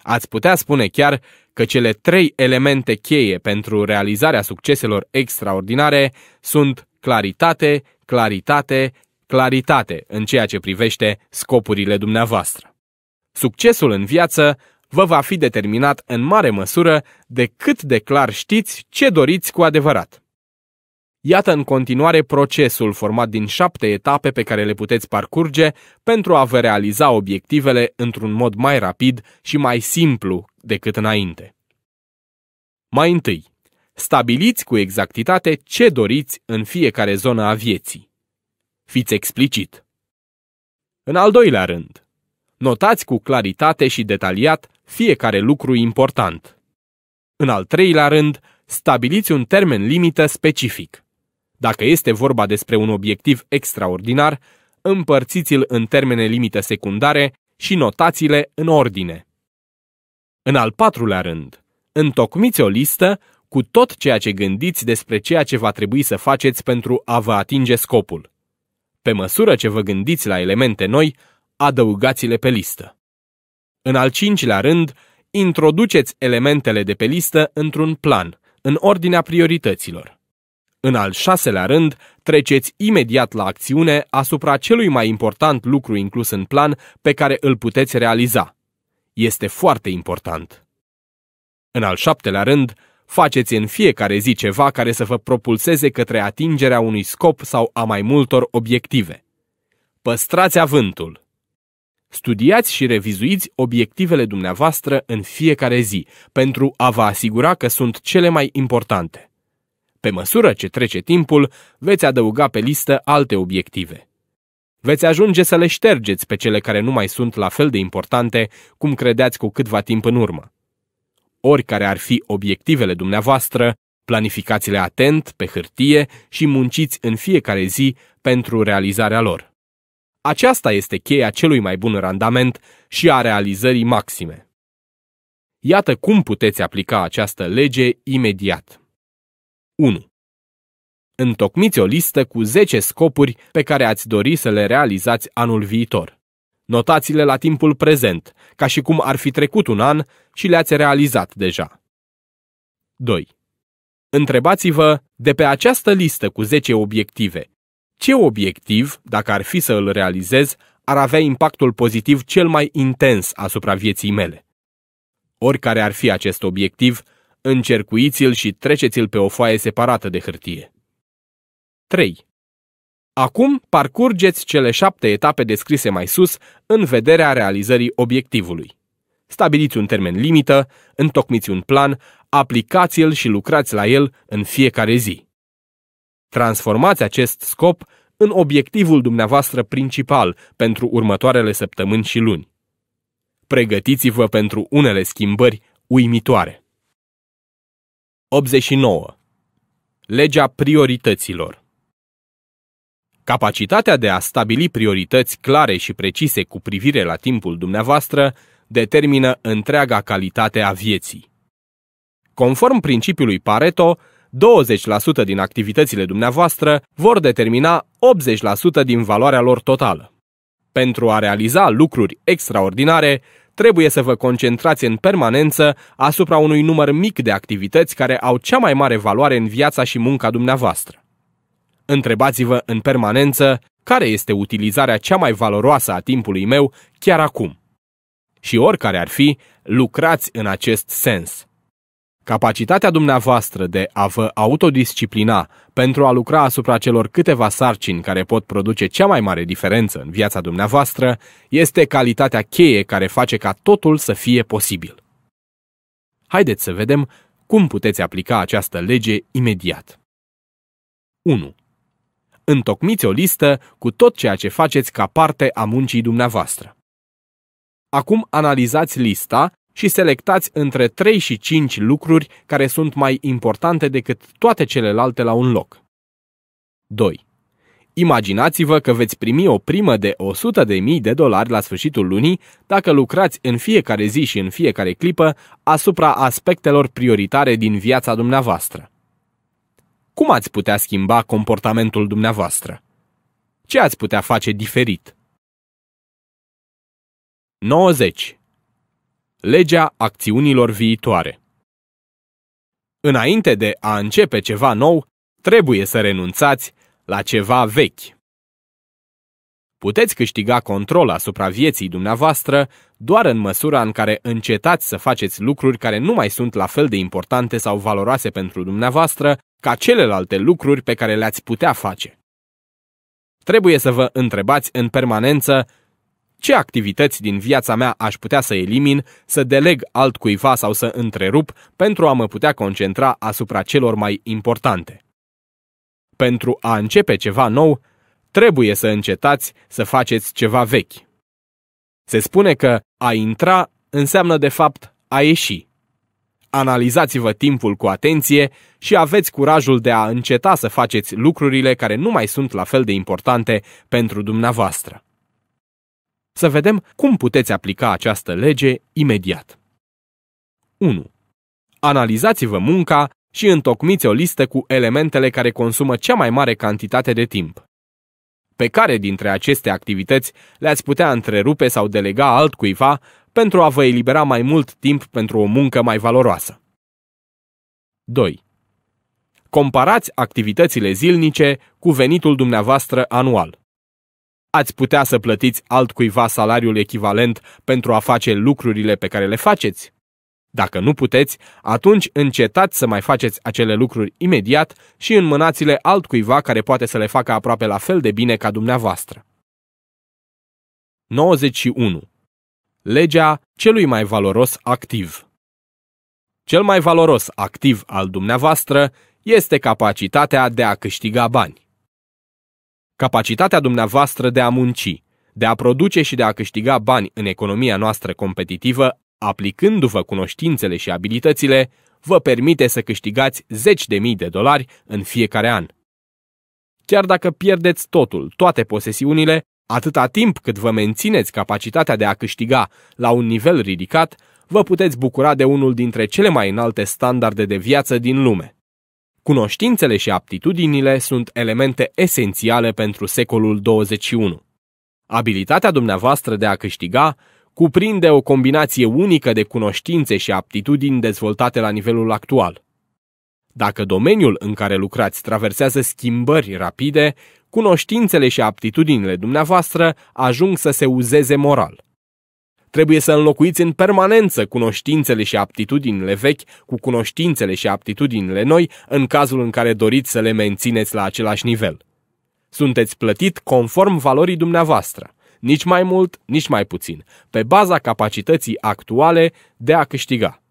Ați putea spune chiar că cele trei elemente cheie pentru realizarea succeselor extraordinare sunt claritate, claritate, claritate în ceea ce privește scopurile dumneavoastră. Succesul în viață vă va fi determinat în mare măsură de cât de clar știți ce doriți cu adevărat. Iată în continuare procesul format din șapte etape pe care le puteți parcurge pentru a vă realiza obiectivele într-un mod mai rapid și mai simplu decât înainte. Mai întâi, stabiliți cu exactitate ce doriți în fiecare zonă a vieții. Fiți explicit. În al doilea rând, Notați cu claritate și detaliat fiecare lucru important. În al treilea rând, stabiliți un termen limită specific. Dacă este vorba despre un obiectiv extraordinar, împărțiți-l în termene limită secundare și notați-le în ordine. În al patrulea rând, întocmiți o listă cu tot ceea ce gândiți despre ceea ce va trebui să faceți pentru a vă atinge scopul. Pe măsură ce vă gândiți la elemente noi, adăugați-le pe listă. În al cincilea rând, introduceți elementele de pe listă într-un plan, în ordinea priorităților. În al șaselea rând, treceți imediat la acțiune asupra celui mai important lucru inclus în plan pe care îl puteți realiza. Este foarte important. În al șaptelea rând, faceți în fiecare zi ceva care să vă propulseze către atingerea unui scop sau a mai multor obiective. Păstrați avântul! Studiați și revizuiți obiectivele dumneavoastră în fiecare zi, pentru a vă asigura că sunt cele mai importante. Pe măsură ce trece timpul, veți adăuga pe listă alte obiective. Veți ajunge să le ștergeți pe cele care nu mai sunt la fel de importante cum credeați cu câtva timp în urmă. Oricare ar fi obiectivele dumneavoastră, planificați-le atent, pe hârtie și munciți în fiecare zi pentru realizarea lor. Aceasta este cheia celui mai bun randament și a realizării maxime. Iată cum puteți aplica această lege imediat. 1. Întocmiți o listă cu 10 scopuri pe care ați dori să le realizați anul viitor. Notați-le la timpul prezent, ca și cum ar fi trecut un an și le-ați realizat deja. 2. Întrebați-vă, de pe această listă cu 10 obiective, ce obiectiv, dacă ar fi să îl realizez, ar avea impactul pozitiv cel mai intens asupra vieții mele? Oricare ar fi acest obiectiv, încercuiți-l și treceți-l pe o foaie separată de hârtie. 3. Acum parcurgeți cele șapte etape descrise mai sus în vederea realizării obiectivului. Stabiliți un termen limită, întocmiți un plan, aplicați-l și lucrați la el în fiecare zi. Transformați acest scop în obiectivul dumneavoastră principal pentru următoarele săptămâni și luni. Pregătiți-vă pentru unele schimbări uimitoare. 89. Legea priorităților Capacitatea de a stabili priorități clare și precise cu privire la timpul dumneavoastră determină întreaga calitate a vieții. Conform principiului Pareto, 20% din activitățile dumneavoastră vor determina 80% din valoarea lor totală. Pentru a realiza lucruri extraordinare, trebuie să vă concentrați în permanență asupra unui număr mic de activități care au cea mai mare valoare în viața și munca dumneavoastră. Întrebați-vă în permanență care este utilizarea cea mai valoroasă a timpului meu chiar acum. Și oricare ar fi, lucrați în acest sens. Capacitatea dumneavoastră de a vă autodisciplina pentru a lucra asupra celor câteva sarcini care pot produce cea mai mare diferență în viața dumneavoastră este calitatea cheie care face ca totul să fie posibil. Haideți să vedem cum puteți aplica această lege imediat. 1. Întocmiți o listă cu tot ceea ce faceți ca parte a muncii dumneavoastră. Acum analizați lista și selectați între 3 și 5 lucruri care sunt mai importante decât toate celelalte la un loc. 2. Imaginați-vă că veți primi o primă de 100.000 de de dolari la sfârșitul lunii dacă lucrați în fiecare zi și în fiecare clipă asupra aspectelor prioritare din viața dumneavoastră. Cum ați putea schimba comportamentul dumneavoastră? Ce ați putea face diferit? 90. Legea acțiunilor viitoare Înainte de a începe ceva nou, trebuie să renunțați la ceva vechi. Puteți câștiga control asupra vieții dumneavoastră doar în măsura în care încetați să faceți lucruri care nu mai sunt la fel de importante sau valoroase pentru dumneavoastră ca celelalte lucruri pe care le-ați putea face. Trebuie să vă întrebați în permanență ce activități din viața mea aș putea să elimin, să deleg altcuiva sau să întrerup pentru a mă putea concentra asupra celor mai importante? Pentru a începe ceva nou, trebuie să încetați să faceți ceva vechi. Se spune că a intra înseamnă de fapt a ieși. Analizați-vă timpul cu atenție și aveți curajul de a înceta să faceți lucrurile care nu mai sunt la fel de importante pentru dumneavoastră. Să vedem cum puteți aplica această lege imediat. 1. Analizați-vă munca și întocmiți o listă cu elementele care consumă cea mai mare cantitate de timp. Pe care dintre aceste activități le-ați putea întrerupe sau delega altcuiva pentru a vă elibera mai mult timp pentru o muncă mai valoroasă? 2. Comparați activitățile zilnice cu venitul dumneavoastră anual ați putea să plătiți altcuiva salariul echivalent pentru a face lucrurile pe care le faceți? Dacă nu puteți, atunci încetați să mai faceți acele lucruri imediat și înmânați-le altcuiva care poate să le facă aproape la fel de bine ca dumneavoastră. 91. Legea celui mai valoros activ Cel mai valoros activ al dumneavoastră este capacitatea de a câștiga bani. Capacitatea dumneavoastră de a munci, de a produce și de a câștiga bani în economia noastră competitivă, aplicându-vă cunoștințele și abilitățile, vă permite să câștigați zeci de mii de dolari în fiecare an. Chiar dacă pierdeți totul, toate posesiunile, atâta timp cât vă mențineți capacitatea de a câștiga la un nivel ridicat, vă puteți bucura de unul dintre cele mai înalte standarde de viață din lume. Cunoștințele și aptitudinile sunt elemente esențiale pentru secolul 21. Abilitatea dumneavoastră de a câștiga cuprinde o combinație unică de cunoștințe și aptitudini dezvoltate la nivelul actual. Dacă domeniul în care lucrați traversează schimbări rapide, cunoștințele și aptitudinile dumneavoastră ajung să se uzeze moral, Trebuie să înlocuiți în permanență cunoștințele și aptitudinile vechi cu cunoștințele și aptitudinile noi în cazul în care doriți să le mențineți la același nivel. Sunteți plătit conform valorii dumneavoastră, nici mai mult, nici mai puțin, pe baza capacității actuale de a câștiga.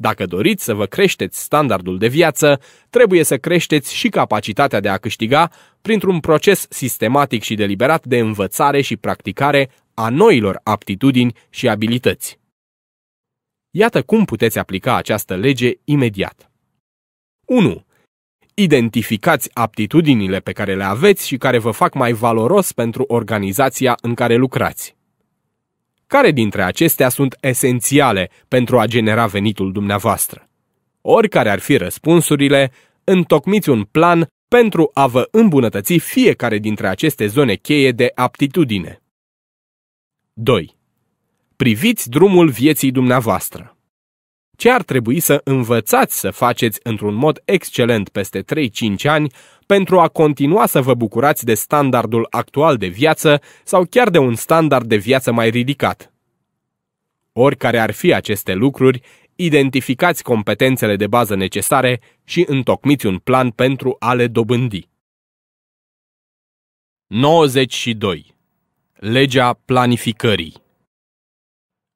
Dacă doriți să vă creșteți standardul de viață, trebuie să creșteți și capacitatea de a câștiga printr-un proces sistematic și deliberat de învățare și practicare a noilor aptitudini și abilități. Iată cum puteți aplica această lege imediat. 1. Identificați aptitudinile pe care le aveți și care vă fac mai valoros pentru organizația în care lucrați care dintre acestea sunt esențiale pentru a genera venitul dumneavoastră. Oricare ar fi răspunsurile, întocmiți un plan pentru a vă îmbunătăți fiecare dintre aceste zone cheie de aptitudine. 2. Priviți drumul vieții dumneavoastră. Ce ar trebui să învățați să faceți într-un mod excelent peste 3-5 ani pentru a continua să vă bucurați de standardul actual de viață sau chiar de un standard de viață mai ridicat. Oricare ar fi aceste lucruri, identificați competențele de bază necesare și întocmiți un plan pentru a le dobândi. 92. Legea planificării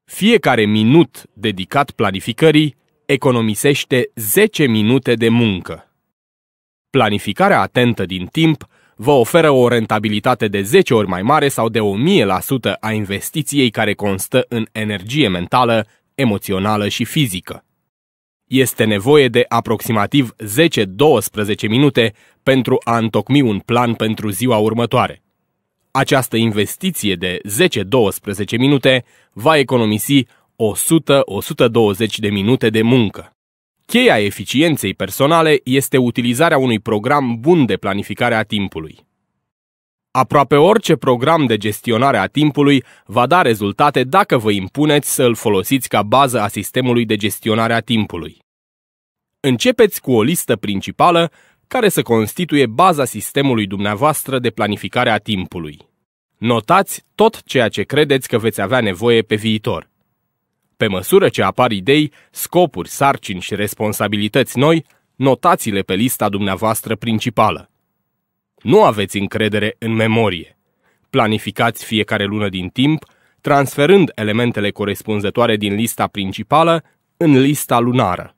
Fiecare minut dedicat planificării economisește 10 minute de muncă. Planificarea atentă din timp vă oferă o rentabilitate de 10 ori mai mare sau de 1000% a investiției care constă în energie mentală, emoțională și fizică. Este nevoie de aproximativ 10-12 minute pentru a întocmi un plan pentru ziua următoare. Această investiție de 10-12 minute va economisi 100-120 de minute de muncă. Cheia eficienței personale este utilizarea unui program bun de planificare a timpului. Aproape orice program de gestionare a timpului va da rezultate dacă vă impuneți să îl folosiți ca bază a sistemului de gestionare a timpului. Începeți cu o listă principală care să constituie baza sistemului dumneavoastră de planificare a timpului. Notați tot ceea ce credeți că veți avea nevoie pe viitor. Pe măsură ce apar idei, scopuri, sarcini și responsabilități noi, notați-le pe lista dumneavoastră principală. Nu aveți încredere în memorie. Planificați fiecare lună din timp, transferând elementele corespunzătoare din lista principală în lista lunară.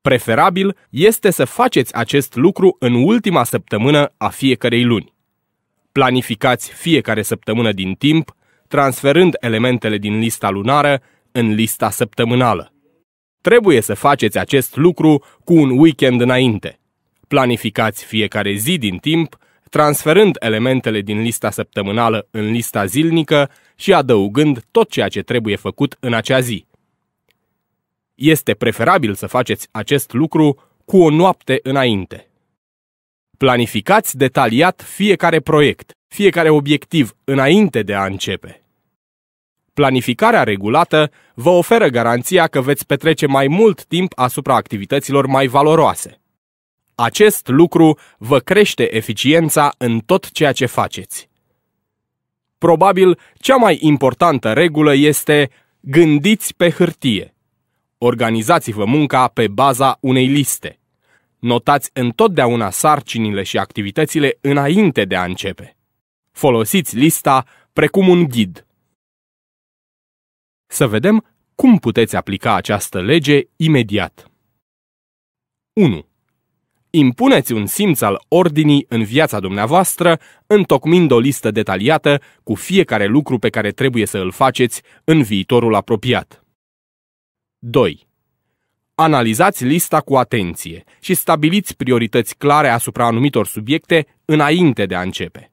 Preferabil este să faceți acest lucru în ultima săptămână a fiecarei luni. Planificați fiecare săptămână din timp, transferând elementele din lista lunară în lista săptămânală. Trebuie să faceți acest lucru cu un weekend înainte. Planificați fiecare zi din timp, transferând elementele din lista săptămânală în lista zilnică și adăugând tot ceea ce trebuie făcut în acea zi. Este preferabil să faceți acest lucru cu o noapte înainte. Planificați detaliat fiecare proiect, fiecare obiectiv înainte de a începe. Planificarea regulată vă oferă garanția că veți petrece mai mult timp asupra activităților mai valoroase. Acest lucru vă crește eficiența în tot ceea ce faceți. Probabil cea mai importantă regulă este gândiți pe hârtie. Organizați-vă munca pe baza unei liste. Notați întotdeauna sarcinile și activitățile înainte de a începe. Folosiți lista precum un ghid. Să vedem cum puteți aplica această lege imediat. 1. Impuneți un simț al ordinii în viața dumneavoastră, întocmind o listă detaliată cu fiecare lucru pe care trebuie să îl faceți în viitorul apropiat. 2. Analizați lista cu atenție și stabiliți priorități clare asupra anumitor subiecte înainte de a începe.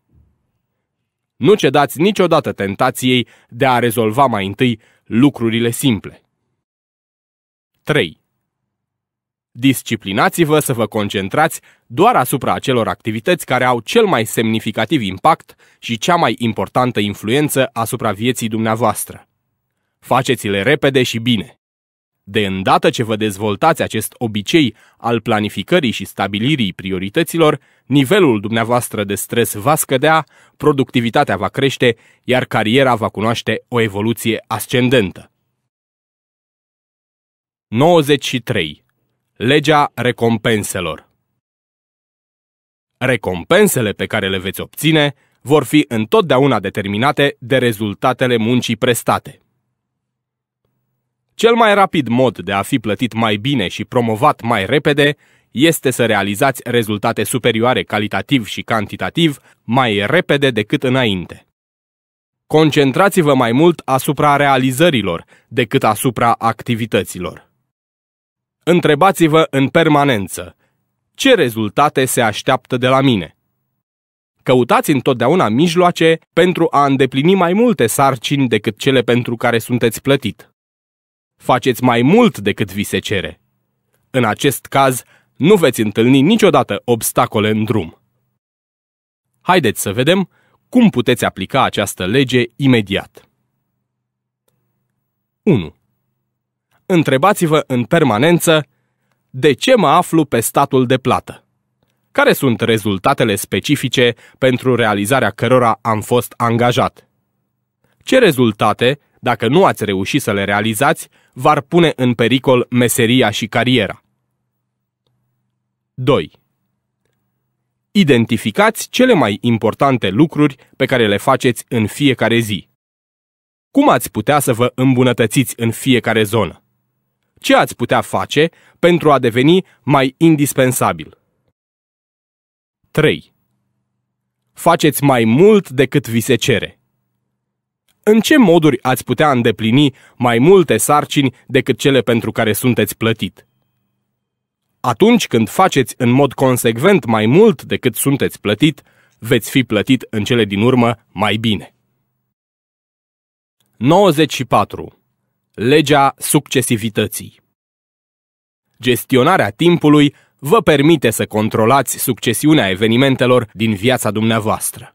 Nu cedați niciodată tentației de a rezolva mai întâi lucrurile simple. 3. Disciplinați-vă să vă concentrați doar asupra acelor activități care au cel mai semnificativ impact și cea mai importantă influență asupra vieții dumneavoastră. Faceți-le repede și bine. De îndată ce vă dezvoltați acest obicei al planificării și stabilirii priorităților, nivelul dumneavoastră de stres va scădea, productivitatea va crește, iar cariera va cunoaște o evoluție ascendentă. 93. Legea recompenselor Recompensele pe care le veți obține vor fi întotdeauna determinate de rezultatele muncii prestate. Cel mai rapid mod de a fi plătit mai bine și promovat mai repede este să realizați rezultate superioare calitativ și cantitativ mai repede decât înainte. Concentrați-vă mai mult asupra realizărilor decât asupra activităților. Întrebați-vă în permanență ce rezultate se așteaptă de la mine. Căutați întotdeauna mijloace pentru a îndeplini mai multe sarcini decât cele pentru care sunteți plătit faceți mai mult decât vi se cere. În acest caz, nu veți întâlni niciodată obstacole în drum. Haideți să vedem cum puteți aplica această lege imediat. 1. Întrebați-vă în permanență de ce mă aflu pe statul de plată? Care sunt rezultatele specifice pentru realizarea cărora am fost angajat? Ce rezultate, dacă nu ați reușit să le realizați, v-ar pune în pericol meseria și cariera. 2. Identificați cele mai importante lucruri pe care le faceți în fiecare zi. Cum ați putea să vă îmbunătățiți în fiecare zonă? Ce ați putea face pentru a deveni mai indispensabil? 3. Faceți mai mult decât vi se cere în ce moduri ați putea îndeplini mai multe sarcini decât cele pentru care sunteți plătit. Atunci când faceți în mod consecvent mai mult decât sunteți plătit, veți fi plătit în cele din urmă mai bine. 94. Legea succesivității Gestionarea timpului vă permite să controlați succesiunea evenimentelor din viața dumneavoastră.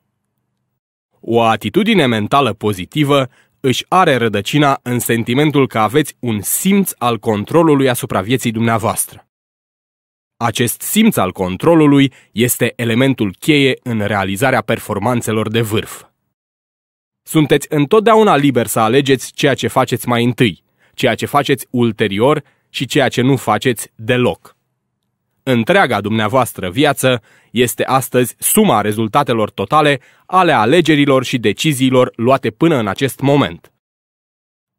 O atitudine mentală pozitivă își are rădăcina în sentimentul că aveți un simț al controlului asupra vieții dumneavoastră. Acest simț al controlului este elementul cheie în realizarea performanțelor de vârf. Sunteți întotdeauna liber să alegeți ceea ce faceți mai întâi, ceea ce faceți ulterior și ceea ce nu faceți deloc. Întreaga dumneavoastră viață este astăzi suma rezultatelor totale ale alegerilor și deciziilor luate până în acest moment.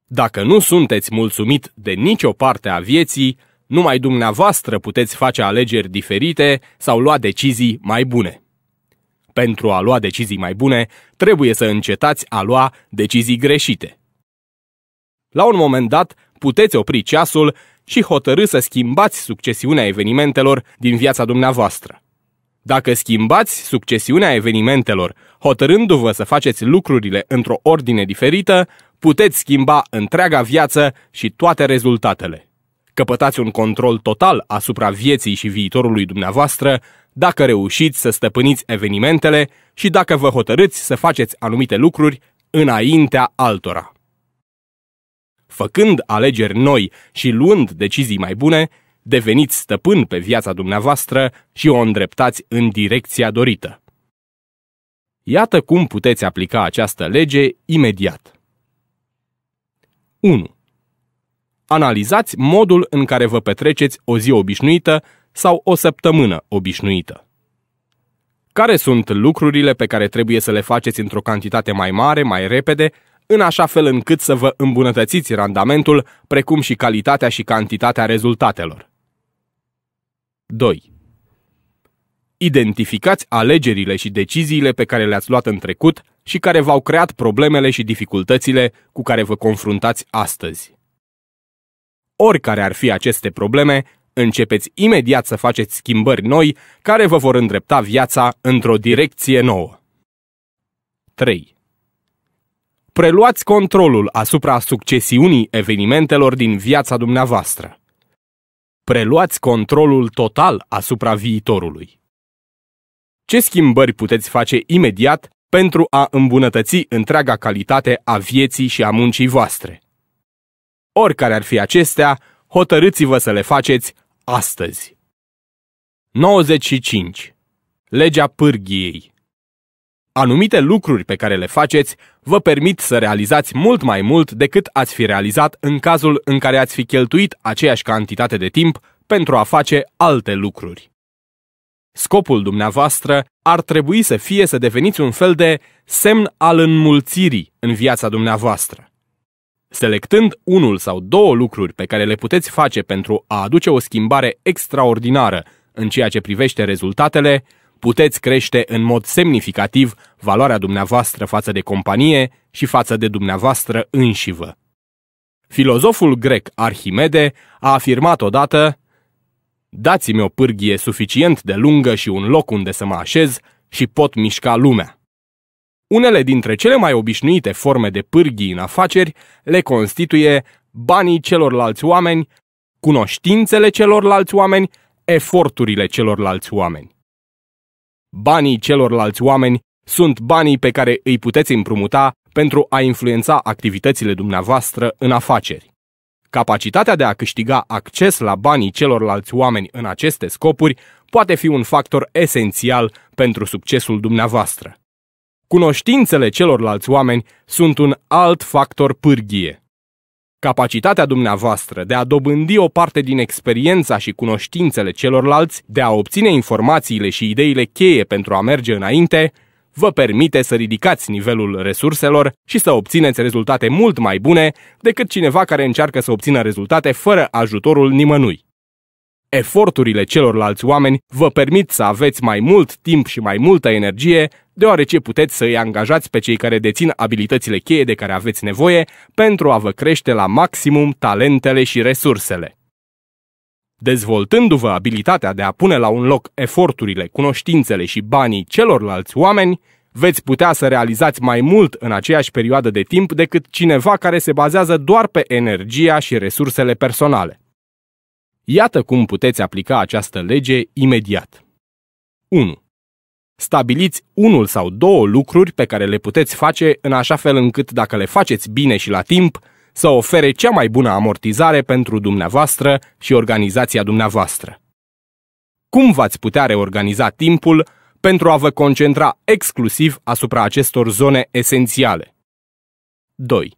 Dacă nu sunteți mulțumit de nicio parte a vieții, numai dumneavoastră puteți face alegeri diferite sau lua decizii mai bune. Pentru a lua decizii mai bune, trebuie să încetați a lua decizii greșite. La un moment dat, puteți opri ceasul și hotărâ să schimbați succesiunea evenimentelor din viața dumneavoastră. Dacă schimbați succesiunea evenimentelor, hotărându-vă să faceți lucrurile într-o ordine diferită, puteți schimba întreaga viață și toate rezultatele. Căpătați un control total asupra vieții și viitorului dumneavoastră dacă reușiți să stăpâniți evenimentele și dacă vă hotărâți să faceți anumite lucruri înaintea altora făcând alegeri noi și luând decizii mai bune, deveniți stăpân pe viața dumneavoastră și o îndreptați în direcția dorită. Iată cum puteți aplica această lege imediat. 1. Analizați modul în care vă petreceți o zi obișnuită sau o săptămână obișnuită. Care sunt lucrurile pe care trebuie să le faceți într-o cantitate mai mare, mai repede, în așa fel încât să vă îmbunătățiți randamentul, precum și calitatea și cantitatea rezultatelor. 2. Identificați alegerile și deciziile pe care le-ați luat în trecut și care v-au creat problemele și dificultățile cu care vă confruntați astăzi. Oricare ar fi aceste probleme, începeți imediat să faceți schimbări noi care vă vor îndrepta viața într-o direcție nouă. 3. Preluați controlul asupra succesiunii evenimentelor din viața dumneavoastră. Preluați controlul total asupra viitorului. Ce schimbări puteți face imediat pentru a îmbunătăți întreaga calitate a vieții și a muncii voastre? Oricare ar fi acestea, hotărâți-vă să le faceți astăzi. 95. Legea pârghiei Anumite lucruri pe care le faceți vă permit să realizați mult mai mult decât ați fi realizat în cazul în care ați fi cheltuit aceeași cantitate de timp pentru a face alte lucruri. Scopul dumneavoastră ar trebui să fie să deveniți un fel de semn al înmulțirii în viața dumneavoastră. Selectând unul sau două lucruri pe care le puteți face pentru a aduce o schimbare extraordinară în ceea ce privește rezultatele, puteți crește în mod semnificativ valoarea dumneavoastră față de companie și față de dumneavoastră înșivă. Filozoful grec Arhimede a afirmat odată Dați-mi o pârghie suficient de lungă și un loc unde să mă așez și pot mișca lumea. Unele dintre cele mai obișnuite forme de pârghii în afaceri le constituie banii celorlalți oameni, cunoștințele celorlalți oameni, eforturile celorlalți oameni. Banii celorlalți oameni sunt banii pe care îi puteți împrumuta pentru a influența activitățile dumneavoastră în afaceri. Capacitatea de a câștiga acces la banii celorlalți oameni în aceste scopuri poate fi un factor esențial pentru succesul dumneavoastră. Cunoștințele celorlalți oameni sunt un alt factor pârghie. Capacitatea dumneavoastră de a dobândi o parte din experiența și cunoștințele celorlalți, de a obține informațiile și ideile cheie pentru a merge înainte, vă permite să ridicați nivelul resurselor și să obțineți rezultate mult mai bune decât cineva care încearcă să obțină rezultate fără ajutorul nimănui. Eforturile celorlalți oameni vă permit să aveți mai mult timp și mai multă energie, deoarece puteți să îi angajați pe cei care dețin abilitățile cheie de care aveți nevoie pentru a vă crește la maximum talentele și resursele. Dezvoltându-vă abilitatea de a pune la un loc eforturile, cunoștințele și banii celorlalți oameni, veți putea să realizați mai mult în aceeași perioadă de timp decât cineva care se bazează doar pe energia și resursele personale. Iată cum puteți aplica această lege imediat. 1. Stabiliți unul sau două lucruri pe care le puteți face în așa fel încât dacă le faceți bine și la timp, să ofere cea mai bună amortizare pentru dumneavoastră și organizația dumneavoastră. Cum v-ați putea reorganiza timpul pentru a vă concentra exclusiv asupra acestor zone esențiale? 2.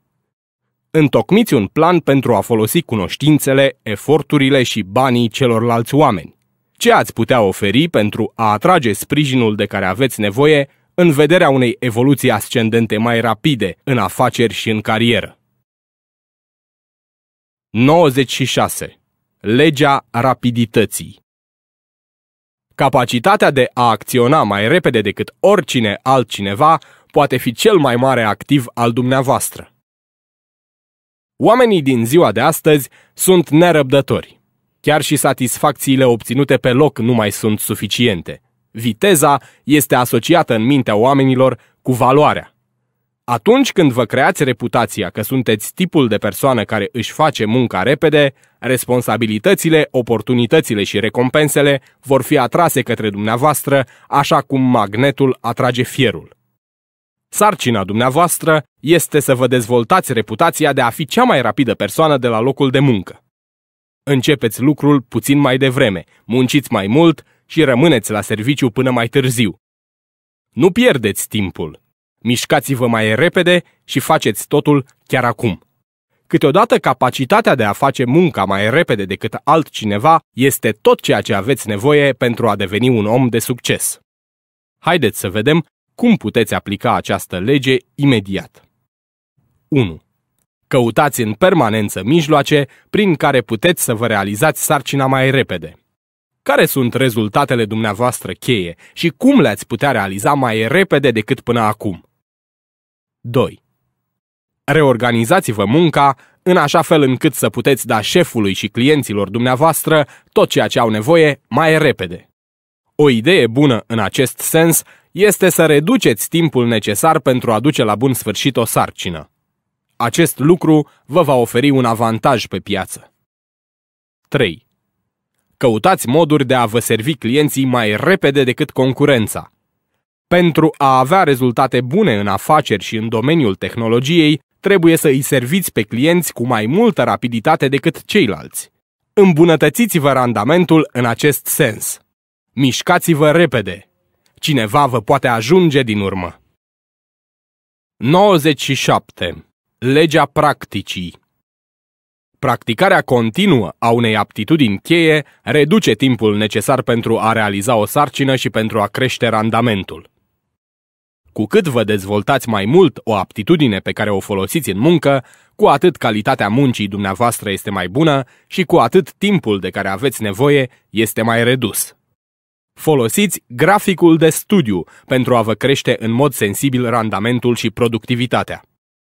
Întocmiți un plan pentru a folosi cunoștințele, eforturile și banii celorlalți oameni. Ce ați putea oferi pentru a atrage sprijinul de care aveți nevoie în vederea unei evoluții ascendente mai rapide în afaceri și în carieră? 96. Legea rapidității Capacitatea de a acționa mai repede decât oricine altcineva poate fi cel mai mare activ al dumneavoastră. Oamenii din ziua de astăzi sunt nerăbdători. Chiar și satisfacțiile obținute pe loc nu mai sunt suficiente. Viteza este asociată în mintea oamenilor cu valoarea. Atunci când vă creați reputația că sunteți tipul de persoană care își face munca repede, responsabilitățile, oportunitățile și recompensele vor fi atrase către dumneavoastră, așa cum magnetul atrage fierul. Sarcina dumneavoastră este să vă dezvoltați reputația de a fi cea mai rapidă persoană de la locul de muncă. Începeți lucrul puțin mai devreme, munciți mai mult și rămâneți la serviciu până mai târziu. Nu pierdeți timpul. Mișcați-vă mai repede și faceți totul chiar acum. Câteodată capacitatea de a face munca mai repede decât altcineva este tot ceea ce aveți nevoie pentru a deveni un om de succes. Haideți să vedem cum puteți aplica această lege imediat? 1. Căutați în permanență mijloace prin care puteți să vă realizați sarcina mai repede. Care sunt rezultatele dumneavoastră cheie și cum le-ați putea realiza mai repede decât până acum? 2. Reorganizați-vă munca în așa fel încât să puteți da șefului și clienților dumneavoastră tot ceea ce au nevoie mai repede. O idee bună în acest sens este să reduceți timpul necesar pentru a duce la bun sfârșit o sarcină. Acest lucru vă va oferi un avantaj pe piață. 3. Căutați moduri de a vă servi clienții mai repede decât concurența. Pentru a avea rezultate bune în afaceri și în domeniul tehnologiei, trebuie să îi serviți pe clienți cu mai multă rapiditate decât ceilalți. Îmbunătățiți-vă randamentul în acest sens. Mișcați-vă repede, cineva vă poate ajunge din urmă. 97. Legea practicii Practicarea continuă a unei aptitudini cheie reduce timpul necesar pentru a realiza o sarcină și pentru a crește randamentul. Cu cât vă dezvoltați mai mult o aptitudine pe care o folosiți în muncă, cu atât calitatea muncii dumneavoastră este mai bună și cu atât timpul de care aveți nevoie este mai redus. Folosiți graficul de studiu pentru a vă crește în mod sensibil randamentul și productivitatea.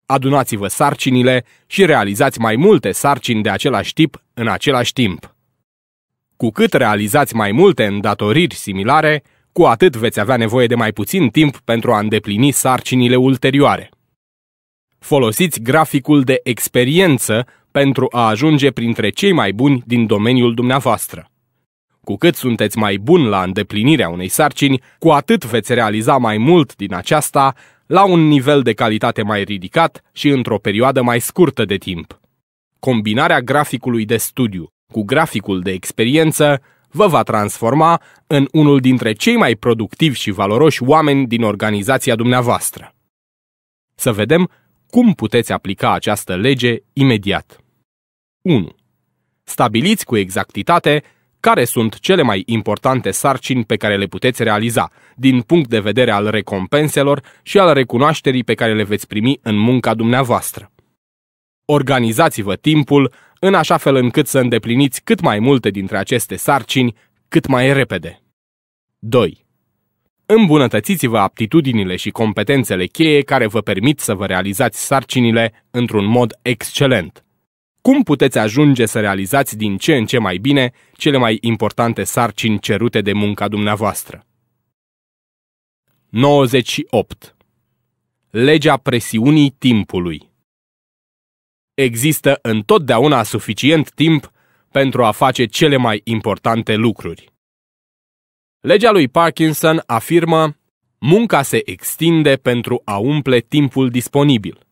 Adunați-vă sarcinile și realizați mai multe sarcini de același tip în același timp. Cu cât realizați mai multe îndatoriri similare, cu atât veți avea nevoie de mai puțin timp pentru a îndeplini sarcinile ulterioare. Folosiți graficul de experiență pentru a ajunge printre cei mai buni din domeniul dumneavoastră. Cu cât sunteți mai bun la îndeplinirea unei sarcini, cu atât veți realiza mai mult din aceasta, la un nivel de calitate mai ridicat și într-o perioadă mai scurtă de timp. Combinarea graficului de studiu cu graficul de experiență vă va transforma în unul dintre cei mai productivi și valoroși oameni din organizația dumneavoastră. Să vedem cum puteți aplica această lege imediat. 1. Stabiliți cu exactitate care sunt cele mai importante sarcini pe care le puteți realiza, din punct de vedere al recompenselor și al recunoașterii pe care le veți primi în munca dumneavoastră. Organizați-vă timpul în așa fel încât să îndepliniți cât mai multe dintre aceste sarcini cât mai repede. 2. Îmbunătățiți-vă aptitudinile și competențele cheie care vă permit să vă realizați sarcinile într-un mod excelent. Cum puteți ajunge să realizați din ce în ce mai bine cele mai importante sarcini cerute de munca dumneavoastră? 98. Legea presiunii timpului Există întotdeauna suficient timp pentru a face cele mai importante lucruri. Legea lui Parkinson afirmă, munca se extinde pentru a umple timpul disponibil.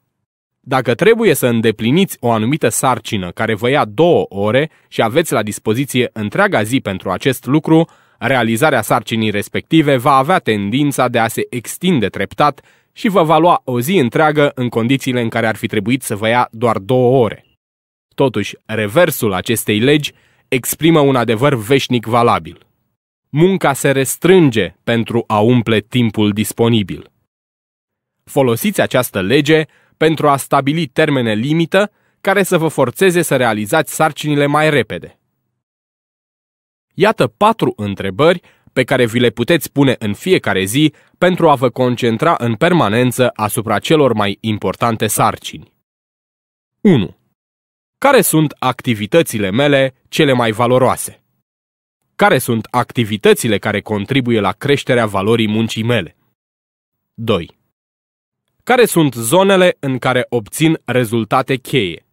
Dacă trebuie să îndepliniți o anumită sarcină care vă ia două ore și aveți la dispoziție întreaga zi pentru acest lucru, realizarea sarcinii respective va avea tendința de a se extinde treptat și vă va lua o zi întreagă în condițiile în care ar fi trebuit să vă ia doar două ore. Totuși, reversul acestei legi exprimă un adevăr veșnic valabil. Munca se restrânge pentru a umple timpul disponibil. Folosiți această lege pentru a stabili termene limită care să vă forțeze să realizați sarcinile mai repede. Iată patru întrebări pe care vi le puteți pune în fiecare zi pentru a vă concentra în permanență asupra celor mai importante sarcini. 1. Care sunt activitățile mele cele mai valoroase? Care sunt activitățile care contribuie la creșterea valorii muncii mele? 2. Care sunt zonele în care obțin rezultate cheie?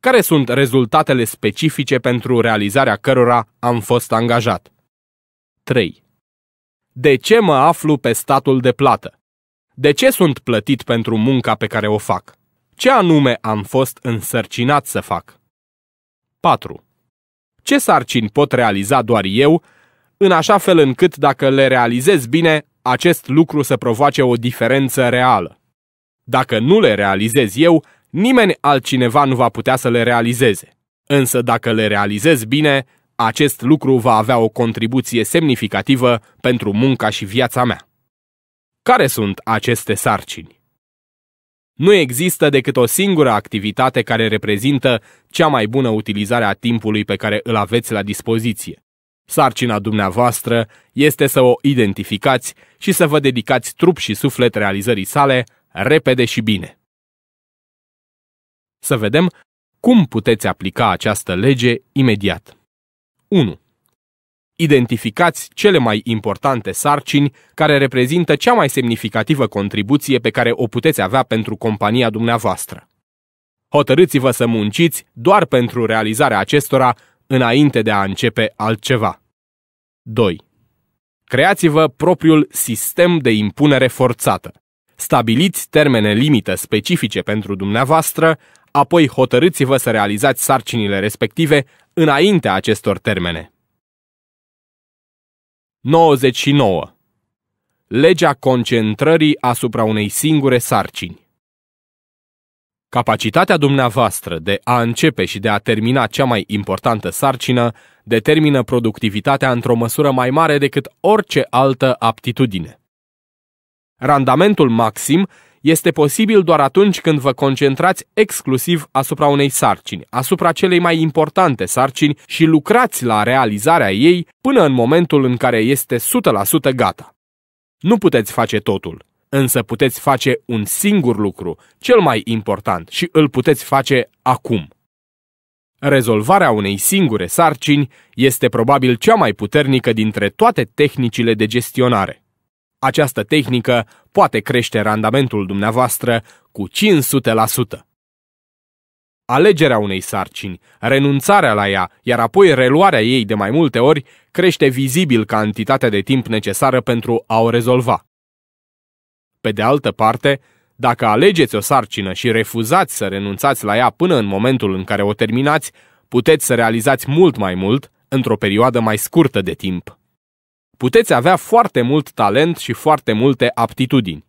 Care sunt rezultatele specifice pentru realizarea cărora am fost angajat? 3. De ce mă aflu pe statul de plată? De ce sunt plătit pentru munca pe care o fac? Ce anume am fost însărcinat să fac? 4. Ce sarcini pot realiza doar eu, în așa fel încât dacă le realizez bine, acest lucru să provoace o diferență reală? Dacă nu le realizez eu, nimeni altcineva nu va putea să le realizeze. Însă dacă le realizez bine, acest lucru va avea o contribuție semnificativă pentru munca și viața mea. Care sunt aceste sarcini? Nu există decât o singură activitate care reprezintă cea mai bună utilizare a timpului pe care îl aveți la dispoziție. Sarcina dumneavoastră este să o identificați și să vă dedicați trup și suflet realizării sale, repede și bine. Să vedem cum puteți aplica această lege imediat. 1. Identificați cele mai importante sarcini care reprezintă cea mai semnificativă contribuție pe care o puteți avea pentru compania dumneavoastră. Hotărâți-vă să munciți doar pentru realizarea acestora înainte de a începe altceva. 2. Creați-vă propriul sistem de impunere forțată. Stabiliți termene limite specifice pentru dumneavoastră, apoi hotărâți-vă să realizați sarcinile respective înaintea acestor termene. 99. Legea concentrării asupra unei singure sarcini Capacitatea dumneavoastră de a începe și de a termina cea mai importantă sarcină determină productivitatea într-o măsură mai mare decât orice altă aptitudine. Randamentul maxim este posibil doar atunci când vă concentrați exclusiv asupra unei sarcini, asupra celei mai importante sarcini și lucrați la realizarea ei până în momentul în care este 100% gata. Nu puteți face totul, însă puteți face un singur lucru, cel mai important, și îl puteți face acum. Rezolvarea unei singure sarcini este probabil cea mai puternică dintre toate tehnicile de gestionare. Această tehnică poate crește randamentul dumneavoastră cu 500%. Alegerea unei sarcini, renunțarea la ea, iar apoi reluarea ei de mai multe ori, crește vizibil cantitatea de timp necesară pentru a o rezolva. Pe de altă parte, dacă alegeți o sarcină și refuzați să renunțați la ea până în momentul în care o terminați, puteți să realizați mult mai mult într-o perioadă mai scurtă de timp. Puteți avea foarte mult talent și foarte multe aptitudini.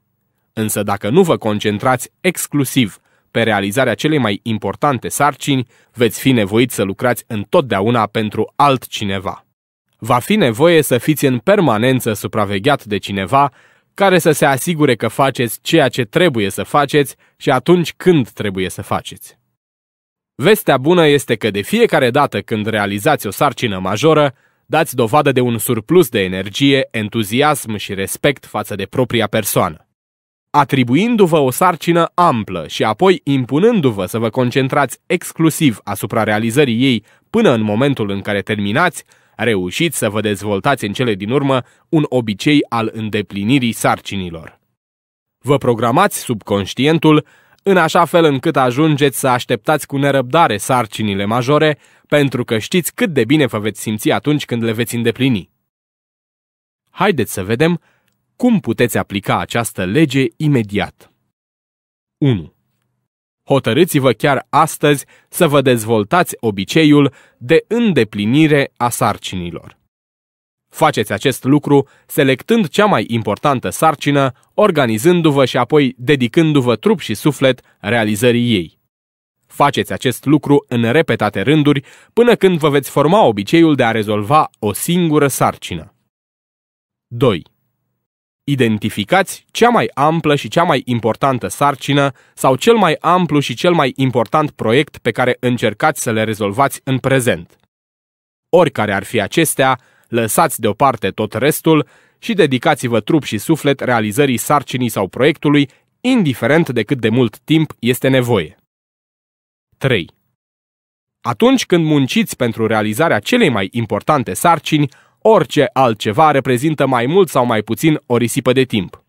Însă dacă nu vă concentrați exclusiv pe realizarea celei mai importante sarcini, veți fi nevoit să lucrați întotdeauna pentru altcineva. Va fi nevoie să fiți în permanență supravegheat de cineva care să se asigure că faceți ceea ce trebuie să faceți și atunci când trebuie să faceți. Vestea bună este că de fiecare dată când realizați o sarcină majoră, dați dovadă de un surplus de energie, entuziasm și respect față de propria persoană. Atribuindu-vă o sarcină amplă și apoi impunându-vă să vă concentrați exclusiv asupra realizării ei până în momentul în care terminați, reușiți să vă dezvoltați în cele din urmă un obicei al îndeplinirii sarcinilor. Vă programați subconștientul în așa fel încât ajungeți să așteptați cu nerăbdare sarcinile majore, pentru că știți cât de bine vă veți simți atunci când le veți îndeplini. Haideți să vedem cum puteți aplica această lege imediat. 1. Hotărâți-vă chiar astăzi să vă dezvoltați obiceiul de îndeplinire a sarcinilor. Faceți acest lucru selectând cea mai importantă sarcină, organizându-vă și apoi dedicându-vă trup și suflet realizării ei. Faceți acest lucru în repetate rânduri până când vă veți forma obiceiul de a rezolva o singură sarcină. 2. Identificați cea mai amplă și cea mai importantă sarcină sau cel mai amplu și cel mai important proiect pe care încercați să le rezolvați în prezent. Oricare ar fi acestea, lăsați deoparte tot restul și dedicați-vă trup și suflet realizării sarcinii sau proiectului, indiferent de cât de mult timp este nevoie. 3. Atunci când munciți pentru realizarea celei mai importante sarcini, orice altceva reprezintă mai mult sau mai puțin o risipă de timp.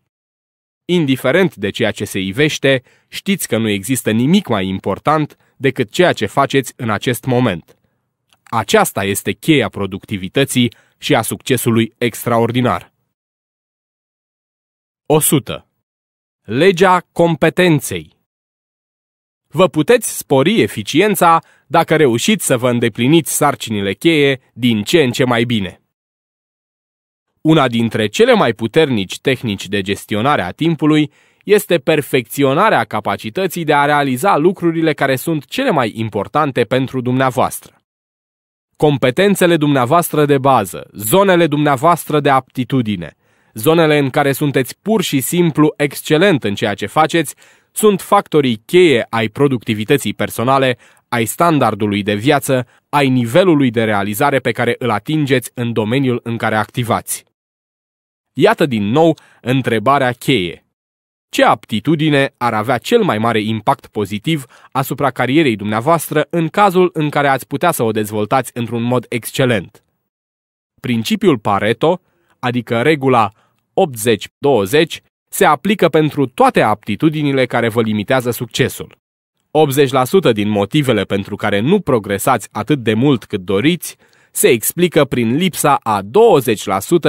Indiferent de ceea ce se ivește, știți că nu există nimic mai important decât ceea ce faceți în acest moment. Aceasta este cheia productivității și a succesului extraordinar. 100. Legea competenței Vă puteți spori eficiența dacă reușiți să vă îndepliniți sarcinile cheie din ce în ce mai bine. Una dintre cele mai puternici tehnici de gestionare a timpului este perfecționarea capacității de a realiza lucrurile care sunt cele mai importante pentru dumneavoastră competențele dumneavoastră de bază, zonele dumneavoastră de aptitudine, zonele în care sunteți pur și simplu excelent în ceea ce faceți, sunt factorii cheie ai productivității personale, ai standardului de viață, ai nivelului de realizare pe care îl atingeți în domeniul în care activați. Iată din nou întrebarea cheie ce aptitudine ar avea cel mai mare impact pozitiv asupra carierei dumneavoastră în cazul în care ați putea să o dezvoltați într-un mod excelent. Principiul Pareto, adică regula 80-20, se aplică pentru toate aptitudinile care vă limitează succesul. 80% din motivele pentru care nu progresați atât de mult cât doriți se explică prin lipsa a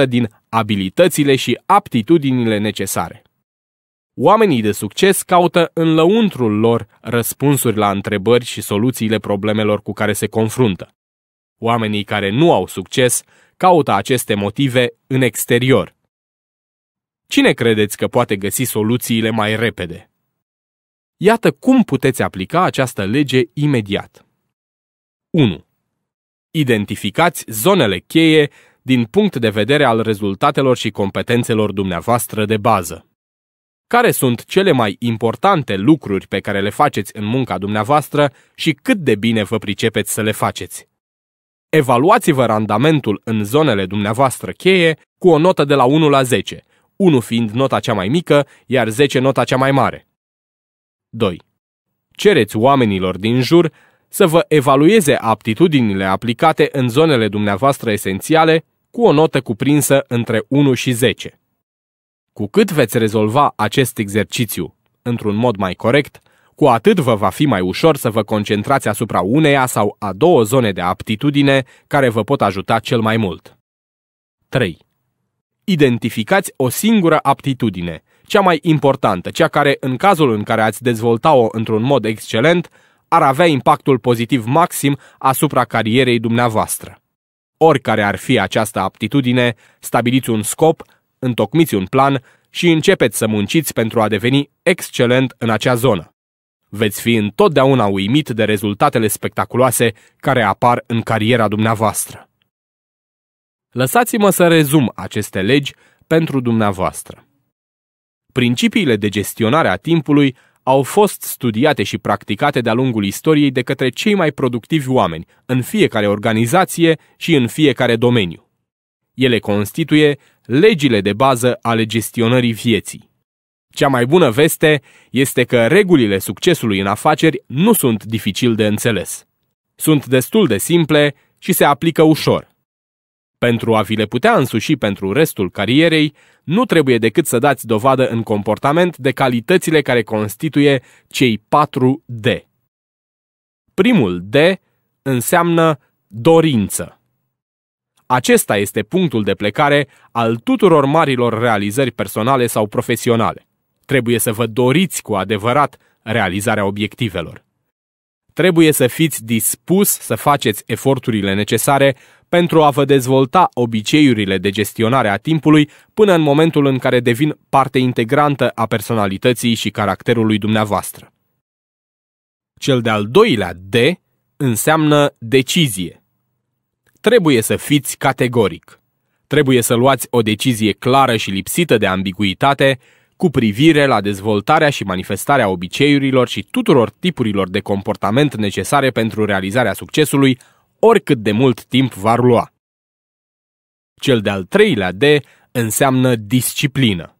20% din abilitățile și aptitudinile necesare. Oamenii de succes caută în lăuntrul lor răspunsuri la întrebări și soluțiile problemelor cu care se confruntă. Oamenii care nu au succes caută aceste motive în exterior. Cine credeți că poate găsi soluțiile mai repede? Iată cum puteți aplica această lege imediat. 1. Identificați zonele cheie din punct de vedere al rezultatelor și competențelor dumneavoastră de bază care sunt cele mai importante lucruri pe care le faceți în munca dumneavoastră și cât de bine vă pricepeți să le faceți. Evaluați-vă randamentul în zonele dumneavoastră cheie cu o notă de la 1 la 10, 1 fiind nota cea mai mică, iar 10 nota cea mai mare. 2. Cereți oamenilor din jur să vă evalueze aptitudinile aplicate în zonele dumneavoastră esențiale cu o notă cuprinsă între 1 și 10. Cu cât veți rezolva acest exercițiu într-un mod mai corect, cu atât vă va fi mai ușor să vă concentrați asupra uneia sau a două zone de aptitudine care vă pot ajuta cel mai mult. 3. Identificați o singură aptitudine, cea mai importantă, cea care, în cazul în care ați dezvolta-o într-un mod excelent, ar avea impactul pozitiv maxim asupra carierei dumneavoastră. Oricare ar fi această aptitudine, stabiliți un scop, întocmiți un plan și începeți să munciți pentru a deveni excelent în acea zonă. Veți fi întotdeauna uimit de rezultatele spectaculoase care apar în cariera dumneavoastră. Lăsați-mă să rezum aceste legi pentru dumneavoastră. Principiile de gestionare a timpului au fost studiate și practicate de-a lungul istoriei de către cei mai productivi oameni, în fiecare organizație și în fiecare domeniu. Ele constituie legile de bază ale gestionării vieții. Cea mai bună veste este că regulile succesului în afaceri nu sunt dificil de înțeles. Sunt destul de simple și se aplică ușor. Pentru a vi le putea însuși pentru restul carierei, nu trebuie decât să dați dovadă în comportament de calitățile care constituie cei 4 D. Primul D înseamnă dorință. Acesta este punctul de plecare al tuturor marilor realizări personale sau profesionale. Trebuie să vă doriți cu adevărat realizarea obiectivelor. Trebuie să fiți dispus să faceți eforturile necesare pentru a vă dezvolta obiceiurile de gestionare a timpului până în momentul în care devin parte integrantă a personalității și caracterului dumneavoastră. Cel de-al doilea D înseamnă decizie trebuie să fiți categoric. Trebuie să luați o decizie clară și lipsită de ambiguitate cu privire la dezvoltarea și manifestarea obiceiurilor și tuturor tipurilor de comportament necesare pentru realizarea succesului, oricât de mult timp va lua. Cel de-al treilea D înseamnă disciplină.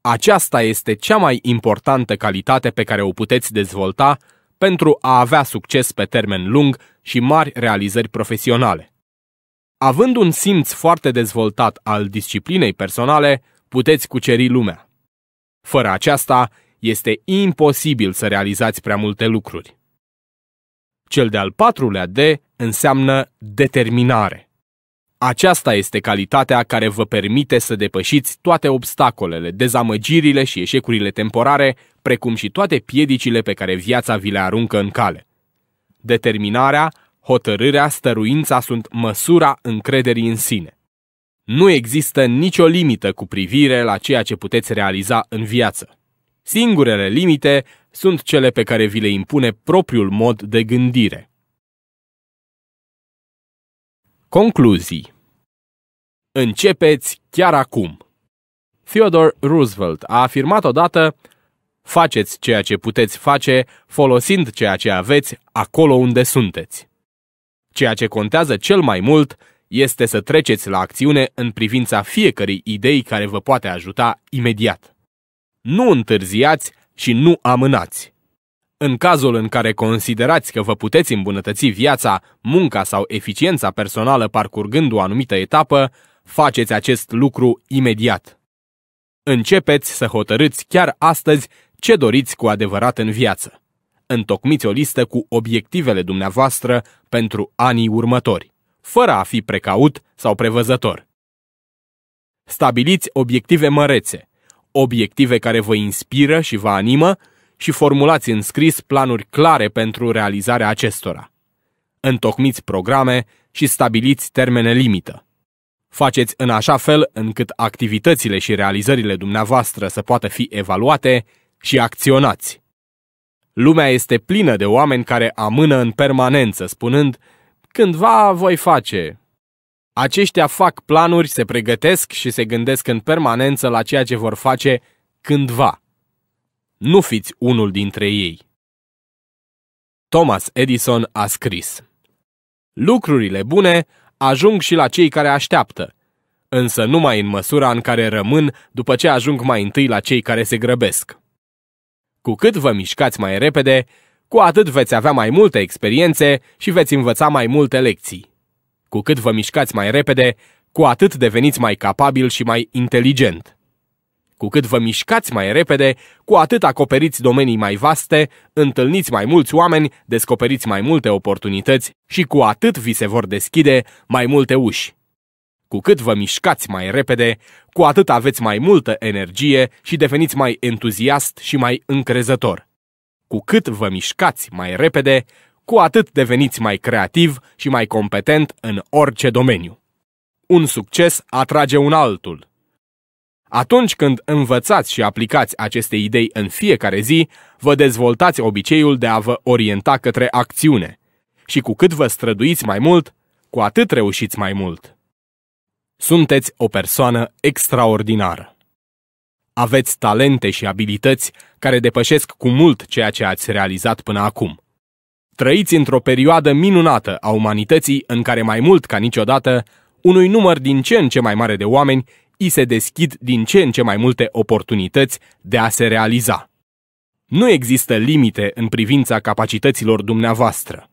Aceasta este cea mai importantă calitate pe care o puteți dezvolta pentru a avea succes pe termen lung și mari realizări profesionale. Având un simț foarte dezvoltat al disciplinei personale, puteți cuceri lumea. Fără aceasta, este imposibil să realizați prea multe lucruri. Cel de-al patrulea D înseamnă determinare. Aceasta este calitatea care vă permite să depășiți toate obstacolele, dezamăgirile și eșecurile temporare, precum și toate piedicile pe care viața vi le aruncă în cale. Determinarea hotărârea, stăruința sunt măsura încrederii în sine. Nu există nicio limită cu privire la ceea ce puteți realiza în viață. Singurele limite sunt cele pe care vi le impune propriul mod de gândire. Concluzii Începeți chiar acum! Theodore Roosevelt a afirmat odată Faceți ceea ce puteți face folosind ceea ce aveți acolo unde sunteți. Ceea ce contează cel mai mult este să treceți la acțiune în privința fiecărei idei care vă poate ajuta imediat. Nu întârziați și nu amânați. În cazul în care considerați că vă puteți îmbunătăți viața, munca sau eficiența personală parcurgând o anumită etapă, faceți acest lucru imediat. Începeți să hotărâți chiar astăzi ce doriți cu adevărat în viață întocmiți o listă cu obiectivele dumneavoastră pentru anii următori, fără a fi precaut sau prevăzător. Stabiliți obiective mărețe, obiective care vă inspiră și vă animă și formulați în scris planuri clare pentru realizarea acestora. Întocmiți programe și stabiliți termene limită. Faceți în așa fel încât activitățile și realizările dumneavoastră să poată fi evaluate și acționați. Lumea este plină de oameni care amână în permanență, spunând, cândva voi face. Aceștia fac planuri, se pregătesc și se gândesc în permanență la ceea ce vor face cândva. Nu fiți unul dintre ei. Thomas Edison a scris Lucrurile bune ajung și la cei care așteaptă, însă numai în măsura în care rămân după ce ajung mai întâi la cei care se grăbesc. Cu cât vă mișcați mai repede, cu atât veți avea mai multe experiențe și veți învăța mai multe lecții. Cu cât vă mișcați mai repede, cu atât deveniți mai capabil și mai inteligent. Cu cât vă mișcați mai repede, cu atât acoperiți domenii mai vaste, întâlniți mai mulți oameni, descoperiți mai multe oportunități și cu atât vi se vor deschide mai multe uși. Cu cât vă mișcați mai repede, cu atât aveți mai multă energie și deveniți mai entuziast și mai încrezător. Cu cât vă mișcați mai repede, cu atât deveniți mai creativ și mai competent în orice domeniu. Un succes atrage un altul. Atunci când învățați și aplicați aceste idei în fiecare zi, vă dezvoltați obiceiul de a vă orienta către acțiune. Și cu cât vă străduiți mai mult, cu atât reușiți mai mult. Sunteți o persoană extraordinară. Aveți talente și abilități care depășesc cu mult ceea ce ați realizat până acum. Trăiți într-o perioadă minunată a umanității în care mai mult ca niciodată, unui număr din ce în ce mai mare de oameni îi se deschid din ce în ce mai multe oportunități de a se realiza. Nu există limite în privința capacităților dumneavoastră.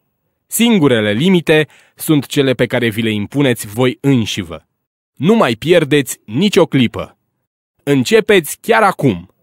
Singurele limite sunt cele pe care vi le impuneți voi înșivă nu mai pierdeți nicio clipă. Începeți chiar acum!